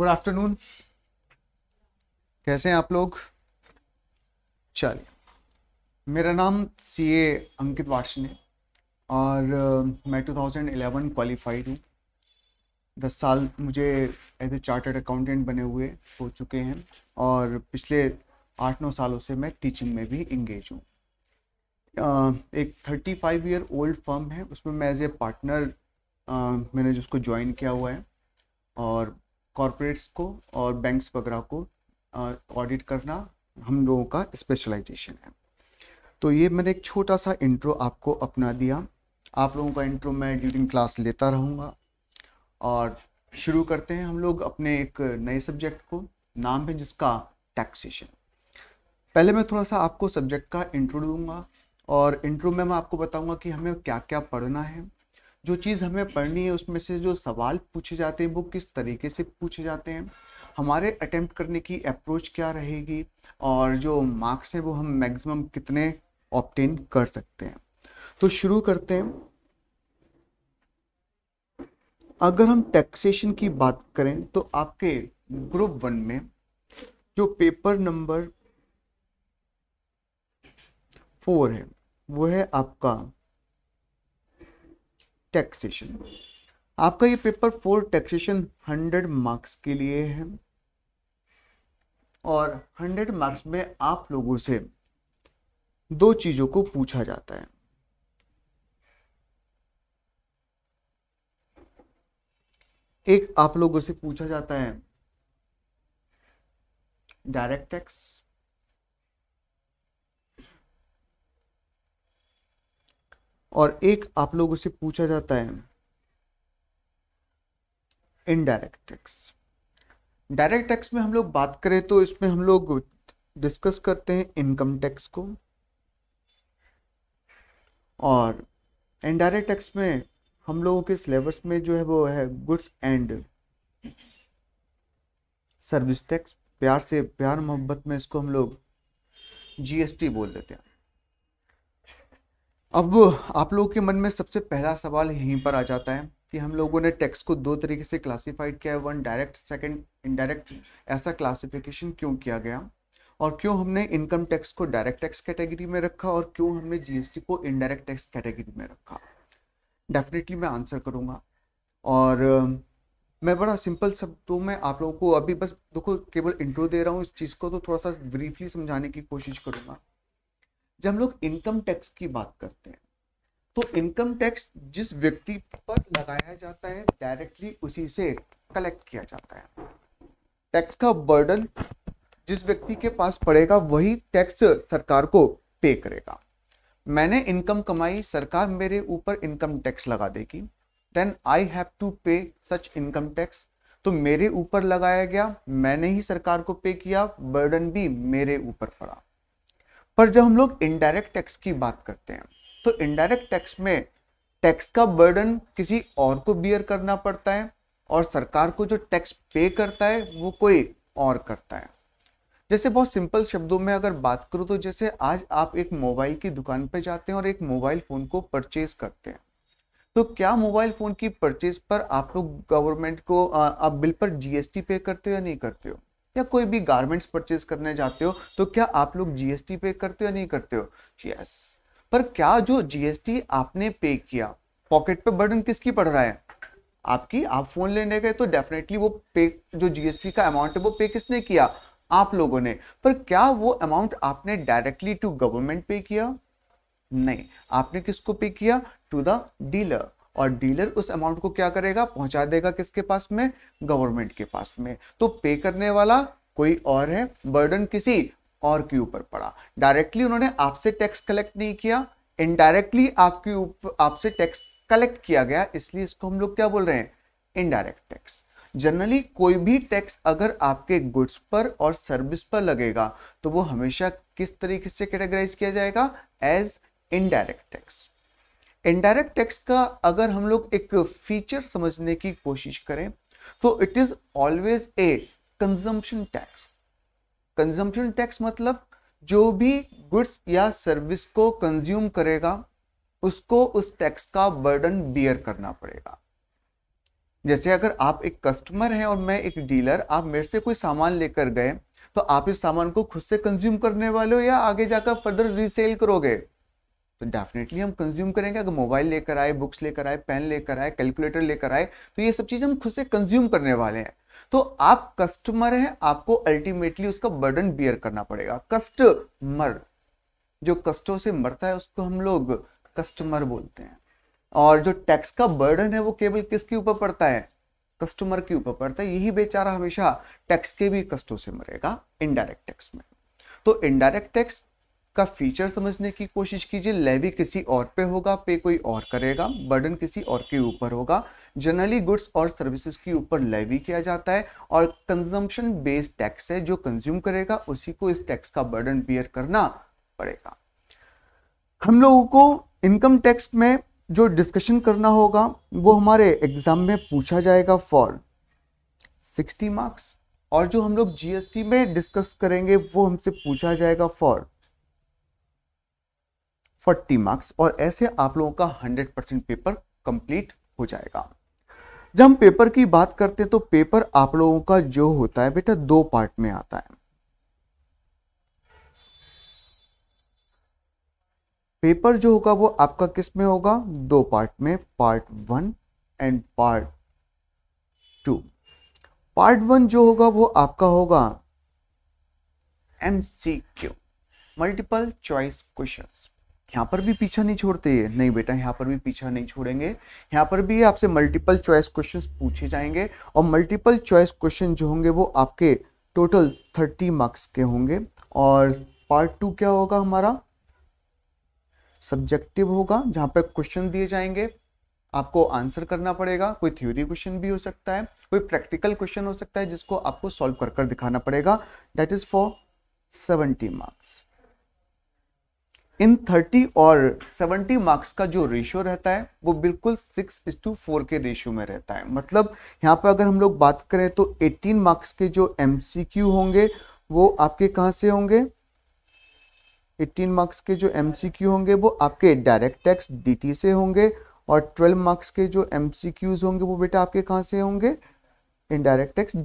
Good afternoon कैसे हैं आप लोग चलिए मेरा नाम सी ए अंकित है और मैं 2011 क्वालिफाइड हूँ दस साल मुझे एज ए चार्टर्ड अकाउंटेंट बने हुए हो चुके हैं और पिछले आठ नौ सालों से मैं टीचिंग में भी इंगेज हूँ एक thirty five year old firm है उसमें मैं एज ए पार्टनर मैंने जिसको ज्वाइन किया हुआ है और कॉरपोरेट्स को और बैंक्स वगैरह को ऑडिट करना हम लोगों का स्पेशलाइजेशन है तो ये मैंने एक छोटा सा इंट्रो आपको अपना दिया आप लोगों का इंट्रो मैं ड्यूरिंग क्लास लेता रहूँगा और शुरू करते हैं हम लोग अपने एक नए सब्जेक्ट को नाम है जिसका टैक्सेशन पहले मैं थोड़ा सा आपको सब्जेक्ट का इंट्रो दूंगा और इंट्रो में मैं आपको बताऊंगा कि हमें क्या क्या पढ़ना है जो चीज़ हमें पढ़नी है उसमें से जो सवाल पूछे जाते हैं वो किस तरीके से पूछे जाते हैं हमारे अटेम्प्ट करने की अप्रोच क्या रहेगी और जो मार्क्स हैं वो हम मैक्सिमम कितने ऑप्टेन कर सकते हैं तो शुरू करते हैं अगर हम टैक्सेशन की बात करें तो आपके ग्रुप वन में जो पेपर नंबर फोर है वो है आपका टैक्सेशन आपका ये paper four taxation hundred marks के लिए है और हंड्रेड मार्क्स में आप लोगों से दो चीजों को पूछा जाता है एक आप लोगों से पूछा जाता है डायरेक्ट टैक्स और एक आप लोगों से पूछा जाता है इनडायरेक्ट टैक्स डायरेक्ट टैक्स में हम लोग बात करें तो इसमें हम लोग डिस्कस करते हैं इनकम टैक्स को और इनडायरेक्ट टैक्स में हम लोगों के सिलेबस में जो है वो है गुड्स एंड सर्विस टैक्स प्यार से प्यार मोहब्बत में इसको हम लोग जीएसटी बोल देते हैं अब आप लोगों के मन में सबसे पहला सवाल यहीं पर आ जाता है कि हम लोगों ने टैक्स को दो तरीके से क्लासिफाइड किया है वन डायरेक्ट सेकंड इनडायरेक्ट ऐसा क्लासिफिकेशन क्यों किया गया और क्यों हमने इनकम टैक्स को डायरेक्ट टैक्स कैटेगरी में रखा और क्यों हमने जीएसटी को इनडायरेक्ट टैक्स कैटेगरी में रखा डेफिनेटली मैं आंसर करूँगा और मैं बड़ा सिंपल शब्दों में आप लोगों को अभी बस देखो केवल इंट्रो दे रहा हूँ इस चीज़ को तो थोड़ा सा ब्रीफली समझाने की कोशिश करूँगा जब हम लोग इनकम टैक्स की बात करते हैं तो इनकम टैक्स जिस व्यक्ति पर लगाया जाता है डायरेक्टली उसी से कलेक्ट किया जाता है टैक्स का बर्डन जिस व्यक्ति के पास पड़ेगा वही टैक्स सरकार को पे करेगा मैंने इनकम कमाई सरकार मेरे ऊपर इनकम टैक्स लगा देगी देन आई हैव टू पे सच इनकम टैक्स तो मेरे ऊपर लगाया गया मैंने ही सरकार को पे किया बर्डन भी मेरे ऊपर पड़ा पर जब हम लोग इनडायरेक्ट टैक्स की बात करते हैं तो इनडायरेक्ट टैक्स में टैक्स का बर्डन किसी और को बियर करना पड़ता है और सरकार को जो टैक्स पे करता है वो कोई और करता है जैसे बहुत सिंपल शब्दों में अगर बात करूँ तो जैसे आज आप एक मोबाइल की दुकान पर जाते हैं और एक मोबाइल फ़ोन को परचेज करते हैं तो क्या मोबाइल फ़ोन की परचेज पर आप लोग गवर्नमेंट को आप बिल पर जीएसटी पे करते हो या नहीं करते हो या कोई भी गारमेंट्स परचेज करने जाते हो तो क्या आप लोग जीएसटी पे करते हो या नहीं करते हो यस पर क्या जो जीएसटी आपने पे किया पॉकेट पे बर्डन किसकी पड़ रहा है आपकी आप फोन लेने गए तो डेफिनेटली वो पे जो जीएसटी का अमाउंट है वो पे किसने किया आप लोगों ने पर क्या वो अमाउंट आपने डायरेक्टली टू गवर्नमेंट पे किया नहीं आपने किसको पे किया टू द डीलर और डीलर उस अमाउंट को क्या करेगा पहुंचा देगा किसके पास में गवर्नमेंट के पास में तो पे करने वाला कोई और है बर्डन किसी और के ऊपर पड़ा डायरेक्टली उन्होंने आपसे टैक्स कलेक्ट नहीं किया इनडायरेक्टली आपके ऊपर आपसे टैक्स कलेक्ट किया गया इसलिए इसको हम लोग क्या बोल रहे हैं इनडायरेक्ट टैक्स जनरली कोई भी टैक्स अगर आपके गुड्स पर और सर्विस पर लगेगा तो वो हमेशा किस तरीके से कैटेगराइज किया जाएगा as indirect tax indirect tax का अगर हम लोग एक फीचर समझने की कोशिश करें तो it is always a consumption tax consumption tax मतलब जो भी गुड्स या सर्विस को कंज्यूम करेगा उसको उस टैक्स का बर्डन बियर करना पड़ेगा जैसे अगर आप एक कस्टमर हैं और मैं एक डीलर आप मेरे से कोई सामान लेकर गए तो आप इस सामान को खुद से कंज्यूम करने वाले हो या आगे जाकर फर्दर रीसेल करोगे तो डेफिनेटली हम कंज्यूम करेंगे अगर मोबाइल लेकर आए बुक्स लेकर आए पेन लेकर आए कैलकुलेटर लेकर आए तो ये सब चीज़ हम खुद से कंज्यूम करने वाले हैं तो आप कस्टमर हैं आपको अल्टीमेटली उसका बर्डन बियर करना पड़ेगा कस्टमर जो कष्टों से मरता है उसको हम लोग कस्टमर बोलते हैं और जो टैक्स का बर्डन है वो केवल किसके ऊपर पड़ता है कस्टमर के ऊपर पड़ता है यही बेचारा हमेशा टैक्स के भी कष्टों से मरेगा इनडायरेक्ट टैक्स में तो इनडायरेक्ट टैक्स का फीचर समझने की कोशिश कीजिए लेवी किसी और पे होगा पे कोई और करेगा बर्डन किसी और के ऊपर होगा जनरली गुड्स और सर्विसेज के ऊपर लेवी किया जाता है और कंजम्पशन बेस्ड टैक्स है जो कंज्यूम करेगा उसी को इस टैक्स का बर्डन बियर करना पड़ेगा हम लोगों को इनकम टैक्स में जो डिस्कशन करना होगा वो हमारे एग्जाम में पूछा जाएगा फॉर 60 मार्क्स और जो हम लोग जीएसटी में डिस्कस करेंगे वो हमसे पूछा जाएगा फॉर 40 मार्क्स और ऐसे आप लोगों का 100 परसेंट पेपर कंप्लीट हो जाएगा जब हम पेपर की बात करते हैं तो पेपर आप लोगों का जो होता है बेटा दो पार्ट में आता है पेपर जो होगा वो आपका किस में होगा दो पार्ट में part one and part two part one जो होगा वो आपका होगा M C Q multiple choice question यहाँ पर भी पीछा नहीं छोड़ते नहीं बेटा यहाँ पर भी पीछा नहीं छोड़ेंगे यहाँ पर भी आपसे मल्टीपल चॉइस क्वेश्चन पूछे जाएंगे और मल्टीपल चॉइस क्वेश्चन जो होंगे वो आपके टोटल थर्टी मार्क्स के होंगे और पार्ट टू क्या होगा हमारा सब्जेक्टिव होगा जहाँ पर क्वेश्चन दिए जाएंगे आपको आंसर करना पड़ेगा कोई थ्योरी क्वेश्चन भी हो सकता है कोई प्रैक्टिकल क्वेश्चन हो सकता है जिसको आपको सॉल्व कर कर दिखाना पड़ेगा that is for seventy marks इन 30 और 70 मार्क्स का जो रेशियो रहता है वो बिल्कुल सिक्स इज टू फोर के रेशियो में रहता है मतलब यहाँ पर अगर हम लोग बात करें तो 18 मार्क्स के जो एम होंगे वो आपके कहाँ से होंगे 18 मार्क्स के जो एम होंगे वो आपके डायरेक्ट टैक्स डी से होंगे और 12 मार्क्स के जो एम होंगे वो बेटा आपके कहाँ से होंगे इनडायरेक्ट टैक्स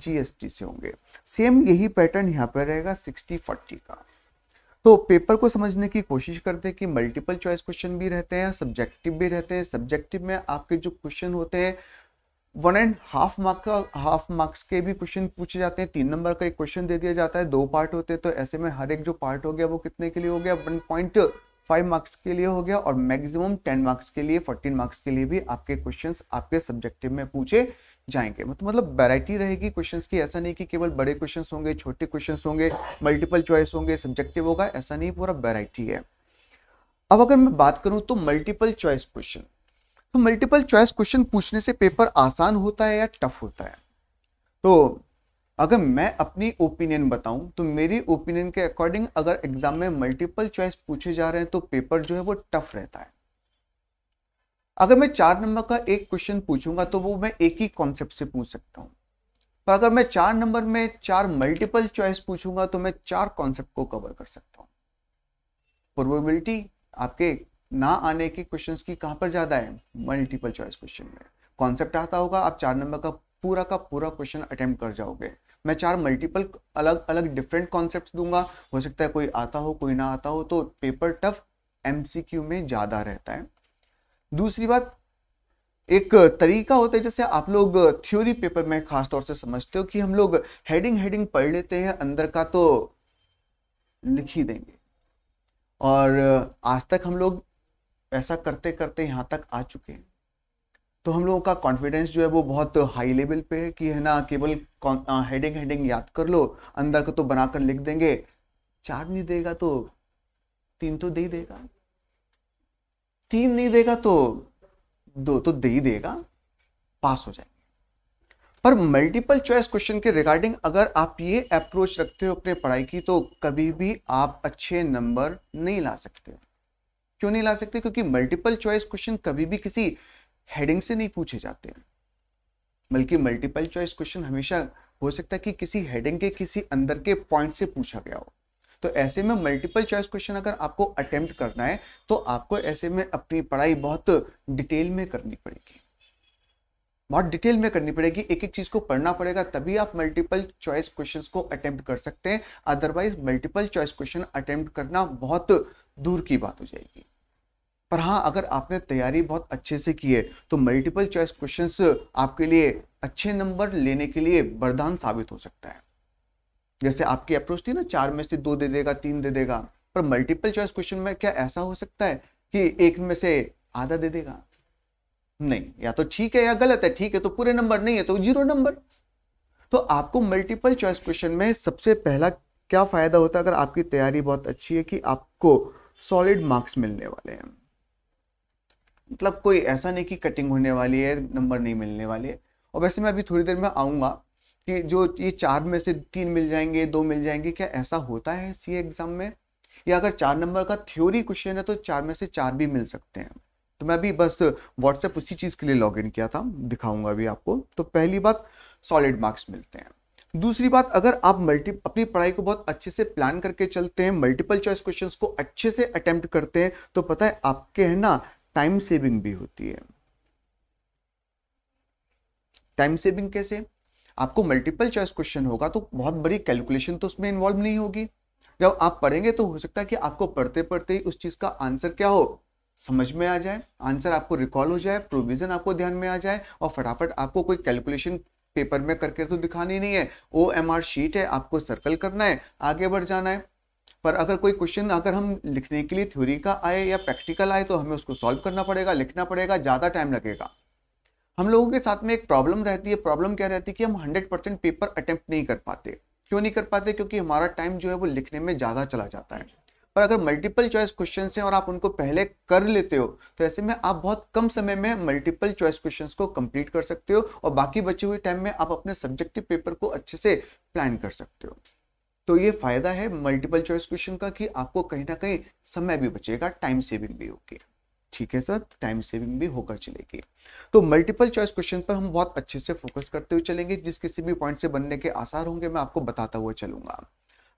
टी से होंगे सेम यही पैटर्न यहाँ पर रहेगा सिक्सटी फोर्टी का तो पेपर को समझने की कोशिश करते हैं कि मल्टीपल चॉइस क्वेश्चन भी रहते हैं सब्जेक्टिव भी रहते हैं सब्जेक्टिव में आपके जो क्वेश्चन होते हैं वन एंड हाफ मार्क का हाफ मार्क्स के भी क्वेश्चन पूछे जाते हैं तीन नंबर का एक क्वेश्चन दे दिया जाता है दो पार्ट होते हैं तो ऐसे में हर एक जो पार्ट हो गया वो कितने के लिए हो गया वन पॉइंट फाइव मार्क्स के लिए हो गया और मैक्सिमम टेन मार्क्स के लिए फोर्टीन मार्क्स के लिए भी आपके क्वेश्चंस आपके सब्जेक्टिव में पूछे जाएंगे मतलब वैरायटी रहेगी क्वेश्चन की ऐसा नहीं कि केवल बड़े क्वेश्चन होंगे छोटे क्वेश्चन होंगे मल्टीपल चॉइस होंगे सब्जेक्टिव होगा ऐसा नहीं पूरा वैरायटी है अब अगर मैं बात करूं तो मल्टीपल चॉइस क्वेश्चन तो मल्टीपल चॉइस क्वेश्चन पूछने से पेपर आसान होता है या टफ होता है तो अगर मैं अपनी ओपिनियन बताऊं तो मेरी ओपिनियन के अकॉर्डिंग अगर एग्जाम में मल्टीपल चॉइस पूछे जा रहे हैं तो पेपर जो है वो टफ रहता है अगर मैं चार नंबर का एक क्वेश्चन पूछूंगा तो वो मैं एक ही कॉन्सेप्ट से पूछ सकता हूँ पर अगर मैं चार नंबर में चार मल्टीपल चॉइस पूछूंगा तो मैं चार कॉन्सेप्ट को कवर कर सकता हूँ प्रोबेबिलिटी आपके ना आने के क्वेश्चंस की कहाँ पर ज़्यादा है मल्टीपल चॉइस क्वेश्चन में कॉन्सेप्ट आता होगा आप चार नंबर का पूरा का पूरा क्वेश्चन अटेम्प्ट कर जाओगे मैं चार मल्टीपल अलग अलग डिफरेंट कॉन्सेप्ट दूंगा हो सकता है कोई आता हो कोई ना आता हो तो पेपर टफ एमसीक्यू में ज़्यादा रहता है दूसरी बात एक तरीका होता है जैसे आप लोग थ्योरी पेपर में खास तौर से समझते हो कि हम लोग हेडिंग हेडिंग पढ़ लेते हैं अंदर का तो लिख ही देंगे और आज तक हम लोग ऐसा करते करते यहाँ तक आ चुके हैं तो हम लोगों का कॉन्फिडेंस जो है वो बहुत हाई लेवल पे है कि है ना केवल हेडिंग हेडिंग याद कर लो अंदर का तो बनाकर लिख देंगे चार नहीं देगा तो तीन तो दे ही देगा तीन नहीं देगा तो दो तो दे ही देगा पास हो जाएंगे पर मल्टीपल चॉइस क्वेश्चन के रिगार्डिंग अगर आप ये अप्रोच रखते हो अपने पढ़ाई की तो कभी भी आप अच्छे नंबर नहीं ला सकते क्यों नहीं ला सकते क्योंकि मल्टीपल चॉइस क्वेश्चन कभी भी किसी हेडिंग से नहीं पूछे जाते बल्कि मल्टीपल चॉइस क्वेश्चन हमेशा हो सकता है कि किसी हेडिंग के किसी अंदर के पॉइंट से पूछा गया हो तो ऐसे में मल्टीपल चॉइस क्वेश्चन अगर आपको अटेम्प्ट करना है तो आपको ऐसे में अपनी पढ़ाई बहुत डिटेल में करनी पड़ेगी बहुत डिटेल में करनी पड़ेगी एक एक चीज को पढ़ना पड़ेगा तभी आप मल्टीपल चॉइस क्वेश्चंस को अटेम्प्ट कर सकते हैं otherwise multiple choice question attempt करना बहुत दूर की बात हो जाएगी पर हाँ अगर आपने तैयारी बहुत अच्छे से की है तो मल्टीपल चॉइस क्वेश्चंस आपके लिए अच्छे नंबर लेने के लिए वरदान साबित हो सकता है जैसे आपकी अप्रोच थी ना चार में से दो दे देगा तीन दे देगा पर मल्टीपल चॉइस क्वेश्चन में क्या ऐसा हो सकता है कि एक में से आधा दे देगा नहीं या तो ठीक है या गलत है ठीक है तो पूरे नंबर नहीं है तो जीरो नंबर तो आपको मल्टीपल चॉइस क्वेश्चन में सबसे पहला क्या फायदा होता है अगर आपकी तैयारी बहुत अच्छी है कि आपको सॉलिड मार्क्स मिलने वाले हैं मतलब कोई ऐसा नहीं कि कटिंग होने वाली है नंबर नहीं मिलने वाले और वैसे मैं अभी थोड़ी देर में आऊंगा कि जो ये चार में से तीन मिल जाएंगे दो मिल जाएंगे क्या ऐसा होता है सी एग्जाम में या अगर चार नंबर का थ्योरी क्वेश्चन है तो चार में से चार भी मिल सकते हैं तो मैं अभी बस व्हाट्सएप उसी चीज़ के लिए इन किया था दिखाऊंगा अभी आपको तो पहली बात सॉलिड मार्क्स मिलते हैं दूसरी बात अगर आप मल्टी अपनी पढ़ाई को बहुत अच्छे से प्लान करके चलते हैं मल्टीपल चॉइस क्वेश्चंस को अच्छे से अटेम्प्ट करते हैं तो पता है आपके है ना टाइम सेविंग भी होती है टाइम सेविंग कैसे आपको मल्टीपल चॉइस क्वेश्चन होगा तो बहुत बड़ी कैलकुलेशन तो उसमें इन्वॉल्व नहीं होगी जब आप पढ़ेंगे तो हो सकता है कि आपको पढ़ते पढ़ते ही उस चीज़ का आंसर क्या हो समझ में आ जाए आंसर आपको रिकॉल हो जाए प्रोविजन आपको ध्यान में आ जाए और फटाफट आपको कोई कैलकुलेशन पेपर में करके तो दिखानी नहीं है ओ एम आर शीट है आपको सर्कल करना है आगे बढ़ जाना है पर अगर कोई क्वेश्चन अगर हम लिखने के लिए थ्योरी का आए या प्रैक्टिकल आए तो हमें उसको सॉल्व करना पड़ेगा लिखना पड़ेगा ज़्यादा टाइम लगेगा हम लोगों के साथ में एक प्रॉब्लम रहती है प्रॉब्लम क्या रहती है कि हम हंड्रेड परसेंट पेपर अटेम्प्ट नहीं कर पाते क्यों नहीं कर पाते क्योंकि हमारा टाइम जो है वो लिखने में ज़्यादा चला जाता है पर अगर मल्टीपल चॉइस क्वेश्चन हैं और आप उनको पहले कर लेते हो तो ऐसे में आप बहुत कम समय में मल्टीपल चॉइस क्वेश्चन को कम्प्लीट कर सकते हो और बाकी बचे हुए टाइम में आप अपने सब्जेक्टिव पेपर को अच्छे से प्लान कर सकते हो तो ये फायदा है मल्टीपल चॉइस क्वेश्चन का कि आपको कहीं ना कहीं समय भी बचेगा टाइम सेविंग भी होगी ठीक है सर टाइम सेविंग भी होकर चलेगी तो मल्टीपल चॉइस क्वेश्चन पर हम बहुत अच्छे से फोकस करते हुए चलेंगे जिस किसी भी पॉइंट से बनने के आसार होंगे मैं आपको बताता हुआ चलूंगा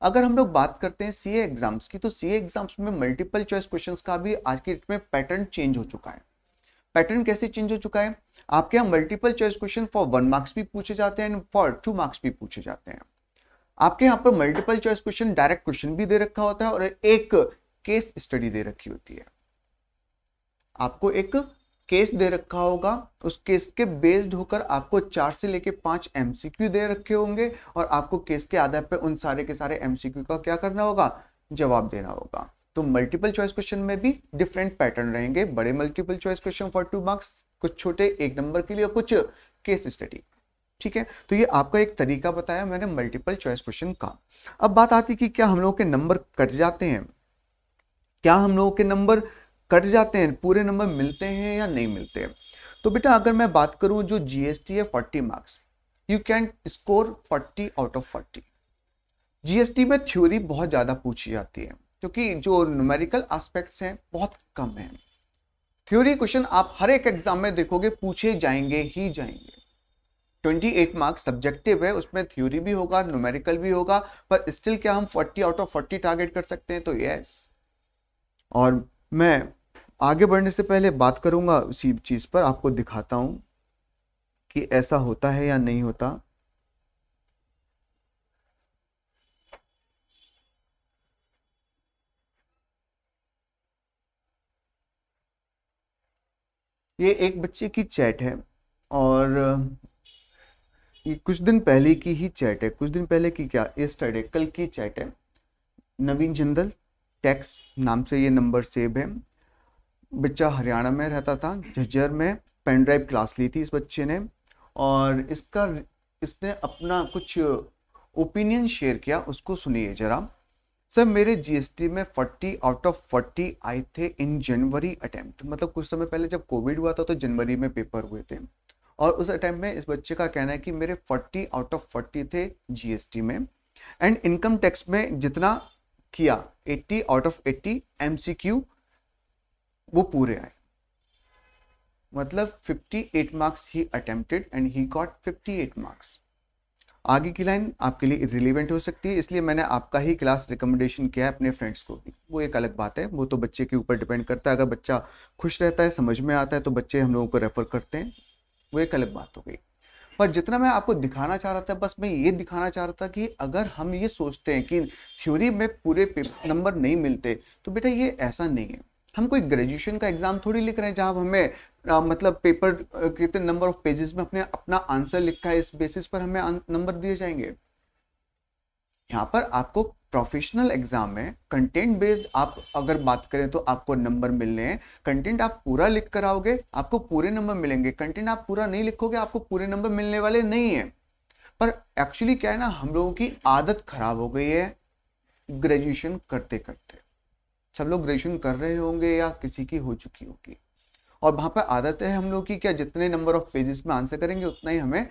अगर हम लोग बात करते हैं सीए एग्जाम्स की तो सीए एग्जाम्स में मल्टीपल चॉइस क्वेश्चंस का भी आज के डेट में पैटर्न चेंज हो चुका है पैटर्न कैसे चेंज हो चुका है आपके यहाँ multiple choice question for one marks भी पूछे जाते हैं फॉर टू मार्क्स भी पूछे जाते हैं आपके यहाँ पर multiple choice question direct question भी दे रखा होता है और एक केस स्टडी दे रखी होती है आपको एक केस दे रखा होगा उस केस के बेस्ड होकर आपको चार से लेके पांच एमसीक्यू दे रखे होंगे और आपको केस के आधार पर उन सारे के सारे एमसीक्यू का क्या करना होगा जवाब देना होगा तो मल्टीपल चॉइस क्वेश्चन में भी डिफरेंट पैटर्न रहेंगे बड़े multiple choice question for two marks कुछ छोटे एक नंबर के लिए कुछ केस स्टडी ठीक है तो ये आपका एक तरीका बताया मैंने मल्टीपल चॉइस क्वेश्चन का अब बात आती कि क्या हम लोगों के नंबर कट जाते हैं क्या हम लोगों के नंबर कट जाते हैं पूरे नंबर मिलते हैं या नहीं मिलते हैं तो बेटा अगर मैं बात करूं जो जीएसटी है forty marks you can score forty out of forty GST में थ्योरी बहुत ज़्यादा पूछी जाती है क्योंकि जो न्यूमेरिकल आस्पेक्ट्स हैं बहुत कम हैं थ्योरी क्वेश्चन आप हर एक एग्जाम में देखोगे पूछे जाएंगे ही जाएंगे 28 मार्क्स सब्जेक्टिव है उसमें थ्योरी भी होगा न्यूमेरिकल भी होगा पर स्टिल क्या हम 40 आउट ऑफ 40 टारगेट कर सकते हैं तो यस और मैं आगे बढ़ने से पहले बात करूँगा उसी चीज़ पर आपको दिखाता हूँ कि ऐसा होता है या नहीं होता ये एक बच्चे की चैट है और ये कुछ दिन पहले की ही चैट है कुछ दिन पहले की क्या ये स्टडे कल की चैट है नवीन जिंदल टैक्स नाम से ये नंबर सेव है बच्चा हरियाणा में रहता था झज्जर में पेन ड्राइव क्लास ली थी इस बच्चे ने और इसका इसने अपना कुछ ओपिनियन शेयर किया उसको सुनिए जरा सर मेरे जीएसटी में 40 आउट ऑफ 40 आए थे इन जनवरी अटैम्प्ट मतलब कुछ समय पहले जब कोविड हुआ था तो जनवरी में पेपर हुए थे और उस अटैम्प्ट में इस बच्चे का कहना है कि मेरे 40 आउट ऑफ 40 थे जीएसटी में एंड इनकम टैक्स में जितना किया 80 आउट ऑफ 80 एमसीक्यू वो पूरे आए मतलब 58 marks he attempted and he got 58 marks आगे की लाइन आपके लिए रिलेवेंट हो सकती है इसलिए मैंने आपका ही क्लास रिकमेंडेशन किया है अपने फ्रेंड्स को भी वो एक अलग बात है वो तो बच्चे के ऊपर डिपेंड करता है अगर बच्चा खुश रहता है समझ में आता है तो बच्चे हम लोगों को रेफर करते हैं वो एक अलग बात हो गई पर जितना मैं आपको दिखाना चाह रहा था बस मैं ये दिखाना चाह रहा था कि अगर हम ये सोचते हैं कि थ्योरी में पूरे नंबर नहीं मिलते तो बेटा ये ऐसा नहीं है हम कोई ग्रेजुएशन का एग्जाम थोड़ी लिख रहे हैं जहाँ हमें आ, मतलब पेपर कितने नंबर ऑफ पेजेस में अपने अपना आंसर लिखा है इस बेसिस पर हमें नंबर दिए जाएंगे यहाँ पर आपको प्रोफेशनल एग्जाम में कंटेंट बेस्ड आप अगर बात करें तो आपको नंबर मिलने हैं कंटेंट आप पूरा लिख कर आओगे आपको पूरे नंबर मिलेंगे कंटेंट आप पूरा नहीं लिखोगे आपको पूरे नंबर मिलने वाले नहीं है पर एक्चुअली क्या है ना हम लोगों की आदत खराब हो गई है ग्रेजुएशन करते करते सब लोग ग्रेजुएशन कर रहे होंगे या किसी की हो चुकी होगी और वहां पर आदत है हम लोग की क्या जितने नंबर ऑफ पेजेस में आंसर करेंगे उतना ही हमें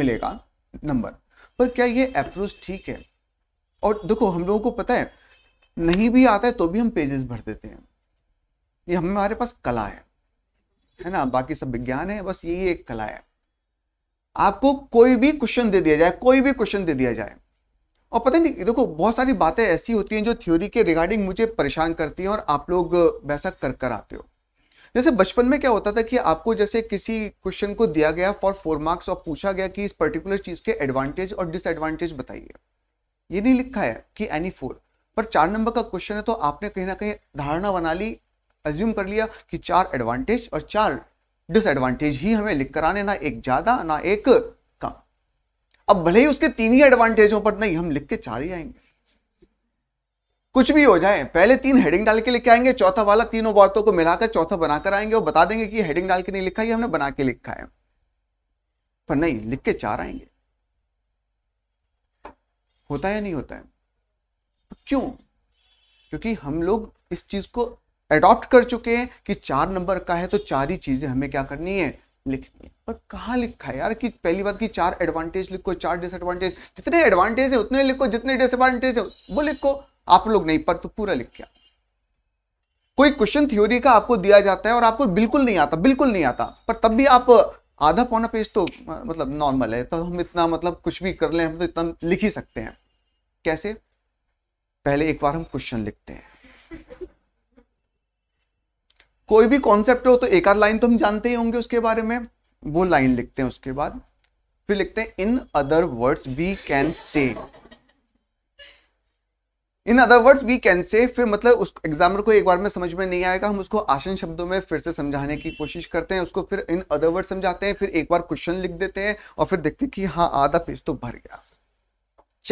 मिलेगा नंबर पर क्या ये अप्रोच ठीक है और देखो हम लोगों को पता है नहीं भी आता है तो भी हम पेजेस भर देते हैं ये हमारे पास कला है है ना बाकी सब विज्ञान है बस यही एक कला है आपको कोई भी क्वेश्चन दे दिया जाए कोई भी क्वेश्चन दे दिया जाए और पता नहीं देखो बहुत सारी बातें ऐसी होती हैं जो थ्योरी के रिगार्डिंग मुझे परेशान करती हैं और आप लोग वैसा कर कर आते हो जैसे बचपन में क्या होता था कि आपको जैसे किसी क्वेश्चन को दिया गया फॉर फोर मार्क्स और पूछा गया कि इस पर्टिकुलर चीज के एडवांटेज और डिसएडवांटेज बताइए ये नहीं लिखा है कि एनी फोर पर चार नंबर का क्वेश्चन है तो आपने कहीं ना कहीं धारणा बना ली एज्यूम कर लिया कि चार एडवांटेज और चार डिसएडवांटेज ही हमें लिख कर आने ना एक ज्यादा ना एक अब भले ही उसके तीन ही एडवांटेज हो पर नहीं हम लिख के चार ही आएंगे कुछ भी हो जाए पहले तीन हेडिंग डाल के के आएंगे चौथा वाला तीनों बातों को मिलाकर चौथा बनाकर आएंगे और बता देंगे कि हेडिंग डाल के नहीं लिखा ये हमने बना के लिखा है पर नहीं लिख के चार आएंगे होता है या नहीं होता है तो क्यों क्योंकि हम लोग इस चीज को एडॉप्ट कर चुके हैं कि चार नंबर का है तो चार ही चीजें हमें क्या करनी है लिख दिए पर कहाँ लिखा है यार कि पहली बात की चार एडवांटेज लिखो चार डिसएडवांटेज जितने एडवांटेज है उतने लिखो जितने डिसएडवांटेज है वो लिखो आप लोग नहीं पर तो पूरा लिख के कोई क्वेश्चन थ्योरी का आपको दिया जाता है और आपको बिल्कुल नहीं आता बिल्कुल नहीं आता पर तब भी आप आधा पौना पेज तो मतलब नॉर्मल है तो हम इतना मतलब कुछ भी कर ले हम तो इतना लिख ही सकते हैं कैसे पहले एक बार हम क्वेश्चन लिखते हैं कोई भी कॉन्सेप्ट हो तो एक आध लाइन तो हम जानते ही होंगे उसके बारे में वो लाइन लिखते हैं उसके बाद फिर लिखते हैं in other words we can say in other words we can say फिर मतलब उस एग्जामिनर को एक बार में समझ में नहीं आएगा हम उसको आसान शब्दों में फिर से समझाने की कोशिश करते हैं उसको फिर इन अदर वर्ड समझाते हैं फिर एक बार क्वेश्चन लिख देते हैं और फिर देखते हैं कि हाँ आधा पेज तो भर गया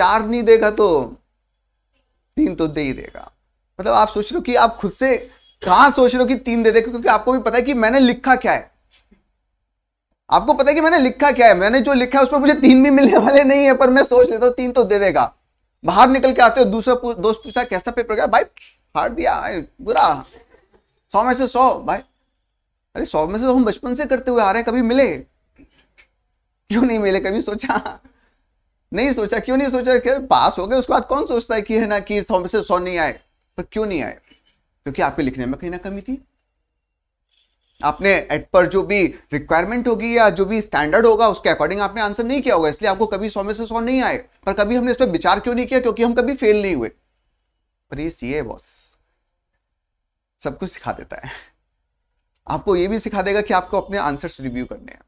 चार नहीं देगा तो तीन तो दे ही देगा मतलब आप सोच रहे हो कि आप खुद से कहा सोच रहे हो कि तीन दे दे क्योंकि आपको भी पता है कि मैंने लिखा क्या है आपको पता है कि मैंने लिखा क्या है मैंने जो लिखा है उसमें मुझे तीन भी मिलने वाले नहीं है पर मैं सोच लेता हूँ तीन तो दे देगा बाहर निकल के आते हो दूसरा दोस्त पूछता कैसा पेपर गया भाई हार दिया बुरा सौ में से सौ भाई अरे सौ में से तो हम बचपन से करते हुए आ रहे हैं कभी मिले क्यों नहीं मिले कभी सोचा नहीं सोचा क्यों नहीं सोचा खेल पास हो गए उसके बाद कौन सोचता है कि है ना कि सौ में से सौ नहीं आए पर क्यों नहीं आए क्योंकि आपके लिखने में कहीं ना कमी थी आपने एट पर जो भी रिक्वायरमेंट होगी या जो भी स्टैंडर्ड होगा उसके अकॉर्डिंग आपने आंसर नहीं किया होगा इसलिए आपको कभी सौ में से सौ नहीं आए पर कभी हमने इस पर विचार क्यों नहीं किया क्योंकि हम कभी फेल नहीं हुए पर ये सीए बॉस सब कुछ सिखा देता है आपको ये भी सिखा देगा कि आपको अपने आंसर्स रिव्यू करने हैं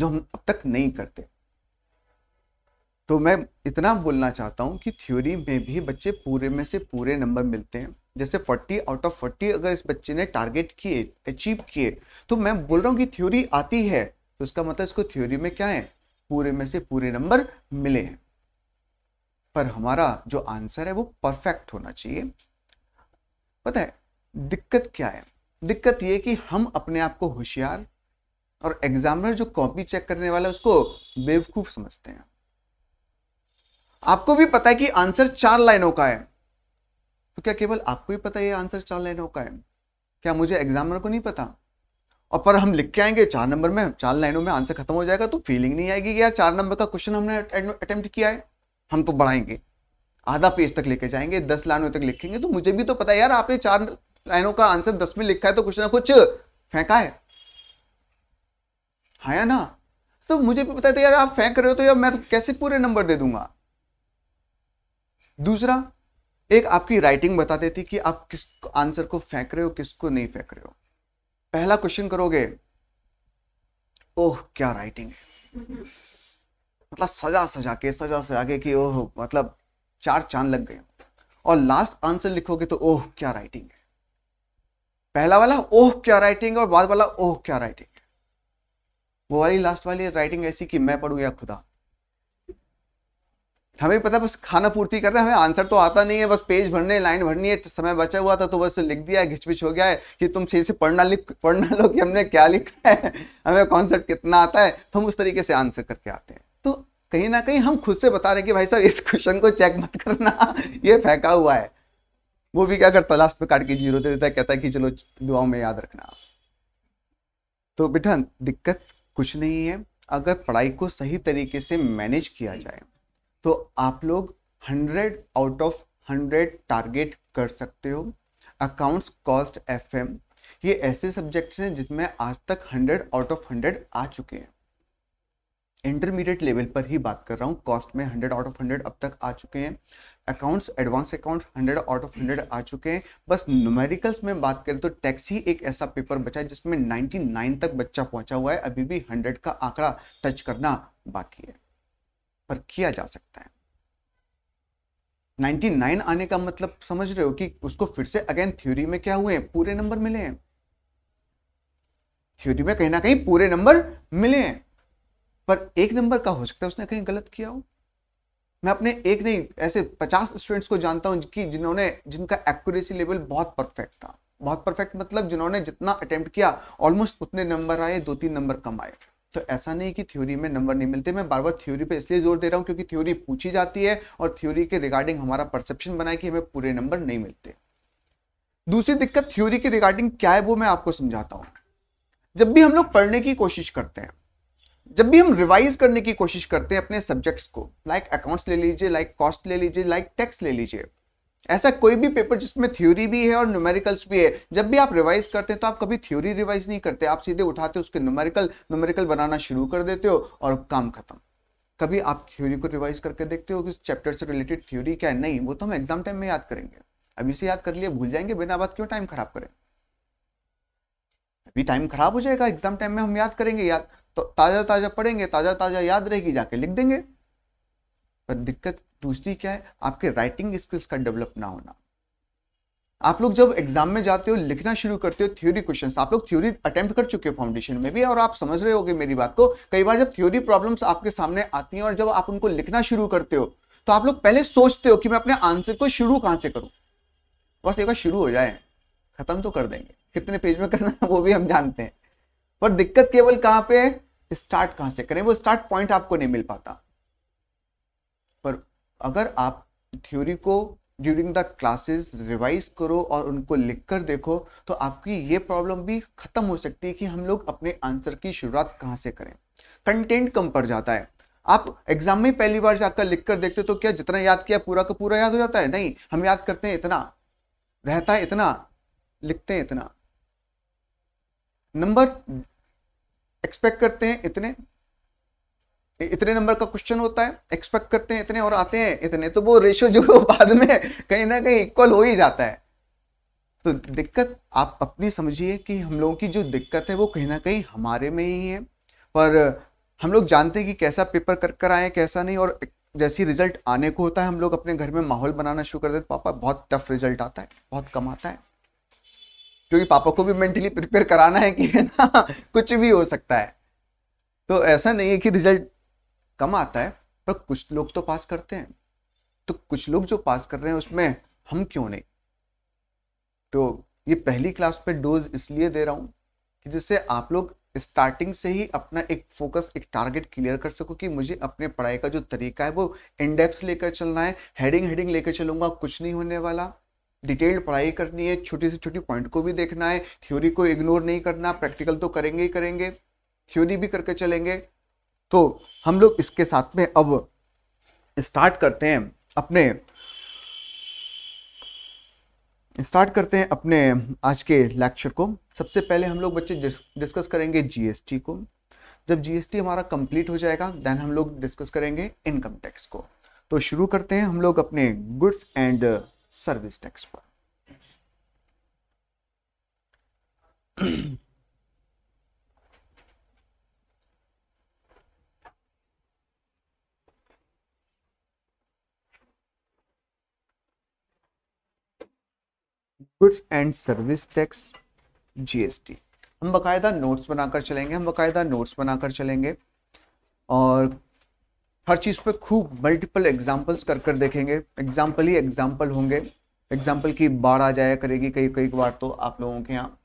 जो हम अब तक नहीं करते तो मैं इतना बोलना चाहता हूं कि थ्योरी में भी बच्चे पूरे में से पूरे नंबर मिलते हैं जैसे 40 आउट ऑफ 40 अगर इस बच्चे ने टारगेट किए अचीव किए तो मैं बोल रहा हूँ कि थ्योरी आती है तो इसका मतलब इसको थ्योरी में क्या है पूरे में से पूरे नंबर मिले हैं पर हमारा जो आंसर है वो परफेक्ट होना चाहिए पता है दिक्कत क्या है दिक्कत ये कि हम अपने आप को होशियार और एग्जामिनर जो कॉपी चेक करने वाला है उसको बेवकूफ समझते हैं आपको भी पता है कि आंसर चार लाइनों का है तो क्या केवल आपको ही पता है आंसर चार लाइनों का है क्या मुझे एग्जामिनर को नहीं पता और पर हम लिख के आएंगे चार नंबर में चार लाइनों में आंसर खत्म हो जाएगा तो फीलिंग नहीं आएगी कि यार चार नंबर का क्वेश्चन हमने अटेम्प्ट किया है हम तो बढ़ाएंगे आधा पेज तक लेके जाएंगे दस लाइनों तक लिखेंगे तो मुझे भी तो पता है यार आपने चार लाइनों का आंसर दस में लिखा है तो कुछ ना कुछ फेंका है हाँ या ना तो मुझे भी पता है तो यार आप फेंक रहे हो तो यार मैं तो कैसे पूरे नंबर दे दूंगा दूसरा एक आपकी राइटिंग बता देती कि आप किस आंसर को फेंक रहे हो किसको नहीं फेंक रहे हो पहला क्वेश्चन करोगे ओह क्या राइटिंग है मतलब सजा सजा के सजा सजा के कि ओह मतलब चार चांद लग गए और लास्ट आंसर लिखोगे तो ओह क्या राइटिंग है पहला वाला ओह क्या राइटिंग और बाद वाला ओह क्या राइटिंग है वो वाली लास्ट वाली राइटिंग ऐसी कि मैं पढ़ू या खुदा हमें पता बस खाना पूर्ति कर रहे हैं हमें आंसर तो आता नहीं है बस पेज भरने लाइन भरनी है समय बचा हुआ था तो बस लिख दिया है घिचपिच हो गया है कि तुम सही से पढ़ना लिख पढ़ना लो कि हमने क्या लिखा है हमें कॉन्सेप्ट कितना आता है तो हम उस तरीके से आंसर करके आते हैं तो कहीं ना कहीं हम खुद से बता रहे कि भाई साहब इस क्वेश्चन को चेक मत करना ये फेंका हुआ है वो भी क्या करता लास्ट पे काट के जीरो दे देता है कहता है कि चलो दुआओं में याद रखना तो बेटा दिक्कत कुछ नहीं है अगर पढ़ाई को सही तरीके से मैनेज किया जाए तो आप लोग 100 आउट ऑफ 100 टारगेट कर सकते हो अकाउंट्स कॉस्ट एफएम ये ऐसे सब्जेक्ट्स हैं जिसमें आज तक 100 आउट ऑफ 100 आ चुके हैं इंटरमीडिएट लेवल पर ही बात कर रहा हूँ कॉस्ट में 100 आउट ऑफ 100 अब तक आ चुके हैं accounts advance account 100 out of 100 आ चुके हैं बस न्यूमेरिकल्स में बात करें तो टैक्स ही एक ऐसा पेपर बचा है जिसमें 99 तक बच्चा पहुंचा हुआ है अभी भी 100 का आंकड़ा टच करना बाकी है पर किया जा सकता है 99 आने का मतलब समझ रहे हो कि उसको फिर से अगेन थ्योरी में क्या हुए पूरे नंबर मिले हैं थ्योरी में कहीं ना कहीं पूरे नंबर मिले हैं पर एक नंबर का हो सकता है उसने कहीं गलत किया हो मैं अपने एक नहीं ऐसे 50 स्टूडेंट्स को जानता हूं कि जिन्होंने जिनका एक्यूरेसी लेवल बहुत परफेक्ट था बहुत परफेक्ट मतलब जिन्होंने जितना अटेम्प्ट किया ऑलमोस्ट उतने नंबर आए दो तीन नंबर कम आए तो ऐसा नहीं कि थ्योरी में नंबर नहीं मिलते मैं बार बार थ्योरी पे इसलिए जोर दे रहा हूँ क्योंकि थ्योरी पूछी जाती है और थ्योरी के रिगार्डिंग हमारा परसेप्शन बना है कि हमें पूरे नंबर नहीं मिलते दूसरी दिक्कत थ्योरी के रिगार्डिंग क्या है वो मैं आपको समझाता हूँ जब भी हम लोग पढ़ने की कोशिश करते हैं जब भी हम रिवाइज करने की कोशिश करते हैं अपने सब्जेक्ट्स को लाइक अकाउंट्स ले लीजिए लाइक कॉस्ट ले लीजिए लाइक टैक्स ले लीजिए ऐसा कोई भी पेपर जिसमें थ्योरी भी है और न्यूमेरिकल्स भी है जब भी आप रिवाइज करते हैं तो आप कभी थ्योरी रिवाइज नहीं करते आप सीधे उठाते हो उसके न्यूमेरिकल न्यूमेरिकल बनाना शुरू कर देते हो और काम खत्म कभी आप थ्योरी को रिवाइज करके देखते हो कि चैप्टर से रिलेटेड थ्योरी क्या है नहीं वो तो हम एग्जाम टाइम में याद करेंगे अभी से याद कर लिए भूल जाएंगे बिना बात क्यों टाइम खराब करें अभी टाइम खराब हो जाएगा एग्जाम टाइम में हम याद करेंगे याद तो ताज़ा ताज़ा पढ़ेंगे ताज़ा ताज़ा याद रहेगी जाके लिख देंगे पर दिक्कत दूसरी क्या है आपके राइटिंग स्किल्स का डेवलप ना होना आप लोग जब एग्जाम में जाते हो लिखना शुरू करते हो थ्योरी क्वेश्चंस आप लोग थ्योरी अटेम्प्ट कर चुके हो फाउंडेशन में भी और आप समझ रहे होगे मेरी बात को कई बार जब थ्योरी प्रॉब्लम्स आपके सामने आती हैं और जब आप उनको लिखना शुरू करते हो तो आप लोग पहले सोचते हो कि मैं अपने आंसर को शुरू कहां से करूं बस एक बार शुरू हो जाए खत्म तो कर देंगे कितने पेज में करना है वो भी हम जानते हैं पर दिक्कत केवल कहां पे स्टार्ट कहां से करें वो स्टार्ट पॉइंट आपको नहीं मिल पाता अगर आप थ्योरी को ड्यूरिंग द क्लासेस रिवाइज करो और उनको लिख कर देखो तो आपकी ये प्रॉब्लम भी ख़त्म हो सकती है कि हम लोग अपने आंसर की शुरुआत कहाँ से करें कंटेंट कम पड़ जाता है आप एग्जाम में पहली बार जाकर लिख कर देखते हो तो क्या जितना याद किया पूरा का पूरा याद हो जाता है नहीं हम याद करते हैं इतना रहता है इतना लिखते हैं इतना नंबर एक्सपेक्ट करते हैं इतने इतने नंबर का क्वेश्चन होता है एक्सपेक्ट करते हैं इतने और आते हैं इतने तो वो रेशियो जो है बाद में कहीं ना कहीं इक्वल हो ही जाता है तो दिक्कत आप अपनी समझिए कि हम लोगों की जो दिक्कत है वो कहीं ना कहीं हमारे में ही है पर हम लोग जानते हैं कि कैसा पेपर कर कर आए कैसा नहीं और जैसी रिजल्ट आने को होता है हम लोग अपने घर में माहौल बनाना शुरू कर देते पापा बहुत टफ रिजल्ट आता है बहुत कम आता है क्योंकि पापा को भी मेंटली प्रिपेयर कराना है कि है ना कुछ भी हो सकता है तो ऐसा नहीं है कि रिजल्ट कम आता है पर कुछ लोग तो पास करते हैं तो कुछ लोग जो पास कर रहे हैं उसमें हम क्यों नहीं तो ये पहली क्लास में डोज इसलिए दे रहा हूँ कि जिससे आप लोग स्टार्टिंग से ही अपना एक फोकस एक टारगेट क्लियर कर सको कि मुझे अपने पढ़ाई का जो तरीका है वो इनडेप्थ लेकर चलना है हेडिंग हेडिंग लेकर चलूंगा कुछ नहीं होने वाला डिटेल्ड पढ़ाई करनी है छोटी से छोटी पॉइंट को भी देखना है थ्योरी को इग्नोर नहीं करना प्रैक्टिकल तो करेंगे ही करेंगे थ्योरी भी करके चलेंगे तो हम लोग इसके साथ में अब स्टार्ट करते हैं अपने स्टार्ट करते हैं अपने आज के लेक्चर को सबसे पहले हम लोग बच्चे डिस्कस करेंगे जीएसटी को जब जीएसटी हमारा कंप्लीट हो जाएगा देन हम लोग डिस्कस करेंगे इनकम टैक्स को तो शुरू करते हैं हम लोग अपने गुड्स एंड सर्विस टैक्स पर goods and service tax GST हम बाकायदा नोट्स बनाकर चलेंगे हम बाकायदा नोट्स बनाकर चलेंगे और हर चीज़ पे खूब मल्टीपल एग्जाम्पल्स कर कर देखेंगे एग्जाम्पल ही एग्जाम्पल होंगे एग्जाम्पल की बाढ़ आ जाया करेगी कई कई बार तो आप लोगों के यहाँ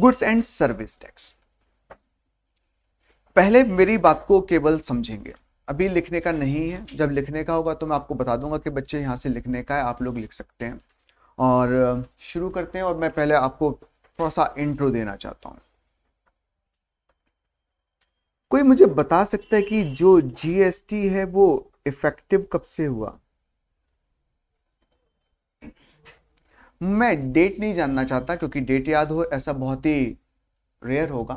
गुड्स एंड सर्विस टैक्स पहले मेरी बात को केवल समझेंगे अभी लिखने का नहीं है जब लिखने का होगा तो मैं आपको बता दूंगा कि बच्चे यहाँ से लिखने का है आप लोग लिख सकते हैं और शुरू करते हैं और मैं पहले आपको थोड़ा सा इंट्रो देना चाहता हूँ कोई मुझे बता सकता है कि जो जीएसटी है वो इफेक्टिव कब से हुआ मैं डेट नहीं जानना चाहता क्योंकि डेट याद हो ऐसा बहुत ही रेयर होगा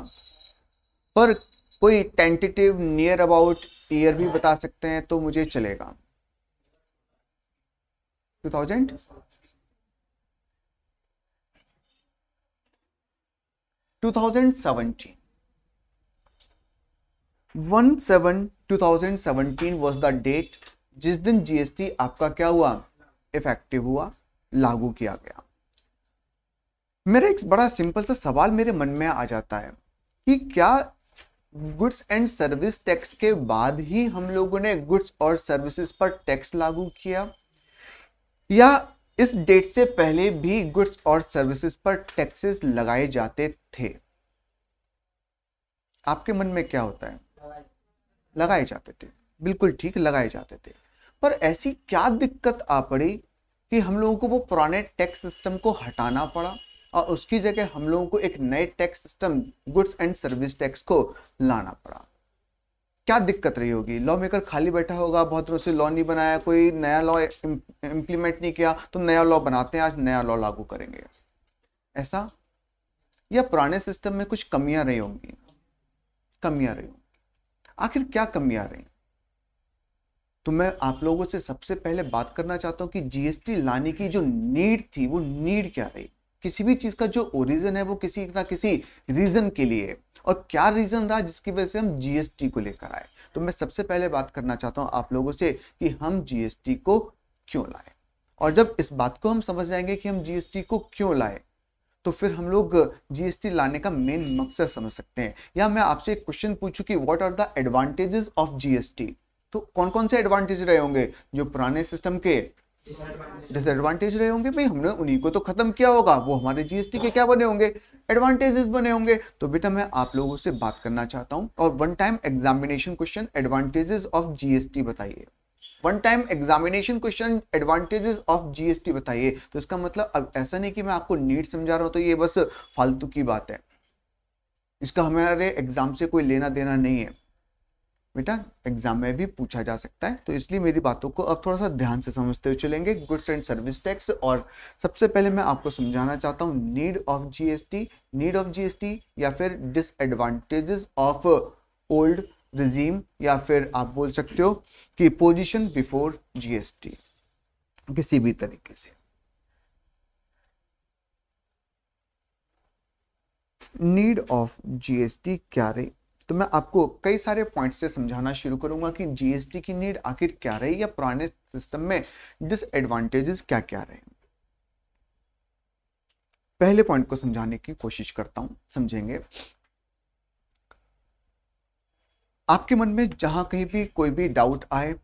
पर कोई टेंटेटिव नियर अबाउट ईयर भी बता सकते हैं तो मुझे चलेगा थाउजेंड 2017 वॉज द डेट जिस दिन जीएसटी आपका क्या हुआ इफेक्टिव हुआ लागू किया गया मेरा एक बड़ा सिंपल सा सवाल मेरे मन में आ जाता है कि क्या गुड्स एंड सर्विस टैक्स के बाद ही हम लोगों ने गुड्स और सर्विसेज पर टैक्स लागू किया या इस डेट से पहले भी गुड्स और सर्विसेज पर टैक्सेस लगाए जाते थे आपके मन में क्या होता है लगाए जाते थे बिल्कुल ठीक लगाए जाते थे पर ऐसी क्या दिक्कत आ पड़ी कि हम लोगों को वो पुराने टैक्स सिस्टम को हटाना पड़ा और उसकी जगह हम लोगों को एक नए tax system goods and service tax को लाना पड़ा क्या दिक्कत रही होगी लॉ मेकर खाली बैठा होगा बहुत दिनों से लॉ नहीं बनाया कोई नया लॉ इम्प्लीमेंट नहीं किया तो नया लॉ बनाते हैं आज नया लॉ लागू करेंगे ऐसा या पुराने सिस्टम में कुछ कमियां रही होंगी कमियां रही होंगी आखिर क्या कमियां रही तो मैं आप लोगों से सबसे पहले बात करना चाहता हूं कि जीएसटी लाने की जो नीड थी वो नीड क्या रही किसी भी चीज का जो ओरिजन है वो किसी ना किसी रीजन के लिए और क्या रीज़न रहा जिसकी वजह से हम जीएसटी को लेकर आए तो मैं सबसे पहले बात करना चाहता हूं आप लोगों से कि हम जीएसटी को क्यों लाए और जब इस बात को हम समझ जाएंगे कि हम जीएसटी को क्यों लाए तो फिर हम लोग जीएसटी लाने का मेन मकसद समझ सकते हैं या मैं आपसे एक क्वेश्चन पूछूं कि what are the advantages of GST तो कौन कौन से एडवांटेज रहे होंगे जो पुराने सिस्टम के डिसएडवांटेज रहे होंगे भाई हमने उन्हीं को तो खत्म किया होगा वो हमारे जीएसटी के क्या बने होंगे एडवांटेजेस बने होंगे तो बेटा मैं आप लोगों से बात करना चाहता हूँ और one time examination question advantages of GST बताइए one time examination question advantages of GST बताइए तो इसका मतलब अब ऐसा नहीं कि मैं आपको नीट समझा रहा हूँ तो ये बस फालतू की बात है इसका हमारे एग्जाम से कोई लेना देना नहीं है बेटा एग्जाम में भी पूछा जा सकता है तो इसलिए मेरी बातों को अब थोड़ा सा ध्यान से समझते हुए चलेंगे गुड्स एंड सर्विस टैक्स और सबसे पहले मैं आपको समझाना चाहता हूँ need of GST need of GST या फिर डिसएडवांटेजेस ऑफ ओल्ड रिजीम या फिर आप बोल सकते हो कि पोजिशन बिफोर जीएसटी किसी भी तरीके से नीड ऑफ जीएसटी क्या रही तो मैं आपको कई सारे पॉइंट्स से समझाना शुरू करूंगा कि जीएसटी की नीड आखिर क्या रही या पुराने सिस्टम में डिसएडवांटेजेस क्या क्या रहे पहले पॉइंट को समझाने की कोशिश करता हूं समझेंगे आपके मन में जहां कहीं भी कोई भी डाउट आए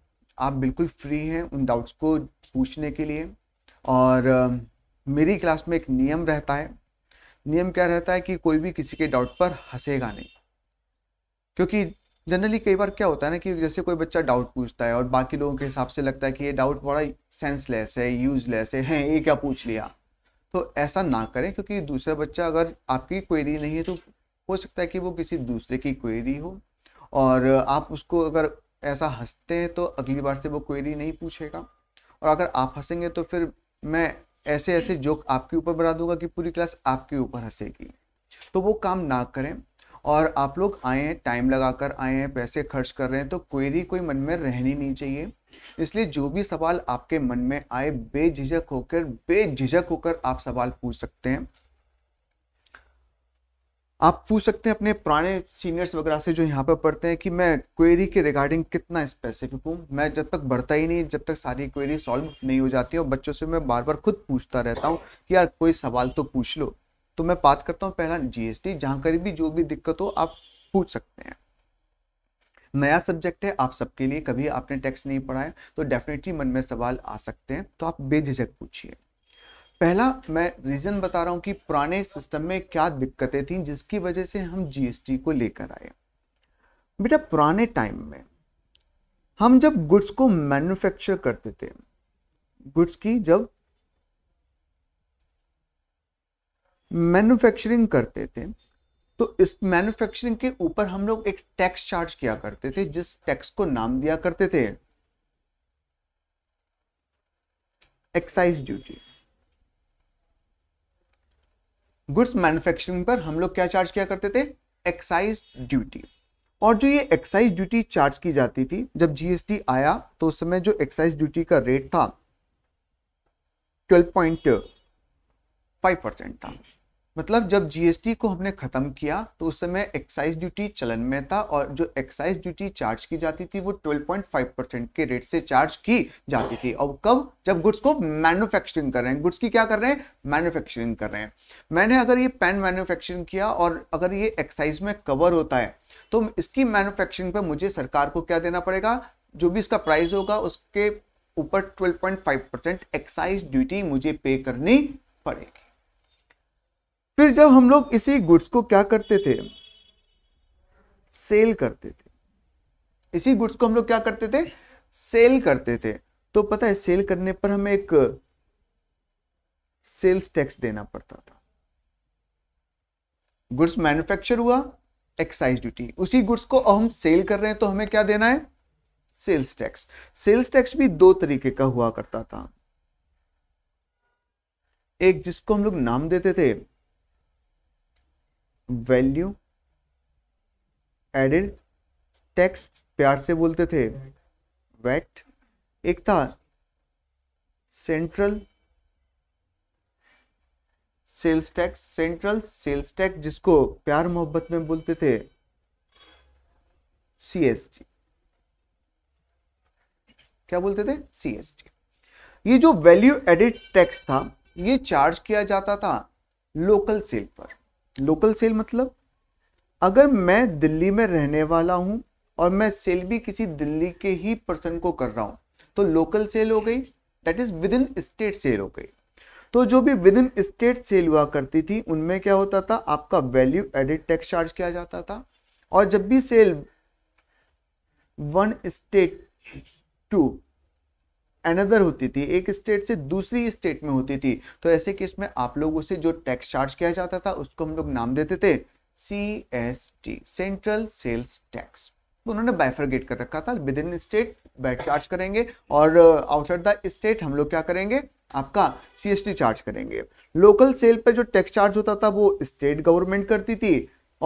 आप बिल्कुल फ्री हैं उन डाउट्स को पूछने के लिए और मेरी क्लास में एक नियम रहता है नियम क्या रहता है कि कोई भी किसी के डाउट पर हंसेगा नहीं क्योंकि जनरली कई बार क्या होता है ना कि जैसे कोई बच्चा डाउट पूछता है और बाकी लोगों के हिसाब से लगता है कि ये डाउट बड़ा सेंसलेस है यूजलेस है हैं ये क्या पूछ लिया तो ऐसा ना करें क्योंकि दूसरा बच्चा अगर आपकी क्वेरी नहीं है तो हो सकता है कि वो किसी दूसरे की क्वेरी हो और आप उसको अगर ऐसा हंसते हैं तो अगली बार से वो क्वेरी नहीं पूछेगा और अगर आप हंसेंगे तो फिर मैं ऐसे ऐसे जोक आपके ऊपर बना दूंगा कि पूरी क्लास आपके ऊपर हंसेगी तो वो काम ना करें और आप लोग आए हैं टाइम लगा कर आए हैं पैसे खर्च कर रहे हैं तो क्वेरी कोई मन में रहनी नहीं चाहिए इसलिए जो भी सवाल आपके मन में आए बेझिझक होकर बेझिझक होकर आप सवाल पूछ सकते हैं आप पूछ सकते हैं अपने पुराने सीनियर्स वगैरह से जो यहाँ पर पढ़ते हैं कि मैं क्वेरी के रिगार्डिंग कितना स्पेसिफिक हूँ मैं जब तक बढ़ता ही नहीं जब तक सारी क्वेरी सॉल्व नहीं हो जाती और बच्चों से मैं बार बार खुद पूछता रहता हूँ कि यार कोई सवाल तो पूछ लो तो मैं बात करता हूँ पहला जीएसटी जहां करीब भी जो भी दिक्कत हो आप पूछ सकते हैं नया सब्जेक्ट है आप सबके लिए कभी आपने टैक्स नहीं पढ़ाया तो डेफिनेटली मन में सवाल आ सकते हैं तो आप बेझिझक पूछिए पहला मैं रीज़न बता रहा हूं कि पुराने सिस्टम में क्या दिक्कतें थी जिसकी वजह से हम जीएसटी को लेकर आए बेटा पुराने टाइम में हम जब गुड्स को मैन्युफैक्चर करते थे गुड्स की जब मैन्युफैक्चरिंग करते थे तो इस मैन्युफैक्चरिंग के ऊपर हम लोग एक टैक्स चार्ज किया करते थे जिस टैक्स को नाम दिया करते थे एक्साइज ड्यूटी गुड्स मैन्युफैक्चरिंग पर हम लोग क्या चार्ज किया करते थे एक्साइज ड्यूटी और जो ये एक्साइज ड्यूटी चार्ज की जाती थी जब जीएसटी आया तो उस समय जो एक्साइज ड्यूटी का रेट था 12.5 परसेंट था मतलब जब जीएसटी को हमने ख़त्म किया तो उस समय एक्साइज ड्यूटी चलन में था और जो एक्साइज ड्यूटी चार्ज की जाती थी वो 12.5 परसेंट के रेट से चार्ज की जाती थी और कब जब गुड्स को मैन्युफैक्चरिंग कर रहे हैं गुड्स की क्या कर रहे हैं मैन्युफैक्चरिंग कर रहे हैं मैंने अगर ये पेन मैन्युफैक्चरिंग किया और अगर ये एक्साइज में कवर होता है तो इसकी मैन्युफैक्चरिंग पर मुझे सरकार को क्या देना पड़ेगा जो भी इसका प्राइस होगा उसके ऊपर ट्वेल्व परसेंट एक्साइज ड्यूटी मुझे पे करनी पड़ेगी फिर जब हम लोग इसी गुड्स को क्या करते थे सेल करते थे इसी गुड्स को हम लोग क्या करते थे सेल करते थे तो पता है सेल करने पर हमें एक सेल्स टैक्स देना पड़ता था गुड्स मैन्युफैक्चर हुआ एक्साइज ड्यूटी उसी गुड्स को हम सेल कर रहे हैं तो हमें क्या देना है सेल्स टैक्स सेल्स टैक्स भी दो तरीके का हुआ करता था एक जिसको हम लोग नाम देते थे वैल्यू एडेड टैक्स प्यार से बोलते थे वैट एक था central sales tax central sales tax जिसको प्यार मोहब्बत में बोलते थे सीएसटी क्या बोलते थे सीएसटी ये जो वैल्यू एडिड टैक्स था ये चार्ज किया जाता था लोकल सेल पर लोकल सेल मतलब अगर मैं दिल्ली में रहने वाला हूं और मैं सेल भी किसी दिल्ली के ही पर्सन को कर रहा हूं तो लोकल सेल हो गई that is within state sale हो गई तो जो भी विद इन स्टेट सेल हुआ करती थी उनमें क्या होता था आपका वैल्यू एडिड टैक्स चार्ज किया जाता था और जब भी sale one state to another होती थी एक स्टेट से दूसरी स्टेट में होती थी तो ऐसे केस में आप लोगों से जो टैक्स चार्ज किया जाता था उसको हम लोग नाम देते थे C S T central sales tax उन्होंने बाइफरगेट कर रखा था within state VAT charge करेंगे और आउटसाइड द स्टेट हम लोग क्या करेंगे आपका सीएसटी चार्ज करेंगे लोकल सेल पर जो टैक्स चार्ज होता था वो स्टेट गवर्नमेंट करती थी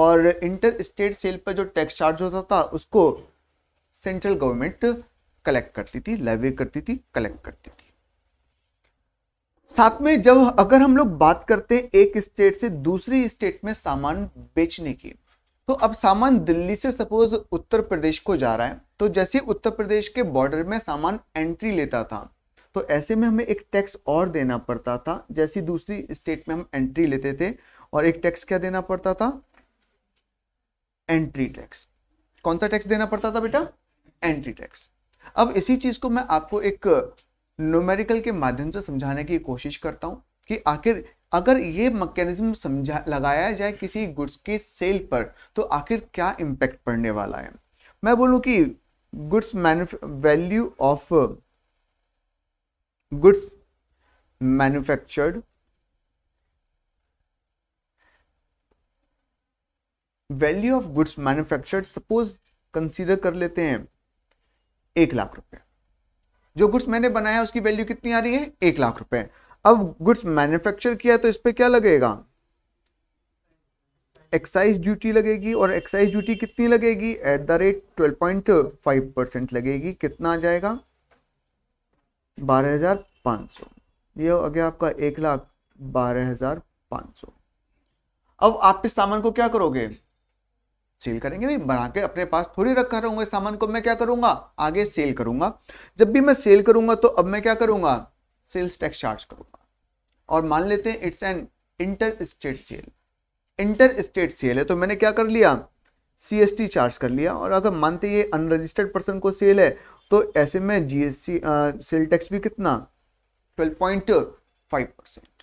और इंटर स्टेट सेल पर जो टैक्स चार्ज होता था उसको सेंट्रल गवर्नमेंट कलेक्ट करती थी लेवे करती थी कलेक्ट करती थी साथ में जब अगर हम लोग बात करते हैं एक स्टेट से दूसरी स्टेट में सामान बेचने की तो अब सामान दिल्ली से सपोज उत्तर प्रदेश को जा रहा है तो जैसे उत्तर प्रदेश के बॉर्डर में सामान एंट्री लेता था तो ऐसे में हमें एक टैक्स और देना पड़ता था जैसी दूसरी स्टेट में हम एंट्री लेते थे और एक टैक्स क्या देना पड़ता था एंट्री टैक्स कौन सा टैक्स देना पड़ता था बेटा एंट्री टैक्स अब इसी चीज को मैं आपको एक न्यूमेरिकल के माध्यम से समझाने की कोशिश करता हूं कि आखिर अगर ये मैकेनिज्म समझा लगाया जाए किसी गुड्स के सेल पर तो आखिर क्या इम्पैक्ट पड़ने वाला है मैं बोलूं कि goods value of goods manufactured value of goods manufactured suppose consider कर लेते हैं एक लाख रुपए जो गुड्स मैंने बनाया उसकी वैल्यू कितनी आ रही है एक लाख रुपए अब गुड्स मैन्युफैक्चर किया तो इस पर क्या लगेगा एक्साइज ड्यूटी लगेगी और एक्साइज ड्यूटी कितनी लगेगी at the rate twelve point five percent लगेगी कितना आ जाएगा बारह हजार पाँच सौ ये हो गया आपका एक लाख बारह हजार पाँच सौ अब आप इस सामान को क्या करोगे सेल करेंगे भाई बना के अपने पास थोड़ी रखा रहूंगा सामान को मैं क्या करूंगा आगे सेल करूंगा जब भी मैं सेल करूंगा तो अब मैं क्या करूंगा सेल्स टैक्स चार्ज करूंगा और मान लेते हैं it's an inter state sale inter state sale है तो मैंने क्या कर लिया सी चार्ज कर लिया और अगर मानते ये अनरजिस्टर्ड पर्सन को सेल है तो ऐसे में जी सेल टैक्स भी कितना twelve point five percent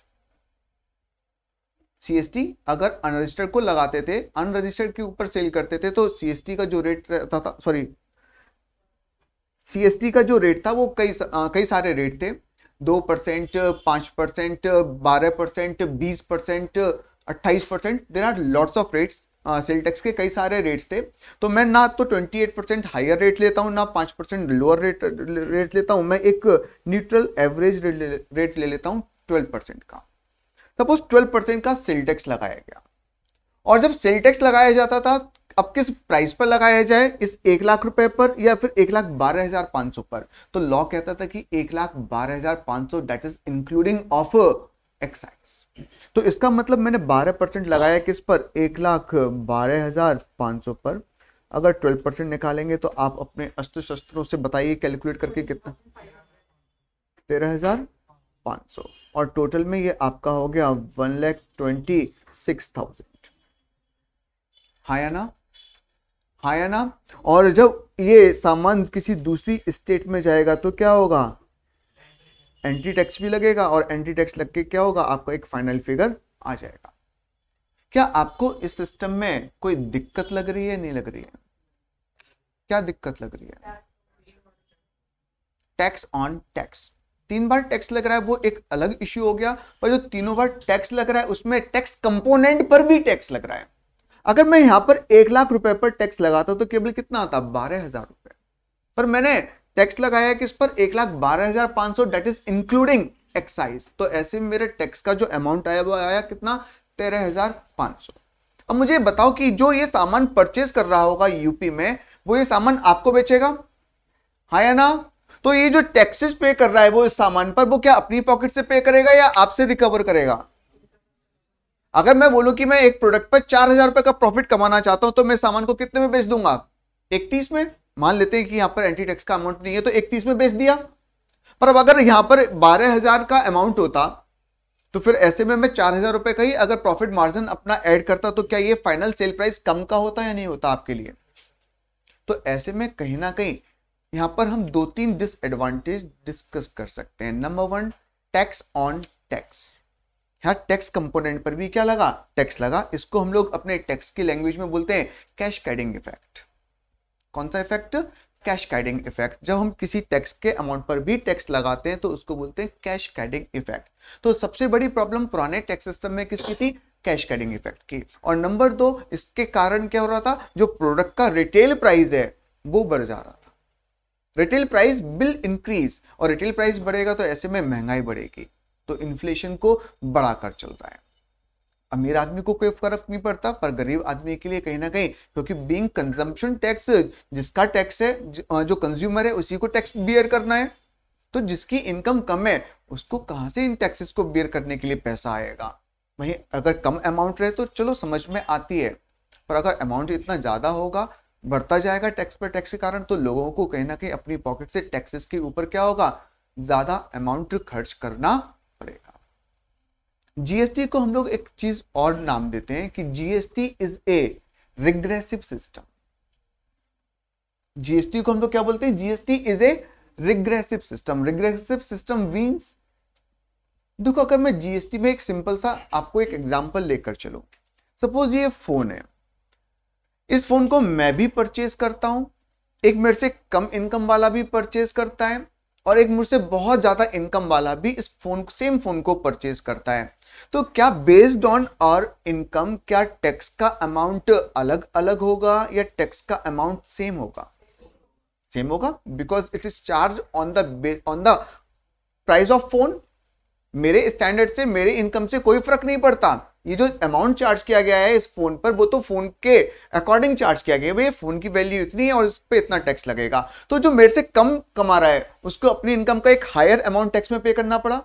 CST अगर अनरजिस्टर्ड को लगाते थे अनरजिस्टर्ड के ऊपर सेल करते थे तो सीएसटी का जो रेट रहता था सॉरी सीएसटी का जो रेट था वो कई कई सारे रेट थे दो परसेंट पाँच परसेंट बारह परसेंट बीस परसेंट अट्ठाईस percent there are lots of rates sale tax के कई सारे रेट्स थे तो मैं ना तो twenty eight percent higher rate लेता हूँ ना पाँच परसेंट लोअर रेट रेट लेता हूँ मैं एक न्यूट्रल एवरेज रेट ले लेता हूँ ट्वेल्व परसेंट का सपोज ट्वेल्व परसेंट का सेल टैक्स लगाया गया और जब सेल टैक्स लगाया जाता था अब किस प्राइस पर लगाया जाए इस एक लाख रुपए पर या फिर एक लाख बारह हजार पांच सौ पर तो लॉ कहता था कि एक लाख बारह हजार पांच सौ that is including of excise तो इसका मतलब मैंने बारह परसेंट लगाया किस पर एक लाख बारह हजार पांच सौ पर अगर ट्वेल्व परसेंट निकालेंगे तो आप अपने अस्त्र शस्त्रों से बताइए कैलकुलेट करके कितना तेरह हजार पांच सौ और टोटल में ये आपका हो गया one lakh twenty six thousand हाया ना हाया ना और जब ये सामान किसी दूसरी स्टेट में जाएगा तो क्या होगा एंट्री टैक्स भी लगेगा और एंट्री टैक्स लग के क्या होगा आपका एक फाइनल फिगर आ जाएगा क्या आपको इस सिस्टम में कोई दिक्कत लग रही है नहीं लग रही है क्या दिक्कत लग रही है टैक्स ऑन टैक्स तीन बार टैक्स लग रहा है वो एक अलग इश्यू हो गया पर जो तीनों बार टैक्स लग रहा है उसमें टैक्स कंपोनेंट पर भी टैक्स लग रहा है अगर मैं यहां पर एक लाख रुपए पर टैक्स लगाता तो केवल कितना आता बारह हजार रुपए पर मैंने टैक्स लगाया कि इस पर एक लाख बारह हजार पांच सौ डेट इज इंक्लूडिंग एक्साइज तो ऐसे में मेरे टैक्स का जो अमाउंट आया वो आया कितना तेरह हजार पांच सौ अब मुझे बताओ कि जो ये सामान परचेज कर रहा होगा यूपी में वो ये सामान आपको बेचेगा हाँ या ना तो ये जो टैक्सेस पे कर रहा है वो इस सामान पर वो क्या अपनी पॉकेट से पे करेगा या आपसे रिकवर करेगा अगर मैं बोलूं कि मैं एक प्रोडक्ट पर चार हजार रुपए का प्रॉफिट कमाना चाहता हूं तो मैं सामान को कितने में बेच दूंगा इकतीस में मान लेते हैं कि यहां पर एंटी टैक्स का अमाउंट नहीं है तो इकतीस में बेच दिया पर अब अगर यहां पर बारह हजार का अमाउंट होता तो फिर ऐसे में मैं चार हजार रुपए का ही अगर प्रॉफिट मार्जिन अपना ऐड करता तो क्या ये फाइनल सेल प्राइस कम का होता या नहीं होता आपके लिए तो ऐसे में कहीं ना कहीं यहाँ पर हम दो तीन डिसएडवांटेज डिस्कस कर सकते हैं number one tax on tax यहाँ टैक्स कंपोनेंट पर भी क्या लगा टैक्स लगा इसको हम लोग अपने टैक्स की लैंग्वेज में बोलते हैं कैश कैडिंग इफेक्ट कौन सा इफेक्ट कैश कैडिंग इफेक्ट जब हम किसी टैक्स के अमाउंट पर भी टैक्स लगाते हैं तो उसको बोलते हैं कैश कैडिंग इफेक्ट तो सबसे बड़ी प्रॉब्लम पुराने टैक्स सिस्टम में किसकी थी कैश कैडिंग इफेक्ट की और नंबर दो इसके कारण क्या हो रहा था जो प्रोडक्ट का रिटेल प्राइस है वो बढ़ जा रहा था रिटेल प्राइस बिल इंक्रीज और रिटेल प्राइस बढ़ेगा तो ऐसे में महंगाई बढ़ेगी तो इन्फ्लेशन को बढ़ा कर चल रहा है अमीर आदमी को कोई फर्क नहीं पड़ता पर गरीब आदमी के लिए कहीं ना कहीं क्योंकि बींग कंजम्पशन टैक्स जिसका टैक्स है जो कंज्यूमर है उसी को टैक्स बियर करना है तो जिसकी इनकम कम है उसको कहाँ से इन टैक्सेस को बियर करने के लिए पैसा आएगा वहीं अगर कम अमाउंट रहे तो चलो समझ में आती है पर अगर अमाउंट इतना ज़्यादा होगा बढ़ता जाएगा टैक्स पर टैक्स के कारण तो लोगों को कहीं ना कहीं अपनी पॉकेट से टैक्सेस के ऊपर क्या होगा ज्यादा अमाउंट खर्च करना पड़ेगा जीएसटी को हम लोग एक चीज और नाम देते हैं कि GST is a regressive system GST को हम लोग क्या बोलते हैं GST is a regressive system regressive system means देखो अगर मैं जीएसटी में एक सिंपल सा आपको एक एग्जाम्पल लेकर चलू सपोज ये फोन है इस फोन को मैं भी परचेज करता हूँ एक मेरे से कम इनकम वाला भी परचेज करता है और एक मुझसे बहुत ज्यादा इनकम वाला भी इस फोन सेम फोन को परचेज करता है तो क्या बेस्ड ऑन और इनकम क्या टैक्स का अमाउंट अलग अलग होगा या टैक्स का अमाउंट सेम होगा सेम होगा because it is charge on the on the price of phone मेरे स्टैंडर्ड से मेरे इनकम से कोई फर्क नहीं पड़ता ये जो अमाउंट चार्ज किया गया है इस फोन पर वो तो फोन के अकॉर्डिंग चार्ज किया गया है भाई फोन की वैल्यू इतनी है और इस पर इतना टैक्स लगेगा तो जो मेरे से कम कमा रहा है उसको अपनी इनकम का एक हायर अमाउंट टैक्स में पे करना पड़ा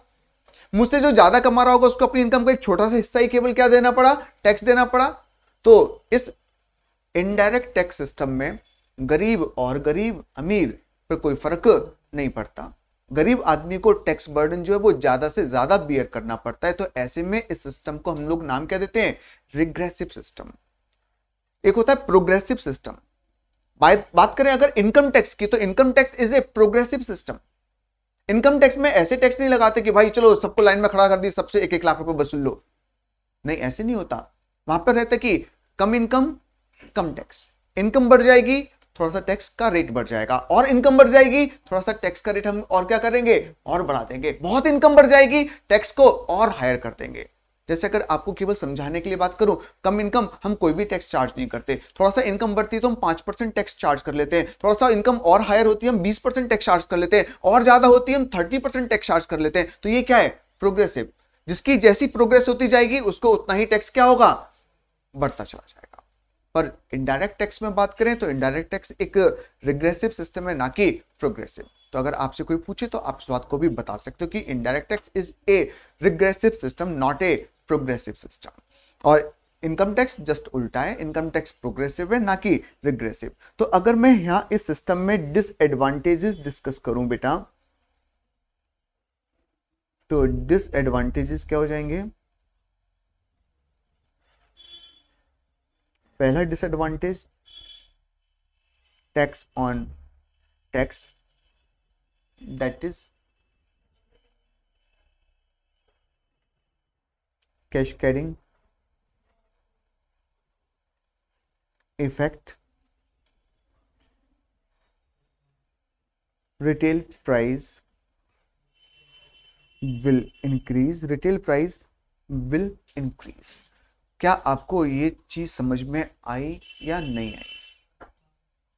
मुझसे जो ज्यादा कमा रहा होगा उसको अपनी इनकम का एक छोटा सा हिस्सा ही केवल क्या देना पड़ा टैक्स देना पड़ा तो इस इनडायरेक्ट टैक्स सिस्टम में गरीब और गरीब अमीर पर कोई फर्क नहीं पड़ता गरीब आदमी को टैक्स बर्डन जो है वो ज़्यादा से ज़्यादा बियर करना पड़ता है तो ऐसे में इस सिस्टम को हम लोग नाम क्या देते हैं रिग्रेसिव सिस्टम एक होता है प्रोग्रेसिव सिस्टम बात करें अगर इनकम टैक्स की तो income tax is a progressive system income tax में ऐसे टैक्स नहीं लगाते कि भाई चलो सबको लाइन में खड़ा कर दी सबसे एक एक लाख रुपए वसूल लो नहीं ऐसे नहीं होता वहां पर रहता कि कम इनकम कम टैक्स इनकम बढ़ जाएगी थोड़ा सा टैक्स का रेट बढ़ जाएगा और इनकम बढ़ जाएगी थोड़ा सा टैक्स का रेट हम और क्या करेंगे और बढ़ा देंगे बहुत इनकम बढ़ जाएगी टैक्स को और हायर कर देंगे जैसे अगर आपको केवल समझाने के लिए बात करूं कम इनकम हम कोई भी टैक्स चार्ज नहीं करते थोड़ा सा इनकम बढ़ती है तो हम पांच परसेंट टैक्स चार्ज कर लेते हैं थोड़ा सा इनकम और हायर होती है हम बीस परसेंट टैक्स चार्ज कर लेते हैं और ज्यादा होती है हम थर्टी परसेंट टैक्स चार्ज कर लेते हैं तो ये क्या है प्रोग्रेसिव जिसकी जैसी प्रोग्रेस होती जाएगी उसको उतना ही टैक्स क्या होगा बढ़ता चला जाएगा पर इनडायरेक्ट टैक्स में बात करें तो इनडायरेक्ट टैक्स एक रिग्रेसिव सिस्टम है ना कि प्रोग्रेसिव तो अगर आपसे कोई पूछे तो आप इस बात को भी बता सकते हो कि indirect tax is a regressive system not a progressive system और इनकम टैक्स जस्ट उल्टा है इनकम टैक्स प्रोग्रेसिव है ना कि रिग्रेसिव तो अगर मैं यहां इस सिस्टम में डिसएडवांटेजेस डिस्कस करूं बेटा तो डिसएडवांटेजेस क्या हो जाएंगे पहला disadvantage tax on tax that is cash carrying effect retail price will increase retail price will increase क्या आपको ये चीज़ समझ में आई या नहीं आई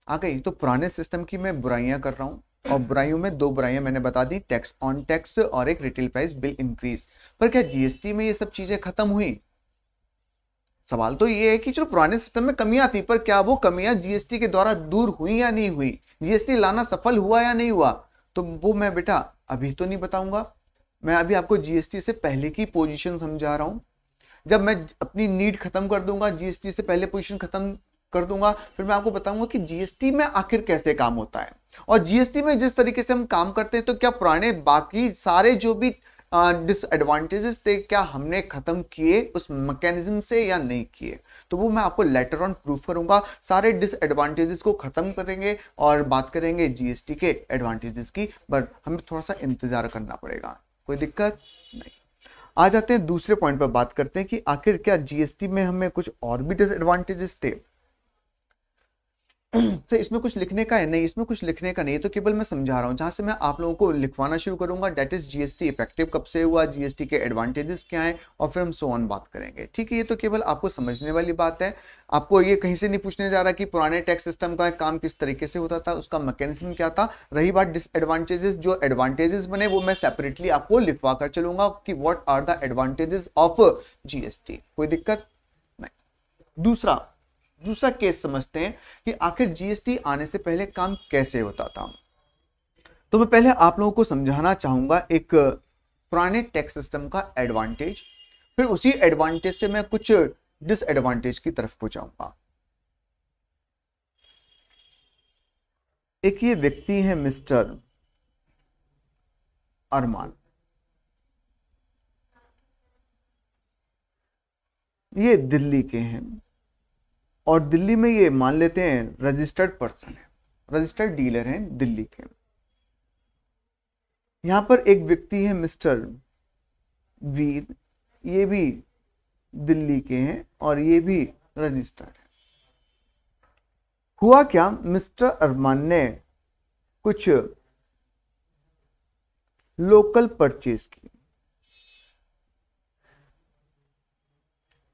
आ गई तो पुराने सिस्टम की मैं बुराइयां कर रहा हूँ और बुराइयों में दो बुराइयां मैंने बता दी टैक्स ऑन टैक्स और एक रिटेल प्राइस बिल इंक्रीज पर क्या जीएसटी में ये सब चीजें खत्म हुई सवाल तो ये है कि चलो पुराने सिस्टम में कमियां थी पर क्या वो कमियां जीएसटी के द्वारा दूर हुई या नहीं हुई जीएसटी लाना सफल हुआ या नहीं हुआ तो वो मैं बेटा अभी तो नहीं बताऊंगा मैं अभी आपको जीएसटी से पहले की पोजीशन समझा रहा हूं जब मैं अपनी नीड खत्म कर दूंगा जीएसटी से पहले पोजिशन खत्म कर दूंगा फिर मैं आपको बताऊंगा कि जीएसटी में आखिर कैसे काम होता है और जीएसटी में जिस तरीके से हम काम करते हैं तो क्या पुराने बाकी सारे जो भी डिसएडवांटेजेस थे क्या हमने खत्म किए उस मैकेनिज्म से या नहीं किए तो वो मैं आपको लेटर ऑन प्रूफ करूंगा सारे डिसएडवांटेजेस को खत्म करेंगे और बात करेंगे जीएसटी के एडवांटेजेस की बट हमें थोड़ा सा इंतजार करना पड़ेगा कोई दिक्कत आ जाते हैं दूसरे पॉइंट पर बात करते हैं कि आखिर क्या जीएसटी में हमें कुछ और भी डिसएडवांटेजेस थे सर इसमें कुछ लिखने का है नहीं इसमें कुछ लिखने का नहीं तो केवल मैं समझा रहा हूँ जहाँ से मैं आप लोगों को लिखवाना शुरू करूंगा डेट इज जीएसटी इफेक्टिव कब से हुआ जीएसटी के एडवांटेजेस क्या हैं और फिर हम सो ऑन बात करेंगे ठीक है ये तो केवल आपको समझने वाली बात है आपको ये कहीं से नहीं पूछने जा रहा कि पुराने टैक्स सिस्टम का काम किस तरीके से होता था उसका मैकेनिज्म क्या था रही बात डिसएडवांटेजेस जो एडवांटेजेस बने वो मैं सेपरेटली आपको लिखवा कर चलूंगा कि what are the advantages of GST कोई दिक्कत नहीं दूसरा दूसरा केस समझते हैं कि आखिर जीएसटी आने से पहले काम कैसे होता था तो मैं पहले आप लोगों को समझाना चाहूंगा एक पुराने टैक्स सिस्टम का एडवांटेज फिर उसी एडवांटेज से मैं कुछ डिसएडवांटेज की तरफ पहुंचाऊंगा एक ये व्यक्ति है मिस्टर अरमान ये दिल्ली के हैं और दिल्ली में ये मान लेते हैं रजिस्टर्ड पर्सन है रजिस्टर्ड डीलर हैं दिल्ली के यहाँ पर एक व्यक्ति है मिस्टर वीर ये भी दिल्ली के हैं और ये भी रजिस्टर्ड है हुआ क्या मिस्टर अरमान ने कुछ लोकल परचेज की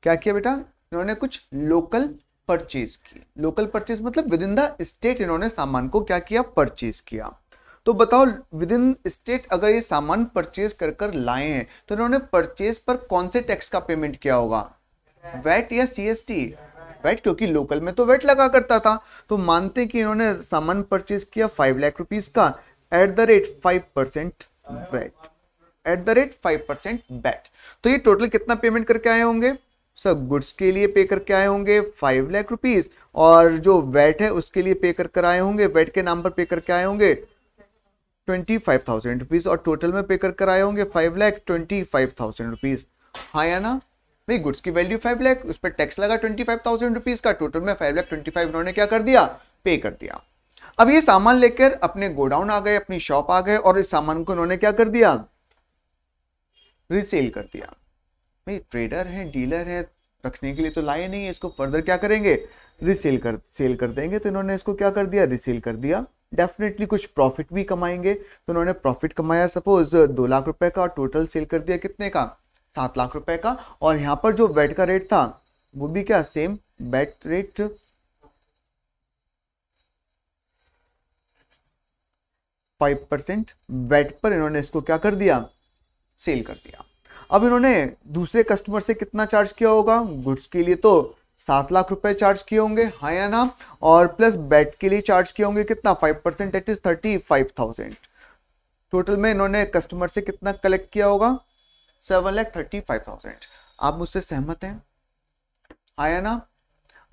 क्या किया बेटा इन्होंने कुछ लोकल परचेज की लोकल परचेज मतलब विद इन द स्टेट इन्होंने सामान को क्या किया परचेज किया तो बताओ विद इन स्टेट अगर ये सामान परचेज कर कर लाए हैं तो इन्होंने परचेज पर कौन से टैक्स का पेमेंट किया होगा वैट या सीएसटी वैट क्योंकि लोकल में तो वैट लगा करता था तो मानते कि इन्होंने सामान परचेज किया फाइव लाख रुपीज का at the rate five percent VAT at the rate five percent VAT तो ये टोटल कितना पेमेंट करके आए होंगे सर गुड्स के लिए पे करके आए होंगे फाइव लाख रुपीज़ और जो वेट है उसके लिए पे कर कर आए होंगे वेट के नाम पर पे करके आए होंगे ट्वेंटी फाइव थाउजेंड रुपीज़ और टोटल में पे कर कर आए होंगे five lakh twenty five thousand rupees हाँ या ना भाई गुड्स की वैल्यू फाइव लाख उस पर टैक्स लगा ट्वेंटी फाइव थाउजेंड रुपीज़ का टोटल में फाइव लाख ट्वेंटी फाइव उन्होंने क्या कर दिया पे कर दिया अब ये सामान लेकर अपने गोडाउन आ गए अपनी शॉप आ गए और इस सामान को उन्होंने क्या कर दिया रिसेल कर दिया भाई ट्रेडर है डीलर है रखने के लिए तो लाए नहीं है इसको फर्दर क्या करेंगे रिसेल कर सेल कर देंगे तो इन्होंने इसको क्या कर दिया रिसेल कर दिया डेफिनेटली कुछ प्रॉफिट भी कमाएंगे तो उन्होंने प्रॉफिट कमाया सपोज दो लाख रुपए का और टोटल सेल कर दिया कितने का सात लाख रुपए का और यहाँ पर जो बेट का रेट था वो भी क्या same VAT rate five percent VAT पर इन्होंने इसको क्या कर दिया सेल कर दिया अब इन्होंने दूसरे कस्टमर से कितना चार्ज किया होगा गुड्स के लिए तो सात लाख रुपए चार्ज किए होंगे हाँ या ना और प्लस बेड के लिए चार्ज किए होंगे कितना five percent at is thirty five thousand total में इन्होंने कस्टमर से कितना कलेक्ट किया होगा seven lakh thirty five thousand आप मुझसे सहमत हैं हाँ या ना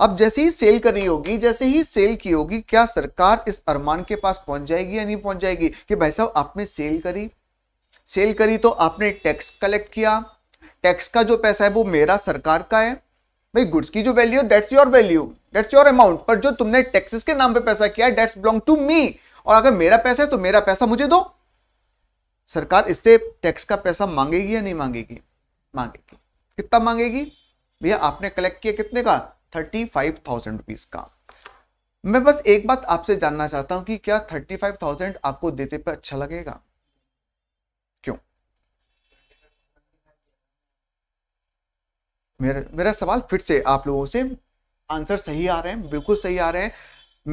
अब जैसे ही सेल करनी होगी जैसे ही सेल की होगी क्या सरकार इस अरमान के पास पहुंच जाएगी या नहीं पहुंच जाएगी कि भाई साहब आपने सेल करी सेल करी तो आपने टैक्स कलेक्ट किया टैक्स का जो पैसा है वो मेरा सरकार का है भाई गुड्स की जो वैल्यू है that's your value that's your amount पर जो तुमने टैक्सेस के नाम पे पैसा किया है डेट्स बिलोंग टू मी और अगर मेरा पैसा है तो मेरा पैसा मुझे दो सरकार इससे टैक्स का पैसा मांगेगी या नहीं मांगेगी मांगेगी कितना मांगेगी भैया आपने कलेक्ट किया कितने का थर्टी फाइव थाउजेंड रुपीज का मैं बस एक बात आपसे जानना चाहता हूं कि क्या थर्टी फाइव थाउजेंड आपको देते पे अच्छा लगेगा मेरा मेरा सवाल फिर से आप लोगों से आंसर सही आ रहे हैं बिल्कुल सही आ रहे हैं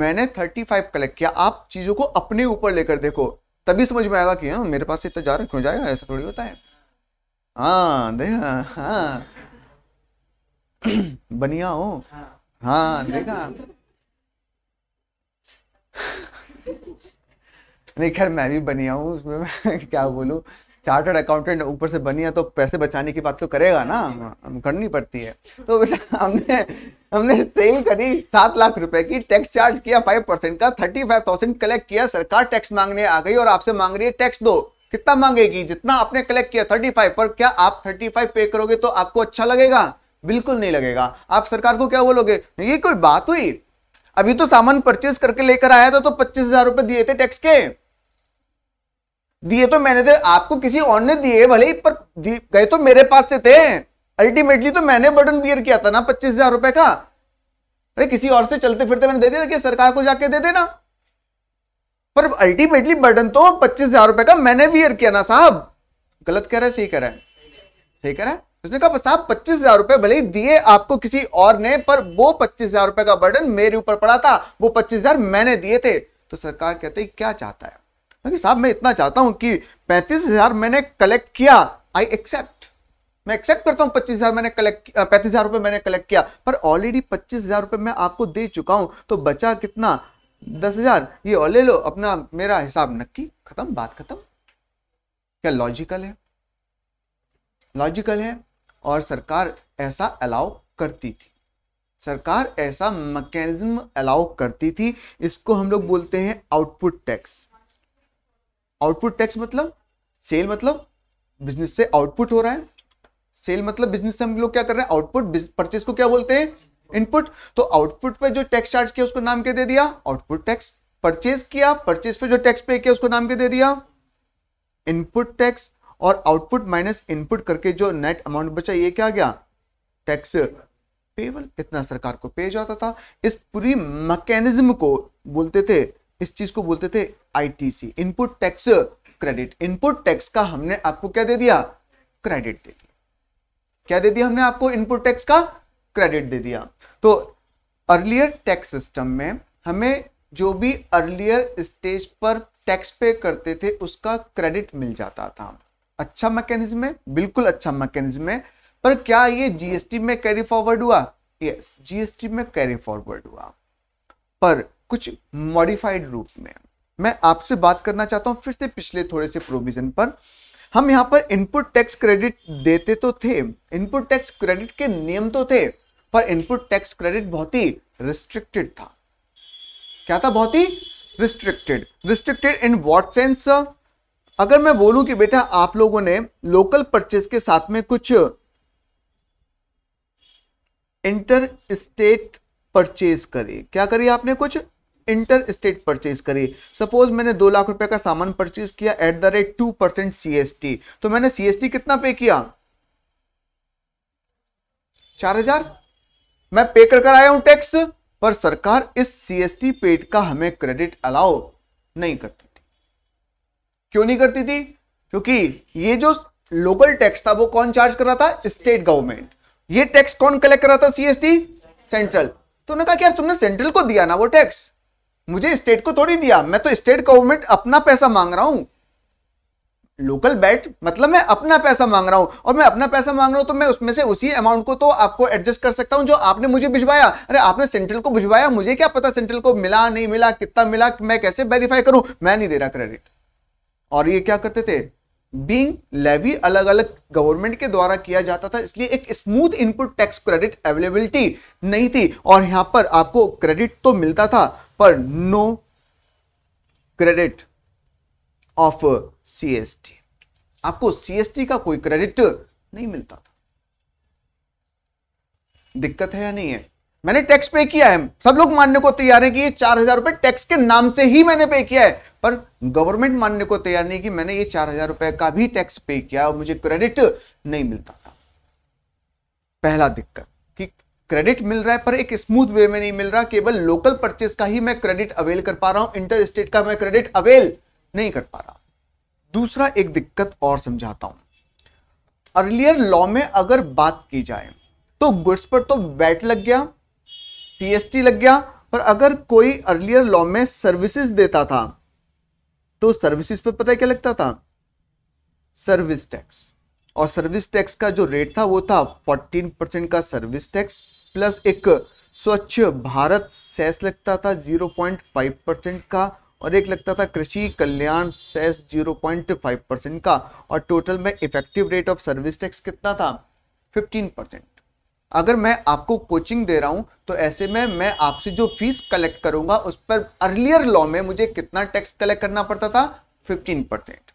मैंने 35 कलेक्ट किया आप चीज़ों को अपने ऊपर लेकर देखो तभी समझ में आएगा कि हाँ मेरे पास इतना जा रहा क्यों जाएगा ऐसा थोड़ी होता है हाँ देखा हाँ बनिया हो हाँ देखा नहीं खैर मैं भी बनिया हूँ उसमें मैं क्या बोलूँ चार्टर्ड अकाउंटेंट ऊपर से बनी है तो पैसे बचाने की बात तो करेगा ना हाँ, हाँ। करनी पड़ती है तो हमने हमने सेल करी सात लाख रुपए की टैक्स चार्ज किया फाइव परसेंट का थर्टी फाइव थाउजेंड कलेक्ट किया सरकार टैक्स मांगने आ गई और आपसे मांग रही है टैक्स दो कितना मांगेगी जितना आपने कलेक्ट किया थर्टी फाइव पर क्या आप थर्टी फाइव पे करोगे तो आपको अच्छा लगेगा बिल्कुल नहीं लगेगा आप सरकार को क्या बोलोगे ये कोई बात हुई अभी तो सामान परचेज करके लेकर आया था तो पच्चीस हजार रुपए दिए थे टैक्स के दिए तो मैंने थे आपको किसी और ने दिए भले ही पर गए तो मेरे पास से थे अल्टीमेटली तो मैंने बटन बियर किया था ना पच्चीस हजार रुपए का अरे किसी और से चलते फिरते मैंने दे दिया कि सरकार को जाके दे देना पर अल्टीमेटली बटन तो पच्चीस हजार रुपए का मैंने बियर किया ना साहब गलत कह रहे हैं सही कह रहे हैं सही कह रहा है उसने कहा साहब पच्चीस हजार रुपए भले ही दिए आपको किसी और ने पर वो पच्चीस हजार रुपए का बर्डन मेरे ऊपर पड़ा था वो पच्चीस हजार मैंने दिए थे तो सरकार कहते क्या चाहता है क्योंकि साहब मैं इतना चाहता हूं कि पैंतीस हजार मैंने कलेक्ट किया आई एक्सेप्ट मैं एक्सेप्ट करता हूँ पच्चीस हजार मैंने कलेक्ट पैंतीस हजार रुपये मैंने कलेक्ट किया पर ऑलरेडी पच्चीस हजार रुपये मैं आपको दे चुका हूँ तो बचा कितना दस हजार ये और ले लो अपना मेरा हिसाब नक्की खत्म बात खत्म क्या लॉजिकल है लॉजिकल है और सरकार ऐसा अलाउ करती थी सरकार ऐसा मैकेनिज्म अलाउ करती थी इसको हम लोग बोलते हैं आउटपुट टैक्स आउटपुट टैक्स मतलब सेल मतलब बिजनेस से आउटपुट हो रहा है सेल मतलब बिजनेस से हम लोग क्या कर रहे हैं आउटपुट परचेस को क्या बोलते हैं इनपुट तो आउटपुट पे जो टैक्स चार्ज किया उसको नाम क्या दे दिया आउटपुट टैक्स परचेज किया परचेज पे जो टैक्स पे किया उसको नाम क्या दे दिया इनपुट टैक्स और आउटपुट माइनस इनपुट करके जो नेट अमाउंट बचा ये क्या गया टैक्स पेबल इतना सरकार को पे जाता था इस पूरी मैकेनिज्म को बोलते थे इस चीज को बोलते थे ITC input tax credit input tax का हमने आपको क्या दे दिया क्रेडिट दे दिया क्या दे दिया हमने आपको इनपुट टैक्स का क्रेडिट दे दिया तो अर्लियर टैक्स सिस्टम में हमें जो भी अर्लियर स्टेज पर टैक्स पे करते थे उसका क्रेडिट मिल जाता था अच्छा मैकेनिज्म है बिल्कुल अच्छा मैकेनिज्म है पर क्या ये जीएसटी में कैरी फॉरवर्ड हुआ यस जीएसटी में कैरी फॉरवर्ड हुआ पर कुछ मॉडिफाइड रूप में मैं आपसे बात करना चाहता हूँ फिर से पिछले थोड़े से प्रोविजन पर हम यहाँ पर इनपुट टैक्स क्रेडिट देते तो थे इनपुट टैक्स क्रेडिट के नियम तो थे पर इनपुट टैक्स क्रेडिट बहुत ही रिस्ट्रिक्टेड था क्या था बहुत ही restricted restricted in what sense अगर मैं बोलूं कि बेटा आप लोगों ने लोकल परचेज के साथ में कुछ इंटर स्टेट परचेज करी क्या करी आपने कुछ इंटर स्टेट परचेज करी सपोज मैंने दो लाख रुपए का सामान परचेज किया at the rate two percent C तो मैंने सी कितना पे किया चार हजार मैं पे कर कर आया हूं टैक्स पर सरकार इस सीएसटी पेड का हमें क्रेडिट अलाउ नहीं करती थी क्यों नहीं करती थी क्योंकि ये जो लोकल टैक्स था वो कौन चार्ज कर रहा था स्टेट गवर्नमेंट ये टैक्स कौन कलेक्ट कर रहा था सीएसटी सेंट्रल तो उन्होंने कहा कि यार तुमने सेंट्रल को दिया ना वो टैक्स मुझे स्टेट को थोड़ी दिया मैं तो स्टेट गवर्नमेंट अपना पैसा मांग रहा हूं लोकल बैट मतलब मैं अपना पैसा मांग रहा हूं और मैं अपना पैसा मांग रहा हूं तो मैं उसमें से उसी अमाउंट को तो आपको एडजस्ट कर सकता हूं जो आपने मुझे भिजवाया अरे आपने सेंट्रल को भिजवाया मुझे क्या पता सेंट्रल को मिला नहीं मिला कितना मिला मैं कैसे वेरीफाई करूं मैं नहीं दे रहा क्रेडिट और ये क्या करते थे बींग लेवी अलग अलग गवर्नमेंट के द्वारा किया जाता था इसलिए एक smooth input tax credit availability नहीं थी और यहां पर आपको क्रेडिट तो मिलता था for no credit of CST. आपको सीएसटी का कोई क्रेडिट नहीं मिलता था दिक्कत है या नहीं है मैंने टैक्स पे किया है सब लोग मानने को तैयार हैं कि ये चार हजार रुपए टैक्स के नाम से ही मैंने पे किया है पर गवर्नमेंट मानने को तैयार नहीं कि मैंने ये चार हजार रुपए का भी टैक्स पे किया और मुझे क्रेडिट नहीं मिलता था पहला दिक्कत क्रेडिट मिल रहा है पर एक स्मूथ वे में नहीं मिल रहा केवल लोकल परचेस का ही मैं क्रेडिट अवेल कर पा रहा हूं इंटर स्टेट का मैं क्रेडिट अवेल नहीं कर पा रहा दूसरा एक दिक्कत और समझाता हूं अर्लियर लॉ में अगर बात की जाए तो गुड्स पर तो वैट लग गया सीएसटी लग गया पर अगर कोई अर्लियर लॉ में सर्विसेज देता था तो सर्विसेज पर पता क्या लगता था सर्विस टैक्स और सर्विस टैक्स का जो रेट था वो था 14 परसेंट का सर्विस टैक्स प्लस एक स्वच्छ भारत सेस लगता था 0.5 परसेंट का और एक लगता था कृषि कल्याण सेस 0.5 परसेंट का और टोटल में effective rate of service tax कितना था 15 परसेंट अगर मैं आपको कोचिंग दे रहा हूं तो ऐसे में मैं आपसे जो फीस कलेक्ट करूंगा उस पर अर्लियर लॉ में मुझे कितना टैक्स कलेक्ट करना पड़ता था 15 परसेंट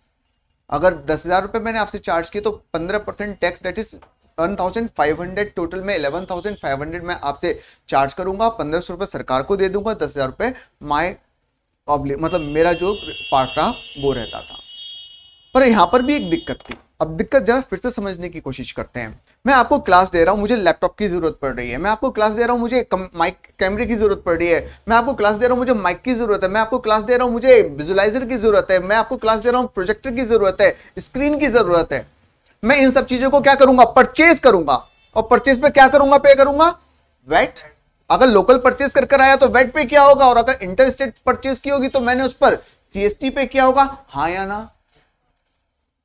अगर दस हजार रुपये मैंने आपसे चार्ज किए तो पंद्रह percent tax that is 1500 total में 11,500 मैं आपसे चार्ज करूंगा पंद्रह सौ रुपये सरकार को दे दूंगा दस हज़ार रुपये माई मतलब मेरा जो पार्ट रहा वो रहता था पर यहाँ पर भी एक दिक्कत थी अब दिक्कत जरा फिर से समझने की कोशिश करते हैं मैं आपको क्लास दे रहा हूँ मुझे लैपटॉप की जरूरत पड़ रही है मैं आपको क्लास दे रहा हूँ मुझे माइक कैमरे की जरूरत पड़ रही है मैं आपको क्लास दे रहा हूँ मुझे माइक की जरूरत है मैं आपको क्लास दे रहा हूँ मुझे विजुलाइजर की जरूरत है मैं आपको क्लास दे रहा हूँ प्रोजेक्टर की जरूरत है स्क्रीन की जरूरत है मैं इन सब चीजों को क्या करूंगा परचेज करूंगा और परचेज पे क्या करूंगा पे करूंगा वेट अगर लोकल परचेज कर कर आया तो वेट पे क्या होगा और अगर इंटर स्टेट परचेज की होगी तो मैंने उस पर सीएसटी पे क्या होगा हा या ना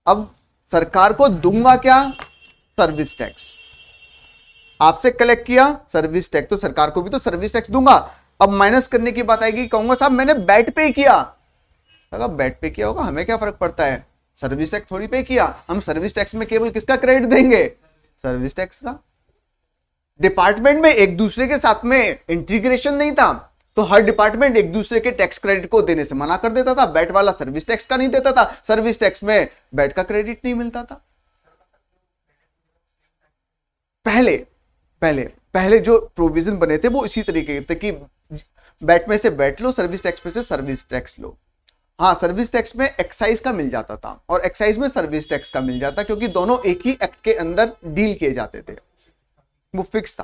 अब सरकार को दूंगा क्या सर्विस टैक्स आपसे कलेक्ट किया सर्विस टैक्स तो सरकार को भी तो सर्विस टैक्स दूंगा अब माइनस करने की बात आएगी कहूंगा साहब मैंने बैट पे किया अगर बैट पे किया होगा हमें क्या फर्क पड़ता है सर्विस टैक्स थोड़ी पे किया हम सर्विस टैक्स में केवल किसका क्रेडिट देंगे सर्विस टैक्स का डिपार्टमेंट में एक दूसरे के साथ में इंटीग्रेशन नहीं था तो हर डिपार्टमेंट एक दूसरे के टैक्स क्रेडिट को देने से मना कर देता था बैट वाला सर्विस टैक्स का नहीं देता था सर्विस टैक्स में बैट का क्रेडिट नहीं मिलता था पहले पहले पहले जो प्रोविजन बने थे वो इसी तरीके थे कि बैट में से बैट लो सर्विस टैक्स में से सर्विस टैक्स लो हाँ सर्विस टैक्स में एक्साइज का मिल जाता था और एक्साइज में सर्विस टैक्स का मिल जाता क्योंकि दोनों एक ही एक्ट के अंदर डील किए जाते थे वो फिक्स था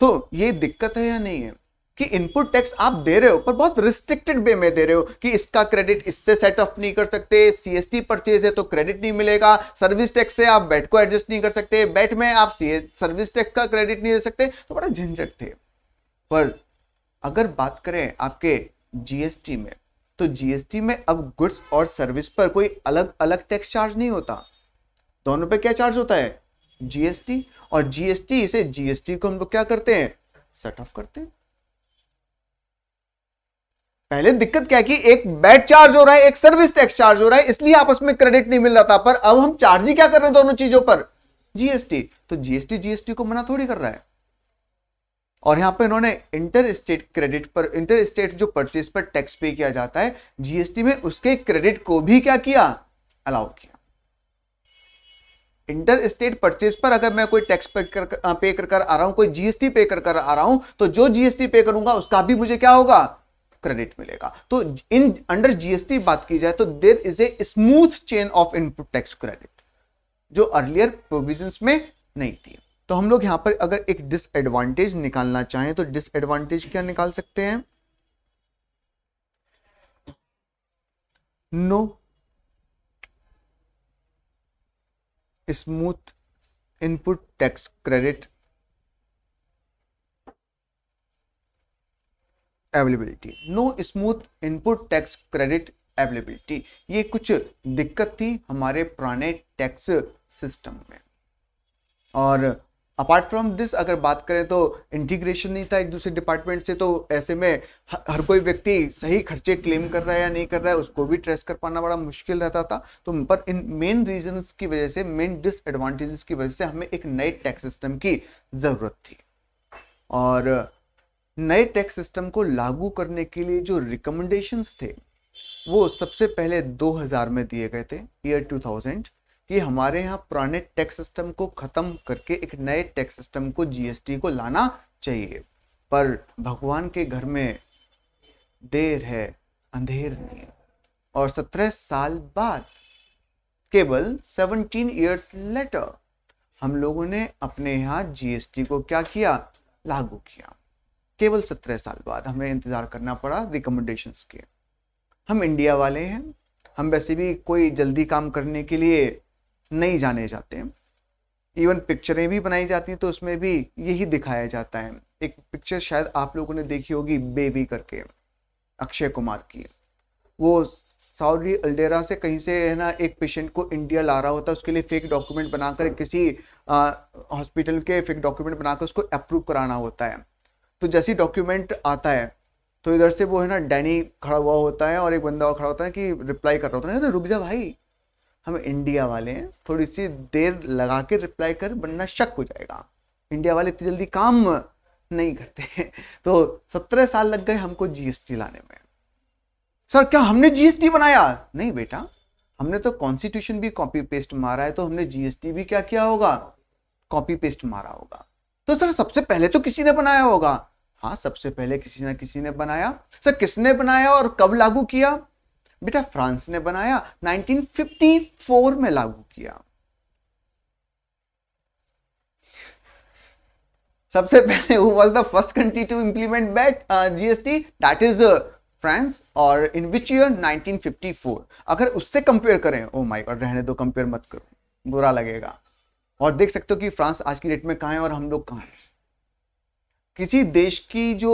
तो ये दिक्कत है या नहीं है कि इनपुट टैक्स आप दे रहे हो पर बहुत रिस्ट्रिक्टेड वे में दे रहे हो कि इसका क्रेडिट इससे सेट ऑफ नहीं कर सकते सीएसटी परचेज है तो क्रेडिट नहीं मिलेगा सर्विस टैक्स से आप बैट को एडजस्ट नहीं कर सकते बैट में आप सर्विस टैक्स का क्रेडिट नहीं ले सकते तो बड़ा झंझट थे पर अगर बात करें आपके जीएसटी में तो जीएसटी में अब गुड्स और सर्विस पर कोई अलग अलग टैक्स चार्ज नहीं होता दोनों पे क्या चार्ज होता है जीएसटी और जीएसटी से जीएसटी को हम लोग क्या करते हैं सेट ऑफ करते हैं पहले दिक्कत क्या कि एक बैट चार्ज हो रहा है एक सर्विस टैक्स चार्ज हो रहा है इसलिए आपस में क्रेडिट नहीं मिल रहा था पर अब हम चार्ज ही क्या कर रहे हैं दोनों चीजों पर जीएसटी तो जीएसटी जीएसटी को मना थोड़ी कर रहा है और यहाँ पे इन्होंने इंटर स्टेट क्रेडिट पर इंटर स्टेट जो परचेज पर टैक्स पे किया जाता है जीएसटी में उसके क्रेडिट को भी क्या किया अलाउ किया इंटर स्टेट परचेज पर अगर मैं कोई टैक्स पे कर कर आ रहा हूं कोई जीएसटी पे कर कर आ रहा हूं तो जो जीएसटी पे करूंगा उसका भी मुझे क्या होगा क्रेडिट मिलेगा तो इन अंडर जीएसटी बात की जाए तो there is a smooth chain of input tax credit जो अर्लियर प्रोविजन में नहीं थी तो हम लोग यहाँ पर अगर एक डिसएडवांटेज निकालना चाहें तो डिसएडवांटेज क्या निकाल सकते हैं no smooth input tax credit availability no smooth input tax credit availability ये कुछ दिक्कत थी हमारे पुराने टैक्स सिस्टम में और अपार्ट फ्रॉम दिस अगर बात करें तो इंटीग्रेशन नहीं था एक दूसरे डिपार्टमेंट से तो ऐसे में हर कोई व्यक्ति सही खर्चे क्लेम कर रहा है या नहीं कर रहा है उसको भी ट्रेस कर पाना बड़ा मुश्किल रहता था तो पर इन मेन रीजंस की वजह से मेन डिसएडवांटेजेस की वजह से हमें एक नए टैक्स सिस्टम की ज़रूरत थी और नए टैक्स सिस्टम को लागू करने के लिए जो रिकमेंडेशंस थे वो सबसे पहले 2000 में दिए गए थे ईयर 2000 कि हमारे यहाँ पुराने टैक्स सिस्टम को ख़त्म करके एक नए टैक्स सिस्टम को जीएसटी को लाना चाहिए पर भगवान के घर में देर है अंधेर नहीं और सत्रह साल बाद केवल सेवनटीन ईयर्स लेटर हम लोगों ने अपने यहाँ जीएसटी को क्या किया लागू किया केवल सत्रह साल बाद हमें इंतज़ार करना पड़ा रिकमेंडेशंस के हम इंडिया वाले हैं हम वैसे भी कोई जल्दी काम करने के लिए नहीं जाने जाते इवन पिक्चरें भी बनाई जाती हैं तो उसमें भी यही दिखाया जाता है एक पिक्चर शायद आप लोगों ने देखी होगी बेबी करके अक्षय कुमार की वो सऊदी अल्डेरा से कहीं से है ना एक पेशेंट को इंडिया ला रहा होता है उसके लिए फेक डॉक्यूमेंट बनाकर किसी हॉस्पिटल के फेक डॉक्यूमेंट बनाकर उसको अप्रूव कराना होता है तो जैसी डॉक्यूमेंट आता है तो इधर से वो है ना डैनी खड़ा हुआ होता है और एक बंदा और खड़ा होता है कि रिप्लाई कर रहा होता है ना रुक जा भाई हम इंडिया वाले हैं थोड़ी सी देर लगा के रिप्लाई कर बनना शक हो जाएगा इंडिया वाले इतनी जल्दी काम नहीं करते तो सत्रह साल लग गए हमको जीएसटी लाने में सर क्या हमने जीएसटी बनाया नहीं बेटा हमने तो कॉन्स्टिट्यूशन भी कॉपी पेस्ट मारा है तो हमने जीएसटी भी क्या किया होगा कॉपी पेस्ट मारा होगा तो सर सबसे पहले तो किसी ने बनाया होगा हाँ सबसे पहले किसी ना किसी ने बनाया सर किसने बनाया और कब लागू किया बेटा फ्रांस ने बनाया 1954 में लागू किया सबसे पहले who was the first country to implement VAT GST that is France और इन विच ईयर 1954 अगर उससे कंपेयर करें ओ माय गॉड रहने दो कंपेयर मत करो बुरा लगेगा और देख सकते हो कि फ्रांस आज की डेट में कहा है और हम लोग कहा है किसी देश की जो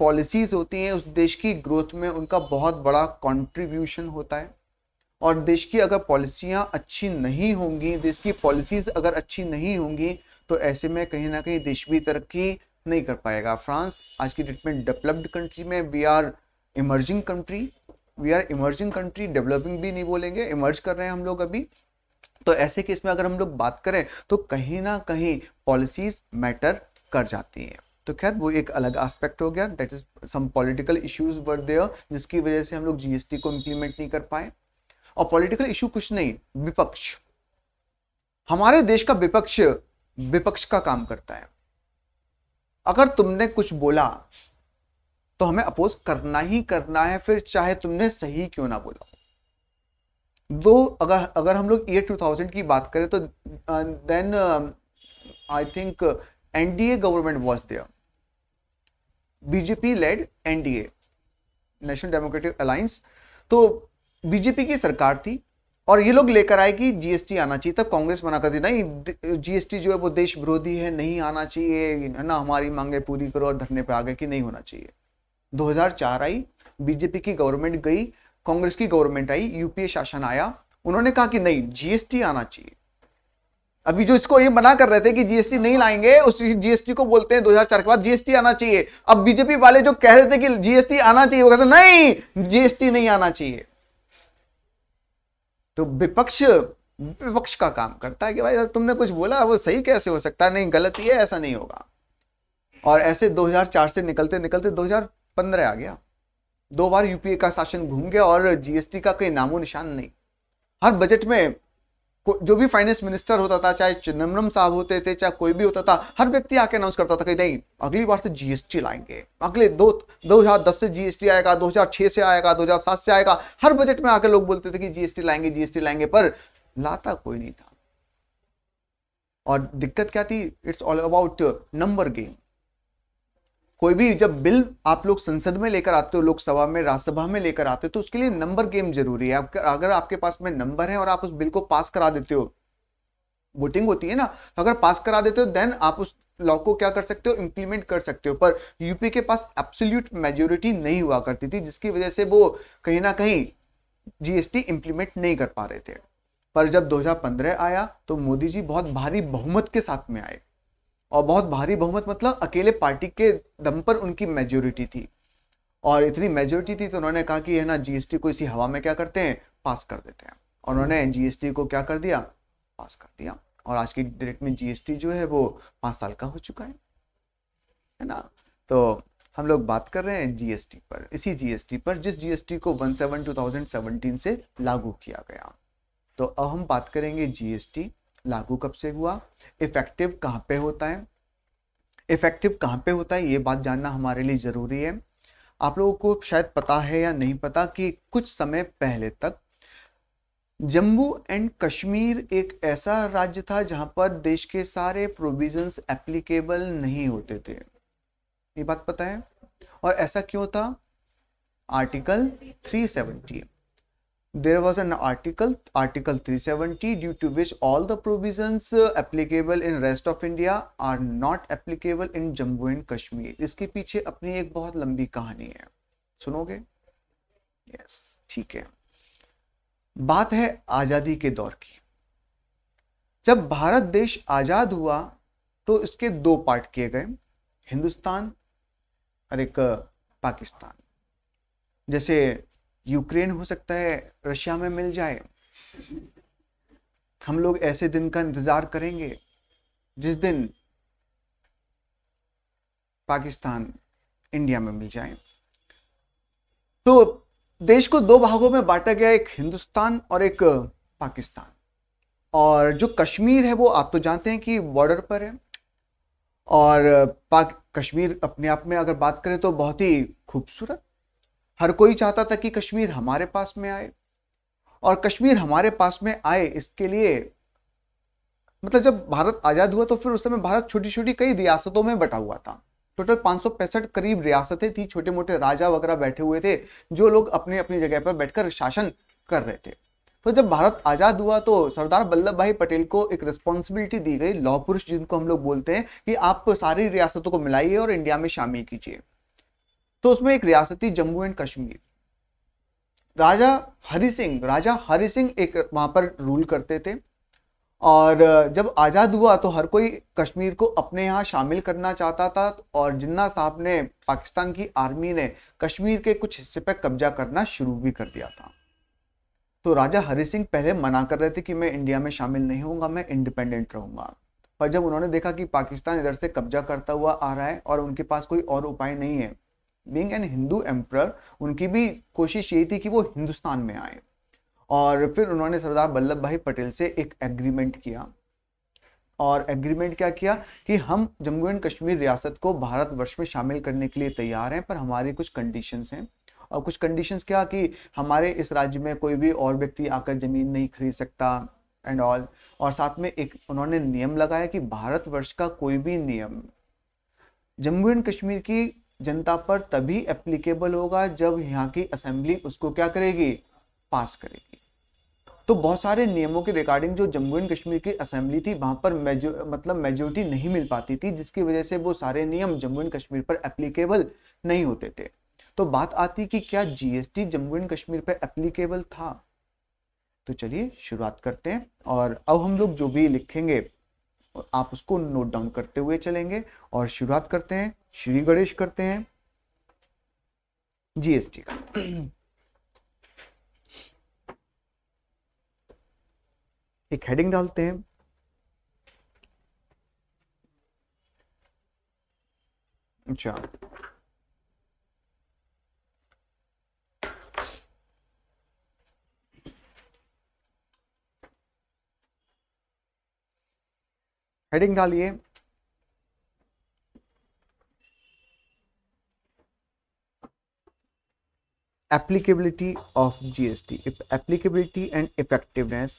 पॉलिसीज़ होती हैं उस देश की ग्रोथ में उनका बहुत बड़ा कंट्रीब्यूशन होता है और देश की अगर पॉलिसियाँ अच्छी नहीं होंगी देश की पॉलिसीज़ अगर अच्छी नहीं होंगी तो ऐसे में कहीं ना कहीं देश भी तरक्की नहीं कर पाएगा फ्रांस आज की डेट में डेवलप्ड कंट्री में we are emerging country we are emerging country developing भी नहीं बोलेंगे इमर्ज कर रहे हैं हम लोग अभी तो ऐसे केस में अगर हम लोग बात करें तो कहीं ना कहीं पॉलिसीज़ मैटर कर जाती हैं तो खैर वो एक अलग एस्पेक्ट हो गया that is some political issues were there जिसकी वजह से हम लोग जीएसटी को इम्प्लीमेंट नहीं कर पाए और पॉलिटिकल इशू कुछ नहीं विपक्ष हमारे देश का विपक्ष विपक्ष का काम करता है अगर तुमने कुछ बोला तो हमें अपोज करना ही करना है फिर चाहे तुमने सही क्यों ना बोला दो अगर अगर हम लोग ईयर 2000 की बात करें तो then I think NDA government was there. BJP led NDA National Democratic Alliance तो बीजेपी की सरकार थी और ये लोग लेकर आए कि जीएसटी आना चाहिए तब कांग्रेस मना कर दी नहीं जीएसटी जो है वो देश विरोधी है नहीं आना चाहिए है ना हमारी मांगे पूरी करो और धरने पे आ गए कि नहीं होना चाहिए 2004 आई बीजेपी की गवर्नमेंट गई कांग्रेस की गवर्नमेंट आई यूपीए शासन आया उन्होंने कहा कि नहीं जीएसटी आना चाहिए अभी जो इसको ये मना कर रहे थे कि जीएसटी नहीं लाएंगे उस जीएसटी को बोलते हैं 2004 के बाद जीएसटी आना चाहिए अब बीजेपी वाले जो कह रहे थे कि जीएसटी आना चाहिए वो कहते नहीं जीएसटी नहीं आना चाहिए तो विपक्ष विपक्ष का काम करता है कि भाई तुमने कुछ बोला वो सही कैसे हो सकता है नहीं गलत ही है ऐसा नहीं होगा और ऐसे 2004 से निकलते निकलते 2015 आ गया दो बार यूपीए का शासन घूम गया और जीएसटी का कोई नामो निशान नहीं हर बजट में जो भी फाइनेंस मिनिस्टर होता था चाहे चिदम्बरम साहब होते थे चाहे कोई भी होता था हर व्यक्ति आके अनाउंस करता था कि नहीं अगली बार से जीएसटी लाएंगे अगले दो दो हजार दस से जीएसटी आएगा दो हजार छह से आएगा दो हजार सात से आएगा हर बजट में आके लोग बोलते थे कि जीएसटी लाएंगे जीएसटी लाएंगे पर लाता कोई नहीं था और दिक्कत क्या थी it's all about number game कोई भी जब बिल आप लोग संसद में लेकर आते हो लोकसभा में राज्यसभा में लेकर आते हो तो उसके लिए नंबर गेम जरूरी है अगर आपके पास में नंबर है और आप उस बिल को पास करा देते हो वोटिंग होती है ना तो अगर पास करा देते हो देन आप उस लॉ को क्या कर सकते हो इंप्लीमेंट कर सकते हो पर यूपी के पास एब्सोल्यूट मेजोरिटी नहीं हुआ करती थी जिसकी वजह से वो कहीं ना कहीं जीएसटी इंप्लीमेंट नहीं कर पा रहे थे पर जब 2015 आया तो मोदी जी बहुत भारी बहुमत के साथ में आए और बहुत भारी बहुमत मतलब अकेले पार्टी के दम पर उनकी मेजोरिटी थी और इतनी मेजोरिटी थी तो उन्होंने कहा कि है ना जीएसटी को इसी हवा में क्या करते हैं पास कर देते हैं और उन्होंने जीएसटी को क्या कर दिया पास कर दिया और आज की डेट में जीएसटी जो है वो पाँच साल का हो चुका है है ना तो हम लोग बात कर रहे हैं जीएसटी पर इसी जीएसटी पर जिस जीएसटी को वन सेवन से लागू किया गया तो अब हम बात करेंगे जीएसटी लागू कब से हुआ इफेक्टिव कहाँ पे होता है इफेक्टिव कहाँ पे होता है ये बात जानना हमारे लिए ज़रूरी है आप लोगों को शायद पता है या नहीं पता कि कुछ समय पहले तक जम्मू एंड कश्मीर एक ऐसा राज्य था जहां पर देश के सारे प्रोविजंस एप्लीकेबल नहीं होते थे ये बात पता है और ऐसा क्यों था article 370 there was an article article 370 due to which all the provisions applicable in rest of india are not applicable in jammu and kashmir iske piche apni ek bahut lambi kahani hai sunoge yes theek hai baat hai azadi ke daur ki jab bharat desh azad hua to iske do part kiye gaye hindustan aur ek pakistan jaise Ukraine हो सकता है Russia में मिल जाए हम लोग ऐसे दिन का इंतजार करेंगे जिस दिन पाकिस्तान इंडिया में मिल जाए तो देश को दो भागों में बांटा गया एक हिंदुस्तान और एक पाकिस्तान और जो कश्मीर है वो आप तो जानते हैं कि बॉर्डर पर है और पाक कश्मीर अपने आप में अगर बात करें तो बहुत ही खूबसूरत हर कोई चाहता था कि कश्मीर हमारे पास में आए और कश्मीर हमारे पास में आए इसके लिए मतलब जब भारत आज़ाद हुआ तो फिर उस समय भारत छोटी छोटी कई रियासतों में बटा हुआ था टोटल पाँच करीब रियासतें थी छोटे मोटे राजा वगैरह बैठे हुए थे जो लोग अपने अपनी जगह पर बैठकर शासन कर रहे थे तो जब भारत आज़ाद हुआ तो सरदार वल्लभ भाई पटेल को एक रिस्पॉन्सिबिलिटी दी गई लौह पुरुष जिनको हम लोग बोलते हैं कि आप सारी रियासतों को मिलाइए और इंडिया में शामिल कीजिए तो उसमें एक रियासती जम्मू एंड कश्मीर राजा हरि सिंह राजा हरि सिंह एक वहां पर रूल करते थे और जब आज़ाद हुआ तो हर कोई कश्मीर को अपने यहाँ शामिल करना चाहता था और जिन्ना साहब ने पाकिस्तान की आर्मी ने कश्मीर के कुछ हिस्से पर कब्जा करना शुरू भी कर दिया था तो राजा हरि सिंह पहले मना कर रहे थे कि मैं इंडिया में शामिल नहीं होऊंगा मैं इंडिपेंडेंट रहूंगा पर जब उन्होंने देखा कि पाकिस्तान इधर से कब्जा करता हुआ आ रहा है और उनके पास कोई और उपाय नहीं है बींग एन हिंदू एम्प्रर उनकी भी कोशिश यही थी कि वो हिंदुस्तान में आए और फिर उन्होंने सरदार वल्लभ भाई पटेल से एक एग्रीमेंट किया और एग्रीमेंट क्या किया कि हम जम्मू एंड कश्मीर रियासत को भारत वर्ष में शामिल करने के लिए तैयार हैं पर हमारी कुछ कंडीशंस हैं और कुछ कंडीशंस क्या कि हमारे इस राज्य में कोई भी और व्यक्ति आकर ज़मीन नहीं खरीद सकता एंड ऑल और साथ में एक उन्होंने नियम लगाया कि भारतवर्ष का कोई भी नियम जम्मू एंड कश्मीर की जनता पर तभी एप्लीकेबल होगा जब यहाँ की असेंबली उसको क्या करेगी पास करेगी तो बहुत सारे नियमों के रिगार्डिंग जो जम्मू एंड कश्मीर की असेंबली थी वहाँ पर मेजो, मतलब मेजोरिटी नहीं मिल पाती थी जिसकी वजह से वो सारे नियम जम्मू एंड कश्मीर पर एप्लीकेबल नहीं होते थे तो बात आती कि क्या जीएसटी जम्मू एंड कश्मीर पर एप्लीकेबल था तो चलिए शुरुआत करते हैं और अब हम लोग जो भी लिखेंगे और आप उसको नोट डाउन करते हुए चलेंगे और शुरुआत करते हैं श्री गणेश करते हैं जीएसटी का एक हेडिंग डालते हैं अच्छा हेडिंग डालिए applicability of GST, if applicability and effectiveness.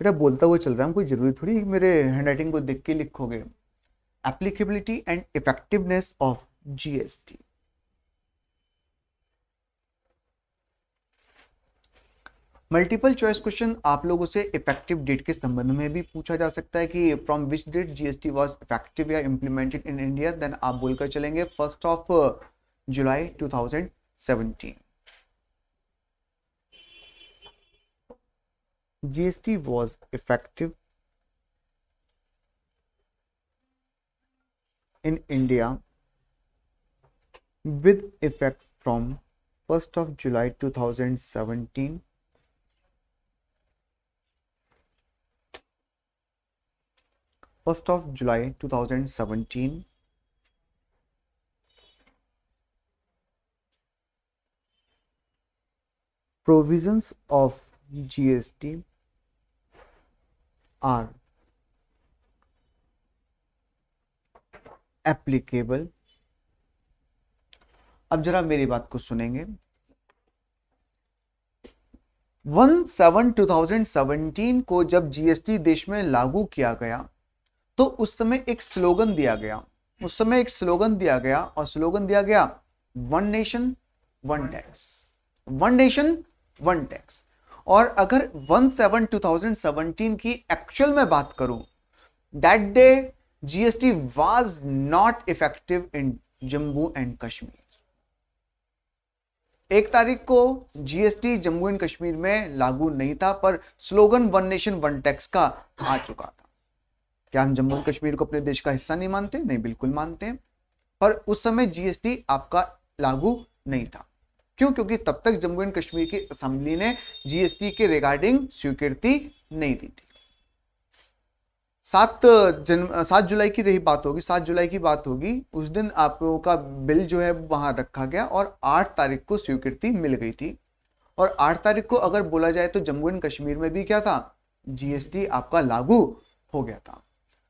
बेटा बोलता हुआ चल रहा हूँ कोई जरूरी थोड़ी मेरे हैंडराइटिंग को देख के लिखोगे applicability and effectiveness of GST multiple choice question आप लोगों से इफेक्टिव डेट के संबंध में भी पूछा जा सकता है कि from which date GST was effective या इम्प्लीमेंटेड इन इंडिया देन आप बोलकर चलेंगे first of July 2017 GST was effective with effect from first of July two thousand 2017 first of thousand seventeen July of provisions of GST are applicable अब जरा मेरी बात को सुनेंगे one seven two thousand seventeen को जब जीएसटी देश में लागू किया गया तो उस समय एक स्लोगन दिया गया उस समय एक स्लोगन दिया गया और स्लोगन दिया गया one nation one tax one nation one tax और अगर one seven two thousand seventeen की एक्चुअल में बात करूं that day GST was not effective in Jammu and Kashmir एक तारीख को जीएसटी जम्मू एंड कश्मीर में लागू नहीं था पर slogan one nation one tax का आ चुका था क्या हम जम्मू कश्मीर को अपने देश का हिस्सा नहीं मानते नहीं बिल्कुल मानते हैं पर उस समय जीएसटी आपका लागू नहीं था क्यों क्योंकि तब तक जम्मू एंड कश्मीर की असेंबली ने जीएसटी के रिगार्डिंग स्वीकृति नहीं दी थी सात जन सात जुलाई की रही बात होगी सात जुलाई की बात होगी उस दिन आप लोगों का बिल जो है वहां रखा गया और आठ तारीख को स्वीकृति मिल गई थी और आठ तारीख को अगर बोला जाए तो जम्मू एंड कश्मीर में भी क्या था जीएसटी आपका लागू हो गया था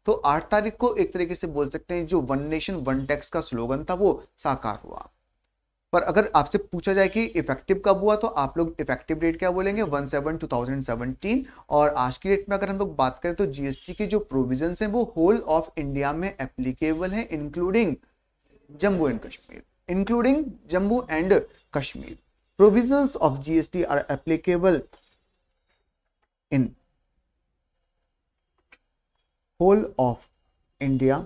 तो आठ तारीख को एक तरीके से बोल सकते हैं जो वन नेशन वन टैक्स का स्लोगन था वो साकार हुआ पर अगर आपसे पूछा जाए कि इफेक्टिव कब हुआ तो आप लोग इफेक्टिव डेट क्या बोलेंगे 17 2017 और आज की डेट में अगर हम लोग बात करें तो जीएसटी के जो प्रोविजन हैं वो होल ऑफ इंडिया में एप्लीकेबल हैं including Jammu and Kashmir including Jammu and Kashmir provision of GST are applicable in whole of India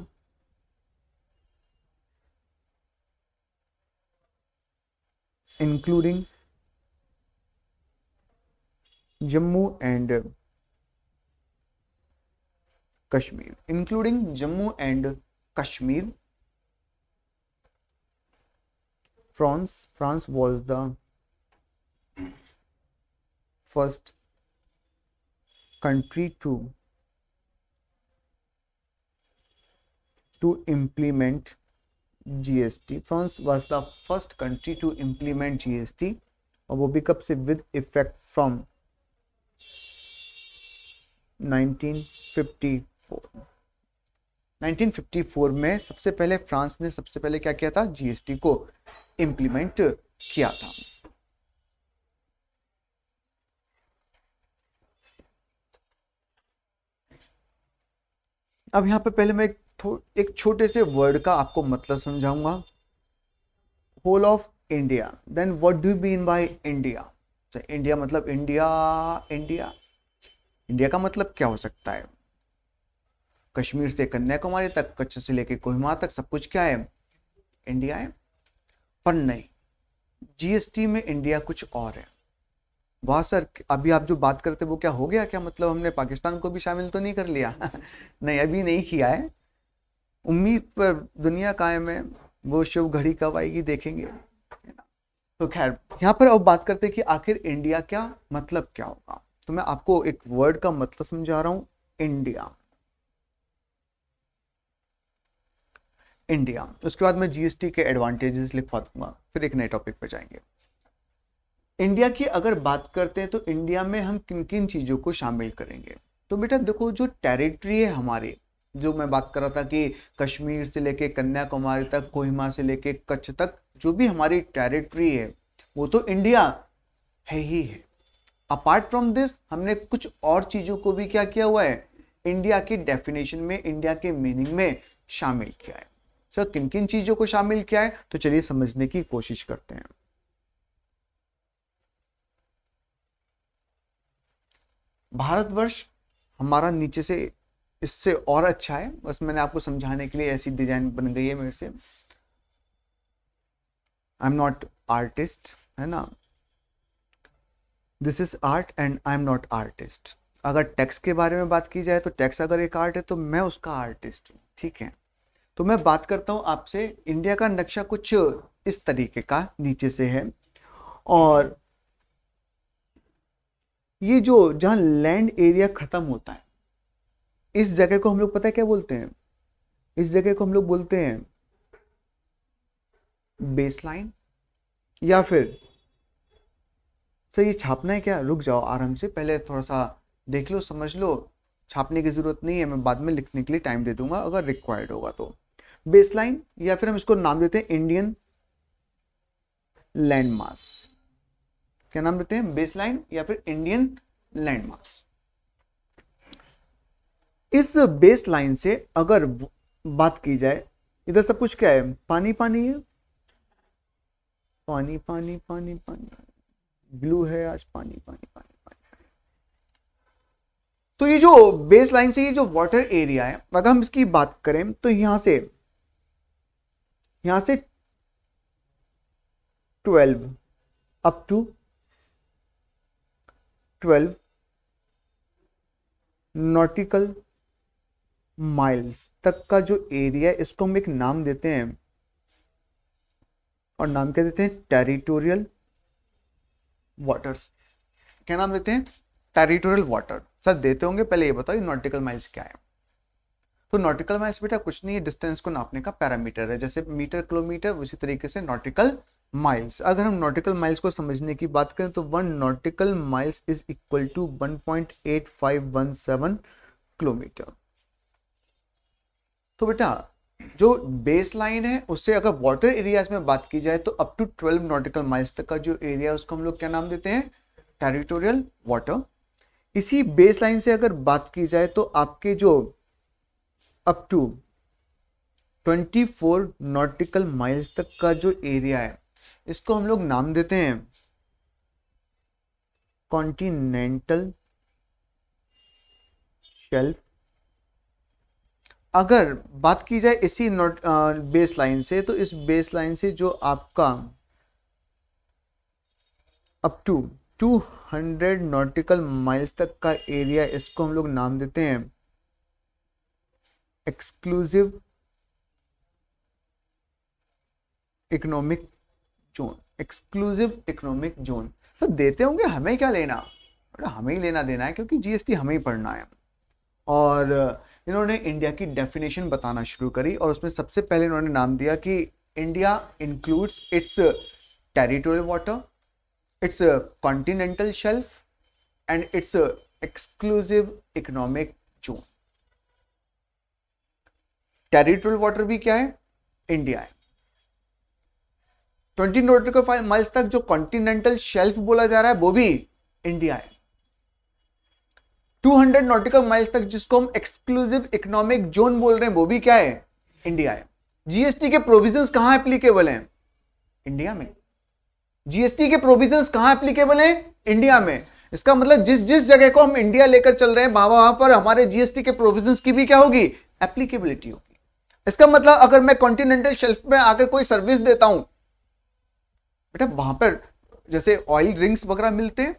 including Jammu and Kashmir, including Jammu and Kashmir. France, France was the first country to to implement GST. France was the first country to implement GST और वो भी कब से with effect from 1954 1954 में सबसे पहले France ने सबसे पहले क्या किया था जीएसटी को इंप्लीमेंट किया था अब यहां पे पहले मैं एक एक छोटे से वर्ड का आपको मतलब समझाऊंगा whole of India then what do mean by India तो इंडिया मतलब इंडिया इंडिया इंडिया का मतलब क्या हो सकता है कश्मीर से कन्याकुमारी तक कच्छ से लेकर कोहिमा तक सब कुछ क्या है इंडिया है पर नहीं जीएसटी में इंडिया कुछ और है वाह सर अभी आप जो बात करते वो क्या हो गया क्या मतलब हमने पाकिस्तान को भी शामिल तो नहीं कर लिया नहीं अभी नहीं किया है उम्मीद पर दुनिया कायम है वो शुभ घड़ी कब आएगी देखेंगे तो खैर यहाँ पर अब बात करते हैं कि आखिर इंडिया क्या मतलब क्या होगा तो मैं आपको एक वर्ड का मतलब समझा रहा हूं इंडिया इंडिया उसके बाद मैं जीएसटी के एडवांटेजेस लिखवा दूंगा फिर एक नए टॉपिक पर जाएंगे इंडिया की अगर बात करते हैं तो इंडिया में हम किन किन चीज़ों को शामिल करेंगे तो बेटा देखो जो टेरिटरी है हमारी जो मैं बात कर रहा था कि कश्मीर से लेके कन्याकुमारी तक कोहिमा से लेके कच्छ तक जो भी हमारी टेरिटरी है वो तो इंडिया है ही है अपार्ट फ्रॉम दिस हमने कुछ और चीज़ों को भी क्या किया हुआ है इंडिया की डेफिनेशन में इंडिया के मीनिंग में शामिल किया है सर किन किन चीज़ों को शामिल किया है तो चलिए समझने की कोशिश करते हैं भारतवर्ष हमारा नीचे से इससे और अच्छा है बस मैंने आपको समझाने के लिए ऐसी डिजाइन बन गई है मेरे से आई एम नॉट आर्टिस्ट है ना this is art and I am not artist अगर टैक्स के बारे में बात की जाए तो टैक्स अगर एक आर्ट है तो मैं उसका आर्टिस्ट हूँ ठीक है तो मैं बात करता हूँ आपसे इंडिया का नक्शा कुछ इस तरीके का नीचे से है और ये जो जहाँ लैंड एरिया खत्म होता है इस जगह को हम लोग पता है क्या बोलते हैं इस जगह को हम लोग बोलते हैं बेसलाइन या फिर सर ये छापना है क्या रुक जाओ आराम से पहले थोड़ा सा देख लो समझ लो छापने की ज़रूरत नहीं है मैं बाद में लिखने के लिए टाइम दे दूंगा अगर रिक्वायर्ड होगा तो बेसलाइन या फिर हम इसको नाम देते हैं इंडियन लैंड क्या नाम देते हैं बेसलाइन या फिर इंडियन लैंड इस बेस लाइन से अगर बात की जाए इधर सब कुछ क्या है पानी पानी है पानी पानी पानी पानी ब्लू है आज पानी पानी पानी पानी तो ये जो बेस लाइन से ये जो वाटर एरिया है अगर हम इसकी बात करें तो यहां से यहां से twelve up to twelve nautical miles तक का जो एरिया है इसको हम एक नाम देते हैं और नाम क्या देते हैं टेरिटोरियल वाटर्स क्या नाम देते हैं टेरिटोरियल वाटर सर देते होंगे पहले ये बताओ ये नॉटिकल माइल्स क्या है तो नॉटिकल माइल्स बेटा कुछ नहीं है डिस्टेंस को नापने का पैरामीटर है जैसे मीटर किलोमीटर उसी तरीके से नॉटिकल माइल्स अगर हम नॉटिकल माइल्स को समझने की बात करें तो one nautical miles is equal to one point eight five one seven kilometre तो बेटा जो बेस लाइन है उससे अगर वाटर एरियाज में बात की जाए तो अप टू 12 नॉटिकल माइल्स तक का जो एरिया है उसको हम लोग क्या नाम देते हैं टेरिटोरियल वाटर इसी बेस लाइन से अगर बात की जाए तो आपके जो अप टू 24 नॉटिकल माइल्स तक का जो एरिया है इसको हम लोग नाम देते हैं कॉन्टिनेंटल शेल्फ अगर बात की जाए इसी नोट बेस लाइन से तो इस बेस लाइन से जो आपका अप टू 200 नॉटिकल माइल्स तक का एरिया इसको हम लोग नाम देते हैं exclusive economic zone exclusive economic zone sir देते होंगे हमें क्या लेना मतलब हमें ही लेना देना है क्योंकि जीएसटी हमें ही पढ़ना है और इन्होंने इंडिया की डेफिनेशन बताना शुरू करी और उसमें सबसे पहले इन्होंने नाम दिया कि India includes its territorial water its continental shelf and its exclusive economic zone territorial water भी क्या है इंडिया है ट्वेंटी नोटिकल माइल्स तक जो कॉन्टिनेंटल शेल्फ बोला जा रहा है वो भी इंडिया है 200 नॉटिकल माइल्स तक जिसको हम एक्सक्लूसिव इकोनॉमिक जोन बोल रहे हैं वो भी क्या है इंडिया है जीएसटी के प्रोविजंस कहां एप्लीकेबल हैं इंडिया में जीएसटी के प्रोविजंस कहां एप्लीकेबल हैं इंडिया में इसका मतलब जिस जिस जगह को हम इंडिया लेकर चल रहे हैं वहां वहां पर हमारे जीएसटी के प्रोविजंस की भी क्या होगी एप्लीकेबिलिटी होगी इसका मतलब अगर मैं कॉन्टिनेंटल शेल्फ में आकर कोई सर्विस देता हूं बेटा वहां पर जैसे ऑयल ड्रिंक्स वगैरह मिलते हैं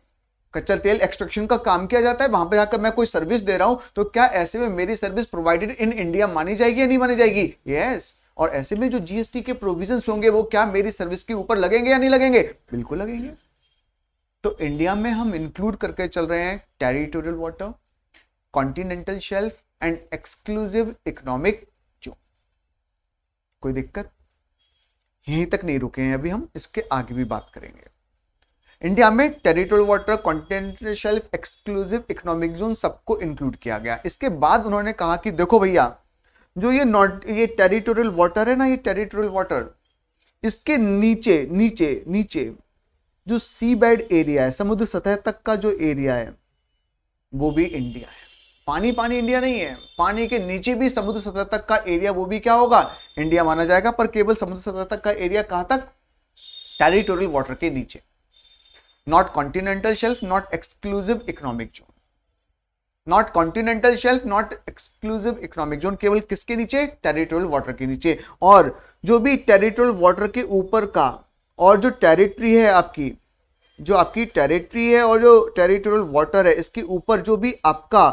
कच्चा तेल एक्सट्रक्शन का काम किया जाता है वहां पर जाकर मैं कोई सर्विस दे रहा हूं तो क्या ऐसे में मेरी सर्विस प्रोवाइडेड इन इंडिया मानी जाएगी या नहीं मानी जाएगी यस yes. और ऐसे में जो जीएसटी के प्रोविजन होंगे वो क्या मेरी सर्विस के ऊपर लगेंगे या नहीं लगेंगे बिल्कुल लगेंगे तो इंडिया में हम इंक्लूड करके चल रहे हैं territorial water continental shelf and exclusive economic जो कोई दिक्कत यहीं तक नहीं रुके हैं अभी हम इसके आगे भी बात करेंगे इंडिया में territorial water continental shelf exclusive economic zone सबको इंक्लूड किया गया इसके बाद उन्होंने कहा कि देखो भैया जो ये नॉट ये टेरिटोरियल वाटर है ना ये टेरिटोरियल वाटर इसके नीचे नीचे नीचे जो सी बेड एरिया है समुद्र सतह तक का जो एरिया है वो भी इंडिया है पानी पानी इंडिया नहीं है पानी के नीचे भी समुद्र सतह तक का एरिया वो भी क्या होगा इंडिया माना जाएगा पर केवल समुद्र सतह तक का एरिया कहां तक टेरिटोरियल वाटर के नीचे not continental shelf not exclusive economic zone not continental shelf not exclusive economic zone केवल किसके नीचे टेरिटोरियल वाटर के नीचे और जो भी टेरिटोरियल वाटर के ऊपर का और जो टेरिटरी है आपकी जो आपकी टेरिटरी है और जो टेरिटोरियल वाटर है इसके ऊपर जो भी आपका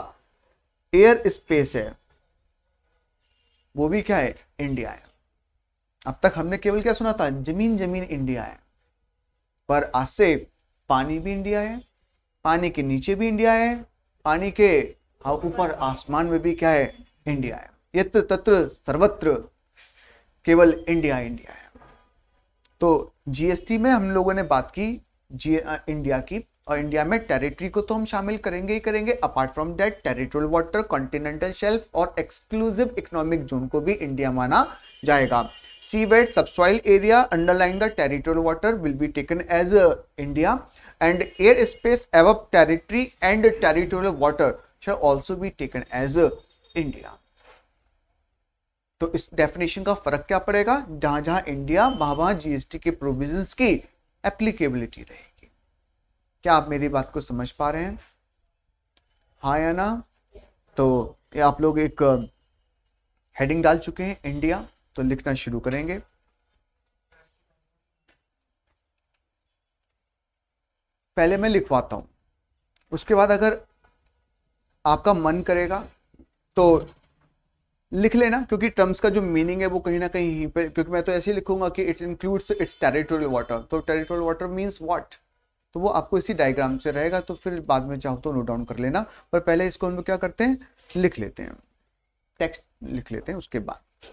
एयर स्पेस है वो भी क्या है इंडिया है अब तक हमने केवल क्या सुना था जमीन जमीन इंडिया है पर आज से पानी भी इंडिया है पानी के नीचे भी इंडिया है पानी के हाँ, ऊपर आसमान में भी क्या है इंडिया है यत्र तत्र सर्वत्र केवल इंडिया इंडिया है तो जीएसटी में हम लोगों ने बात की जी इंडिया की और इंडिया में टेरिटरी को तो हम शामिल करेंगे ही करेंगे apart from that territorial water continental shelf और एक्सक्लूसिव इकोनॉमिक जोन को भी इंडिया माना जाएगा sea bed subsoil area underlying the territorial water will be taken as India and air space above territory and territorial water shall also be taken as India तो इस definition का फर्क क्या पड़ेगा जहां जहां इंडिया वहां वहां जीएसटी के प्रोविजंस की एप्लीकेबिलिटी रहे क्या आप मेरी बात को समझ पा रहे हैं हाँ या ना तो ये आप लोग एक हेडिंग डाल चुके हैं इंडिया तो लिखना शुरू करेंगे पहले मैं लिखवाता हूं उसके बाद अगर आपका मन करेगा तो लिख लेना क्योंकि टर्म्स का जो मीनिंग है वो कहीं ना कहीं पे क्योंकि मैं तो ऐसे ही लिखूंगा कि it includes its territorial water तो टेरिटोरियल वाटर मीन्स व्हाट तो वो आपको इसी डायग्राम से रहेगा तो फिर बाद में चाहो तो नोट डाउन कर लेना पर पहले इसको हम क्या करते हैं लिख लेते हैं टेक्स्ट लिख लेते हैं उसके बाद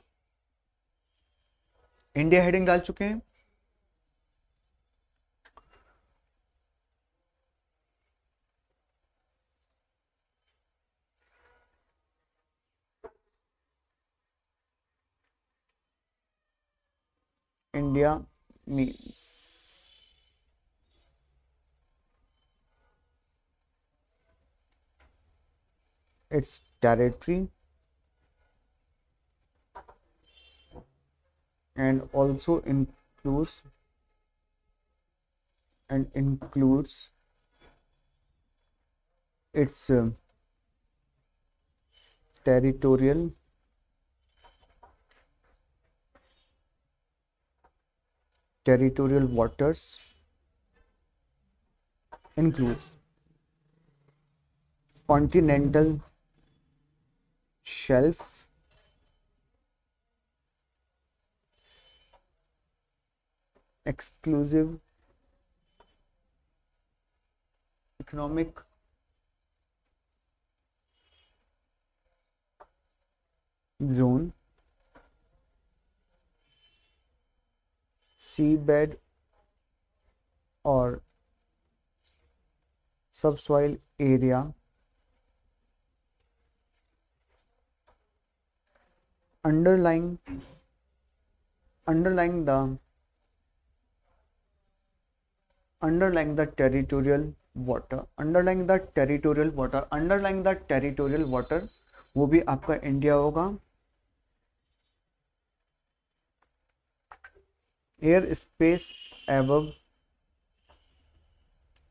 इंडिया हेडिंग डाल चुके हैं India means its territory and also includes and includes its uh, territorial territorial waters includes continental shelf exclusive economic zone seabed or subsoil area underlying underlying the underlying the territorial water underlying the territorial water underlying the territorial water वो भी आपका India होगा air space above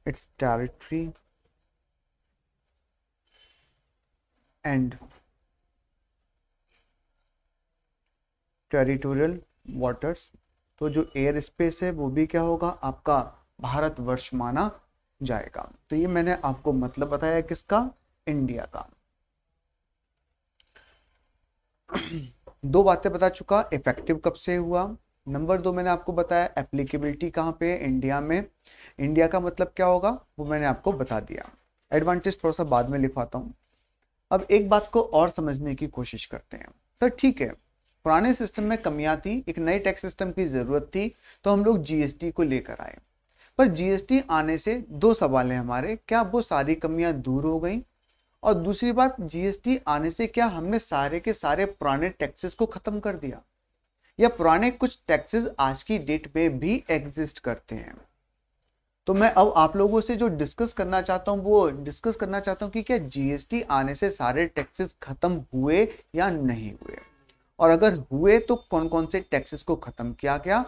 its territory and territorial waters तो जो air space है वो भी क्या होगा आपका भारतवर्ष माना जाएगा तो ये मैंने आपको मतलब बताया किसका इंडिया का दो बातें बता चुका इफेक्टिव कब से हुआ नंबर दो मैंने आपको बताया एप्लीकेबिलिटी कहाँ पे है इंडिया में इंडिया का मतलब क्या होगा वो मैंने आपको बता दिया एडवांटेज थोड़ा सा बाद में लिखवाता हूँ अब एक बात को और समझने की कोशिश करते हैं सर ठीक है पुराने सिस्टम में कमियां थी एक नए टैक्स सिस्टम की ज़रूरत थी तो हम लोग जीएसटी को लेकर आए पर जीएसटी आने से दो सवाल हैं हमारे क्या वो सारी कमियां दूर हो गई और दूसरी बात जीएसटी आने से क्या हमने सारे के सारे पुराने टैक्सेस को ख़त्म कर दिया या पुराने कुछ टैक्सेस आज की डेट में भी एग्जिस्ट करते हैं तो मैं अब आप लोगों से जो डिस्कस करना चाहता हूँ वो डिस्कस करना चाहता हूँ कि क्या जीएसटी आने से सारे टैक्सेस खत्म हुए या नहीं हुए और अगर हुए तो कौन कौन से टैक्सेस को ख़त्म किया गया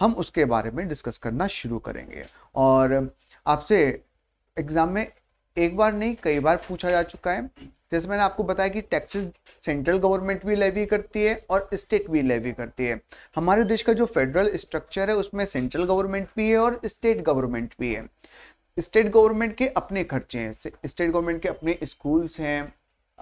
हम उसके बारे में डिस्कस करना शुरू करेंगे और आपसे एग्ज़ाम में एक बार नहीं कई बार पूछा जा चुका है जैसे मैंने आपको बताया कि टैक्सेस सेंट्रल गवर्नमेंट भी लेवी करती है और स्टेट भी लेवी करती है हमारे देश का जो फेडरल स्ट्रक्चर है उसमें सेंट्रल गवर्नमेंट भी है और स्टेट गवर्नमेंट भी है स्टेट गवर्नमेंट के अपने खर्चे हैं स्टेट गवर्नमेंट के अपने स्कूल्स हैं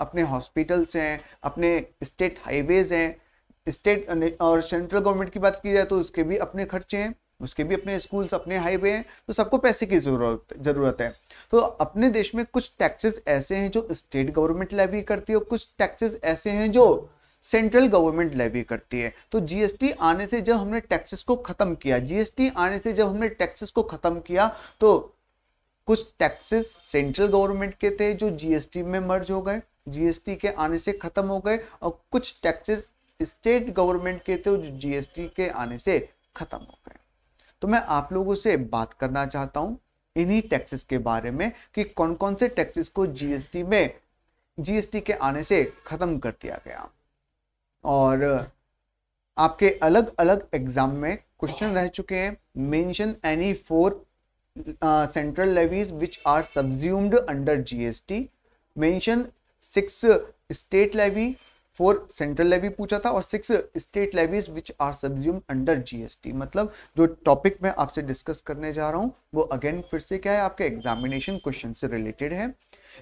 अपने हॉस्पिटल्स हैं अपने स्टेट हाईवेज हैं स्टेट और सेंट्रल गवर्नमेंट की बात की जाए तो उसके भी अपने खर्चे हैं उसके भी अपने स्कूल्स अपने हाईवे हैं तो सबको पैसे की ज़रूरत ज़रूरत है तो अपने देश में कुछ टैक्सेस ऐसे हैं जो स्टेट गवर्नमेंट लेवी करती है और कुछ टैक्सेस ऐसे हैं जो सेंट्रल गवर्नमेंट लेवी करती है तो जीएसटी आने से जब हमने टैक्सेस को खत्म किया जीएसटी आने से जब हमने टैक्सेस को खत्म किया तो कुछ टैक्सेस सेंट्रल गवर्नमेंट के थे जो जीएसटी में मर्ज हो गए जीएसटी के आने से खत्म हो गए और कुछ टैक्सेस स्टेट गवर्नमेंट के थे जो जीएसटी के आने से खत्म हो गए तो मैं आप लोगों से बात करना चाहता हूं इन्हीं टैक्सेस के बारे में कि कौन कौन से टैक्सेस को जीएसटी में जीएसटी के आने से खत्म कर दिया गया और आपके अलग अलग एग्जाम में क्वेश्चन रह चुके हैं mention any four central uh, central levies which are subsumed under GST. Mention six state four central levy पूछा था और six state levies which are subsumed under GST मतलब जो टॉपिक मैं आपसे डिस्कस करने जा रहा हूँ वो अगेन फिर से क्या है आपके एग्जामिनेशन क्वेश्चन से रिलेटेड है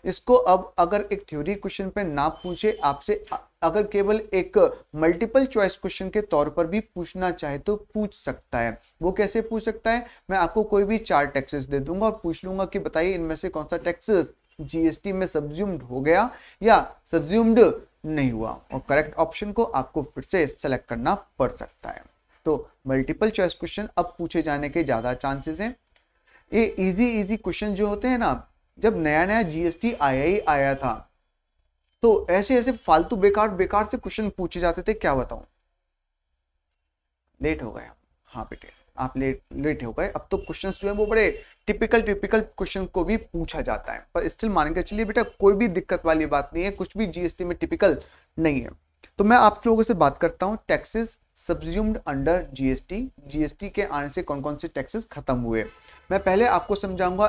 इसको अब अगर एक थ्योरी क्वेश्चन पे ना पूछे आपसे अगर केवल एक मल्टीपल चॉइस क्वेश्चन के तौर पर भी पूछना चाहे तो पूछ सकता है वो कैसे पूछ सकता है मैं आपको कोई भी चार टैक्सेस दे दूंगा और पूछ लूंगा कि बताइए इनमें से कौन सा टैक्सेस जीएसटी में सब्ज्यूम्ड हो गया या सब्ज्यूम्ड नहीं हुआ और करेक्ट ऑप्शन को आपको फिर से सेलेक्ट करना पड़ सकता है तो मल्टीपल चॉइस क्वेश्चन अब पूछे जाने के ज़्यादा चांसेस हैं ये इजी इजी क्वेश्चन जो होते हैं ना जब नया नया जीएसटी आया ही आया था तो ऐसे ऐसे फालतू बेकार बेकार से क्वेश्चन पूछे जाते थे क्या बताऊं लेट हो गए हाँ बेटे आप लेट लेट हो गए अब तो क्वेश्चंस जो है वो बड़े टिपिकल टिपिकल क्वेश्चन को भी पूछा जाता है पर स्टिल मान के चलिए बेटा कोई भी दिक्कत वाली बात नहीं है कुछ भी जीएसटी में टिपिकल नहीं है तो मैं आप लोगों से बात करता हूँ taxes subsumed under GST GST के आने से कौन कौन से टैक्सेस खत्म हुए मैं पहले आपको समझाऊंगा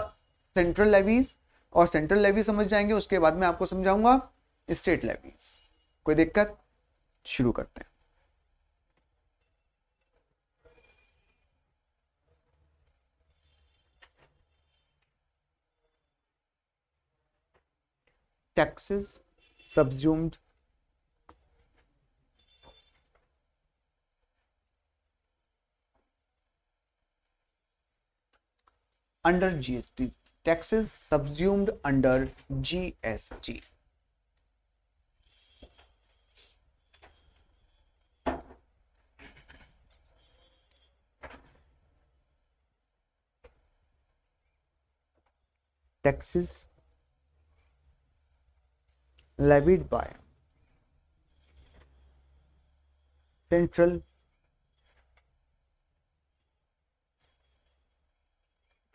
सेंट्रल लेवीज और सेंट्रल लेवी समझ जाएंगे उसके बाद में आपको समझाऊंगा स्टेट लेवीज कोई दिक्कत शुरू करते हैं taxes subsumed under GST taxes subsumed under GST. Taxes levied by central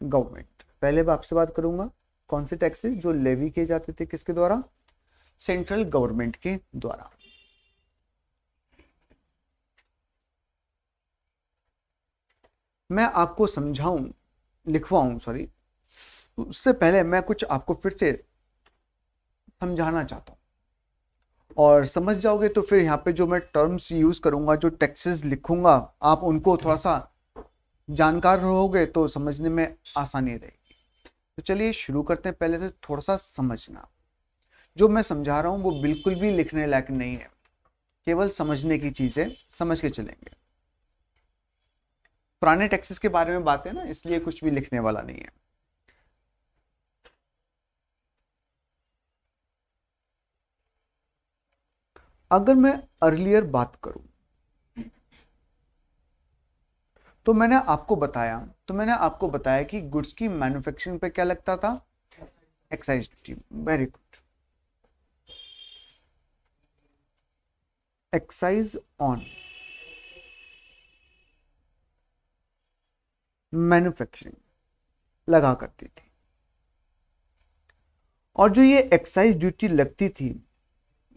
government. पहले मैं आपसे बात करूंगा कौन से टैक्सेस जो लेवी किए जाते थे किसके द्वारा सेंट्रल गवर्नमेंट के द्वारा मैं आपको समझाऊं लिखवाऊं सॉरी उससे पहले मैं कुछ आपको फिर से समझाना चाहता हूं और समझ जाओगे तो फिर यहाँ पे जो मैं टर्म्स यूज़ करूंगा जो टैक्सेस लिखूंगा आप उनको थोड़ा सा जानकार रहोगे तो समझने में आसानी रहेगी तो चलिए शुरू करते हैं पहले तो थोड़ा सा समझना जो मैं समझा रहा हूँ वो बिल्कुल भी लिखने लायक नहीं है केवल समझने की चीज़ है समझ के चलेंगे पुराने टैक्सेस के बारे में बात है ना इसलिए कुछ भी लिखने वाला नहीं है अगर मैं अर्लियर बात करूं तो मैंने आपको बताया तो मैंने आपको बताया कि गुड्स की मैन्युफैक्चरिंग पे क्या लगता था excise duty very good excise on manufacturing लगा करती थी और जो ये एक्साइज ड्यूटी लगती थी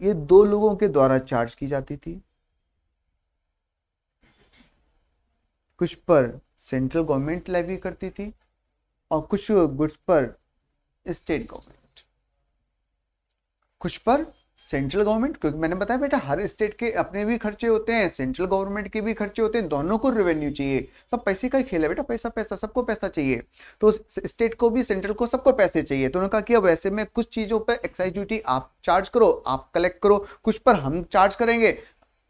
ये दो लोगों के द्वारा चार्ज की जाती थी कुछ पर सेंट्रल गवर्नमेंट लेवी करती थी और कुछ गुड्स पर स्टेट गवर्नमेंट कुछ पर सेंट्रल गवर्नमेंट क्योंकि मैंने बताया बेटा हर स्टेट के अपने भी खर्चे होते हैं सेंट्रल गवर्नमेंट के भी खर्चे होते हैं दोनों को रेवेन्यू चाहिए सब पैसे का ही खेल है बेटा पैसा पैसा सबको पैसा चाहिए तो स्टेट को भी सेंट्रल को सबको पैसे चाहिए तो उन्होंने कहा कि अब ऐसे में कुछ चीज़ों पर एक्साइज ड्यूटी आप चार्ज करो आप कलेक्ट करो कुछ पर हम चार्ज करेंगे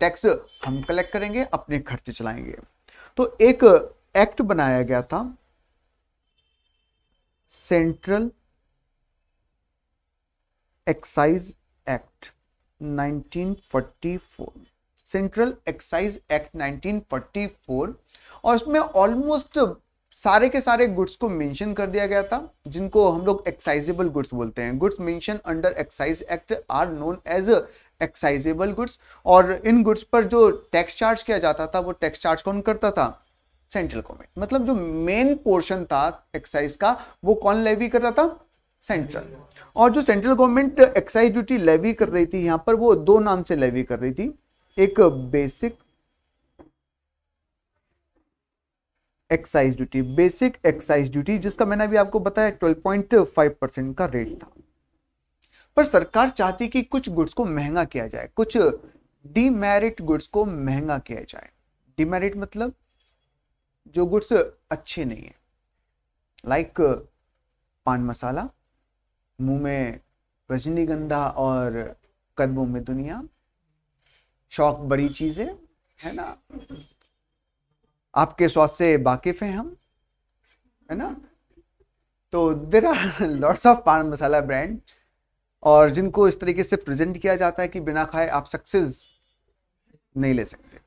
टैक्स हम कलेक्ट करेंगे अपने खर्चे चलाएंगे तो एक एक्ट बनाया गया था central excise act 1944 central excise act 1944 और इसमें ऑलमोस्ट सारे के सारे गुड्स को मेंशन कर दिया गया था जिनको हम लोग एक्साइजेबल गुड्स बोलते हैं goods mention under excise act are known as excisable goods और इन गुड्स पर जो टैक्स चार्ज किया जाता था वो टैक्स चार्ज कौन करता था सेंट्रल गवर्नमेंट मतलब जो मेन पोर्शन था एक्साइज का वो कौन लेवी कर रहा था सेंट्रल और जो central government excise duty levy कर रही थी यहां पर वो दो नाम से लेवी कर रही थी एक basic excise duty basic excise duty जिसका मैंने अभी आपको बताया 12.5 परसेंट का रेट था पर सरकार चाहती कि कुछ गुड्स को महंगा किया जाए कुछ डीमेरिट गुड्स को महंगा किया जाए डीमेरिट मतलब जो गुड्स अच्छे नहीं है लाइक like, पान मसाला मुंह में रजनीगंधा और कदमों में दुनिया शौक बड़ी चीज है है ना आपके स्वास्थ्य से वाकिफ है हम है ना तो देर आर लॉट्स ऑफ पान मसाला ब्रांड और जिनको इस तरीके से प्रेजेंट किया जाता है कि बिना खाए आप सक्सेस नहीं ले सकते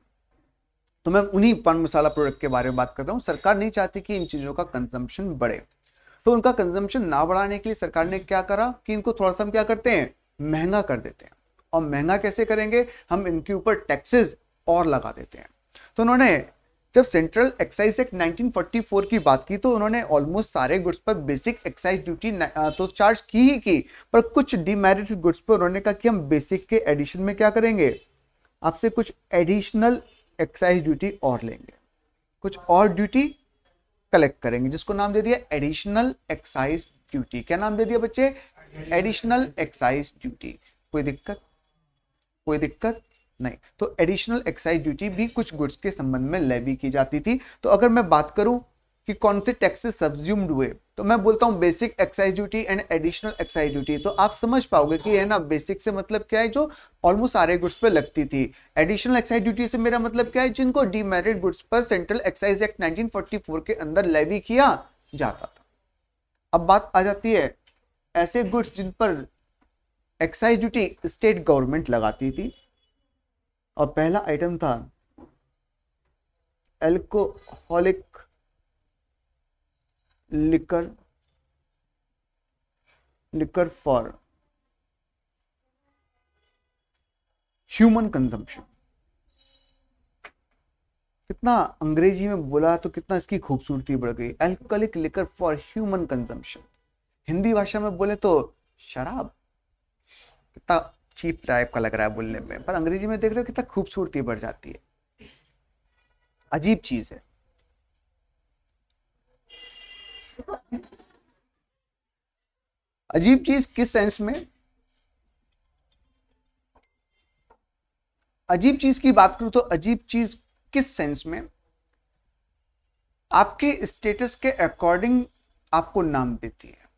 तो मैं उन्हीं पान मसाला प्रोडक्ट के बारे में बात कर रहा हूँ सरकार नहीं चाहती कि इन चीज़ों का कंजम्पशन बढ़े तो उनका कंजम्पशन ना बढ़ाने के लिए सरकार ने क्या करा कि इनको थोड़ा सा हम क्या करते हैं महंगा कर देते हैं और महंगा कैसे करेंगे हम इनके ऊपर टैक्सेस और लगा देते हैं तो उन्होंने जब सेंट्रल एक्साइज एक्ट 1944 की बात की तो उन्होंने ऑलमोस्ट सारे गुड्स पर बेसिक एक्साइज ड्यूटी तो चार्ज की ही की पर कुछ डिमेरिट गुड्स पर उन्होंने कहा कि हम बेसिक के एडिशन में क्या करेंगे आपसे कुछ एडिशनल एक्साइज ड्यूटी और लेंगे कुछ और ड्यूटी कलेक्ट करेंगे जिसको नाम दे दिया एडिशनल एक्साइज ड्यूटी क्या नाम दे दिया बच्चे एडिशनल एक्साइज ड्यूटी कोई दिक्कत कोई दिक्कत नहीं तो एडिशनल एक्साइज ड्यूटी भी कुछ गुड्स के संबंध में लेवी की जाती थी तो अगर मैं बात करूं कि कौन से टैक्सेस सब्ज्यूम्ड हुए तो मैं बोलता हूं basic excise duty and additional excise duty तो आप समझ पाओगे कि है ना बेसिक से मतलब क्या है जो ऑलमोस्ट सारे गुड्स पे लगती थी एडिशनल एक्साइज ड्यूटी से मेरा मतलब क्या है जिनको डीमेरिट गुड्स पर सेंट्रल एक्साइज एक्ट नाइनटीन के अंदर लेवी किया जाता था अब बात आ जाती है ऐसे गुड्स जिन पर एक्साइज ड्यूटी स्टेट गवर्नमेंट लगाती थी और पहला आइटम था alcoholic liquor liquor for human consumption कितना अंग्रेजी में बोला तो कितना इसकी खूबसूरती बढ़ गई alcoholic liquor for human consumption Hindi भाषा में बोले तो शराब कितना चीप टाइप का लग रहा है बोलने में पर अंग्रेजी में देख रहे हो कितना खूबसूरती बढ़ जाती है अजीब चीज है अजीब चीज किस सेंस में अजीब चीज की बात करूं तो अजीब चीज किस सेंस में आपके स्टेटस के अकॉर्डिंग आपको नाम देती है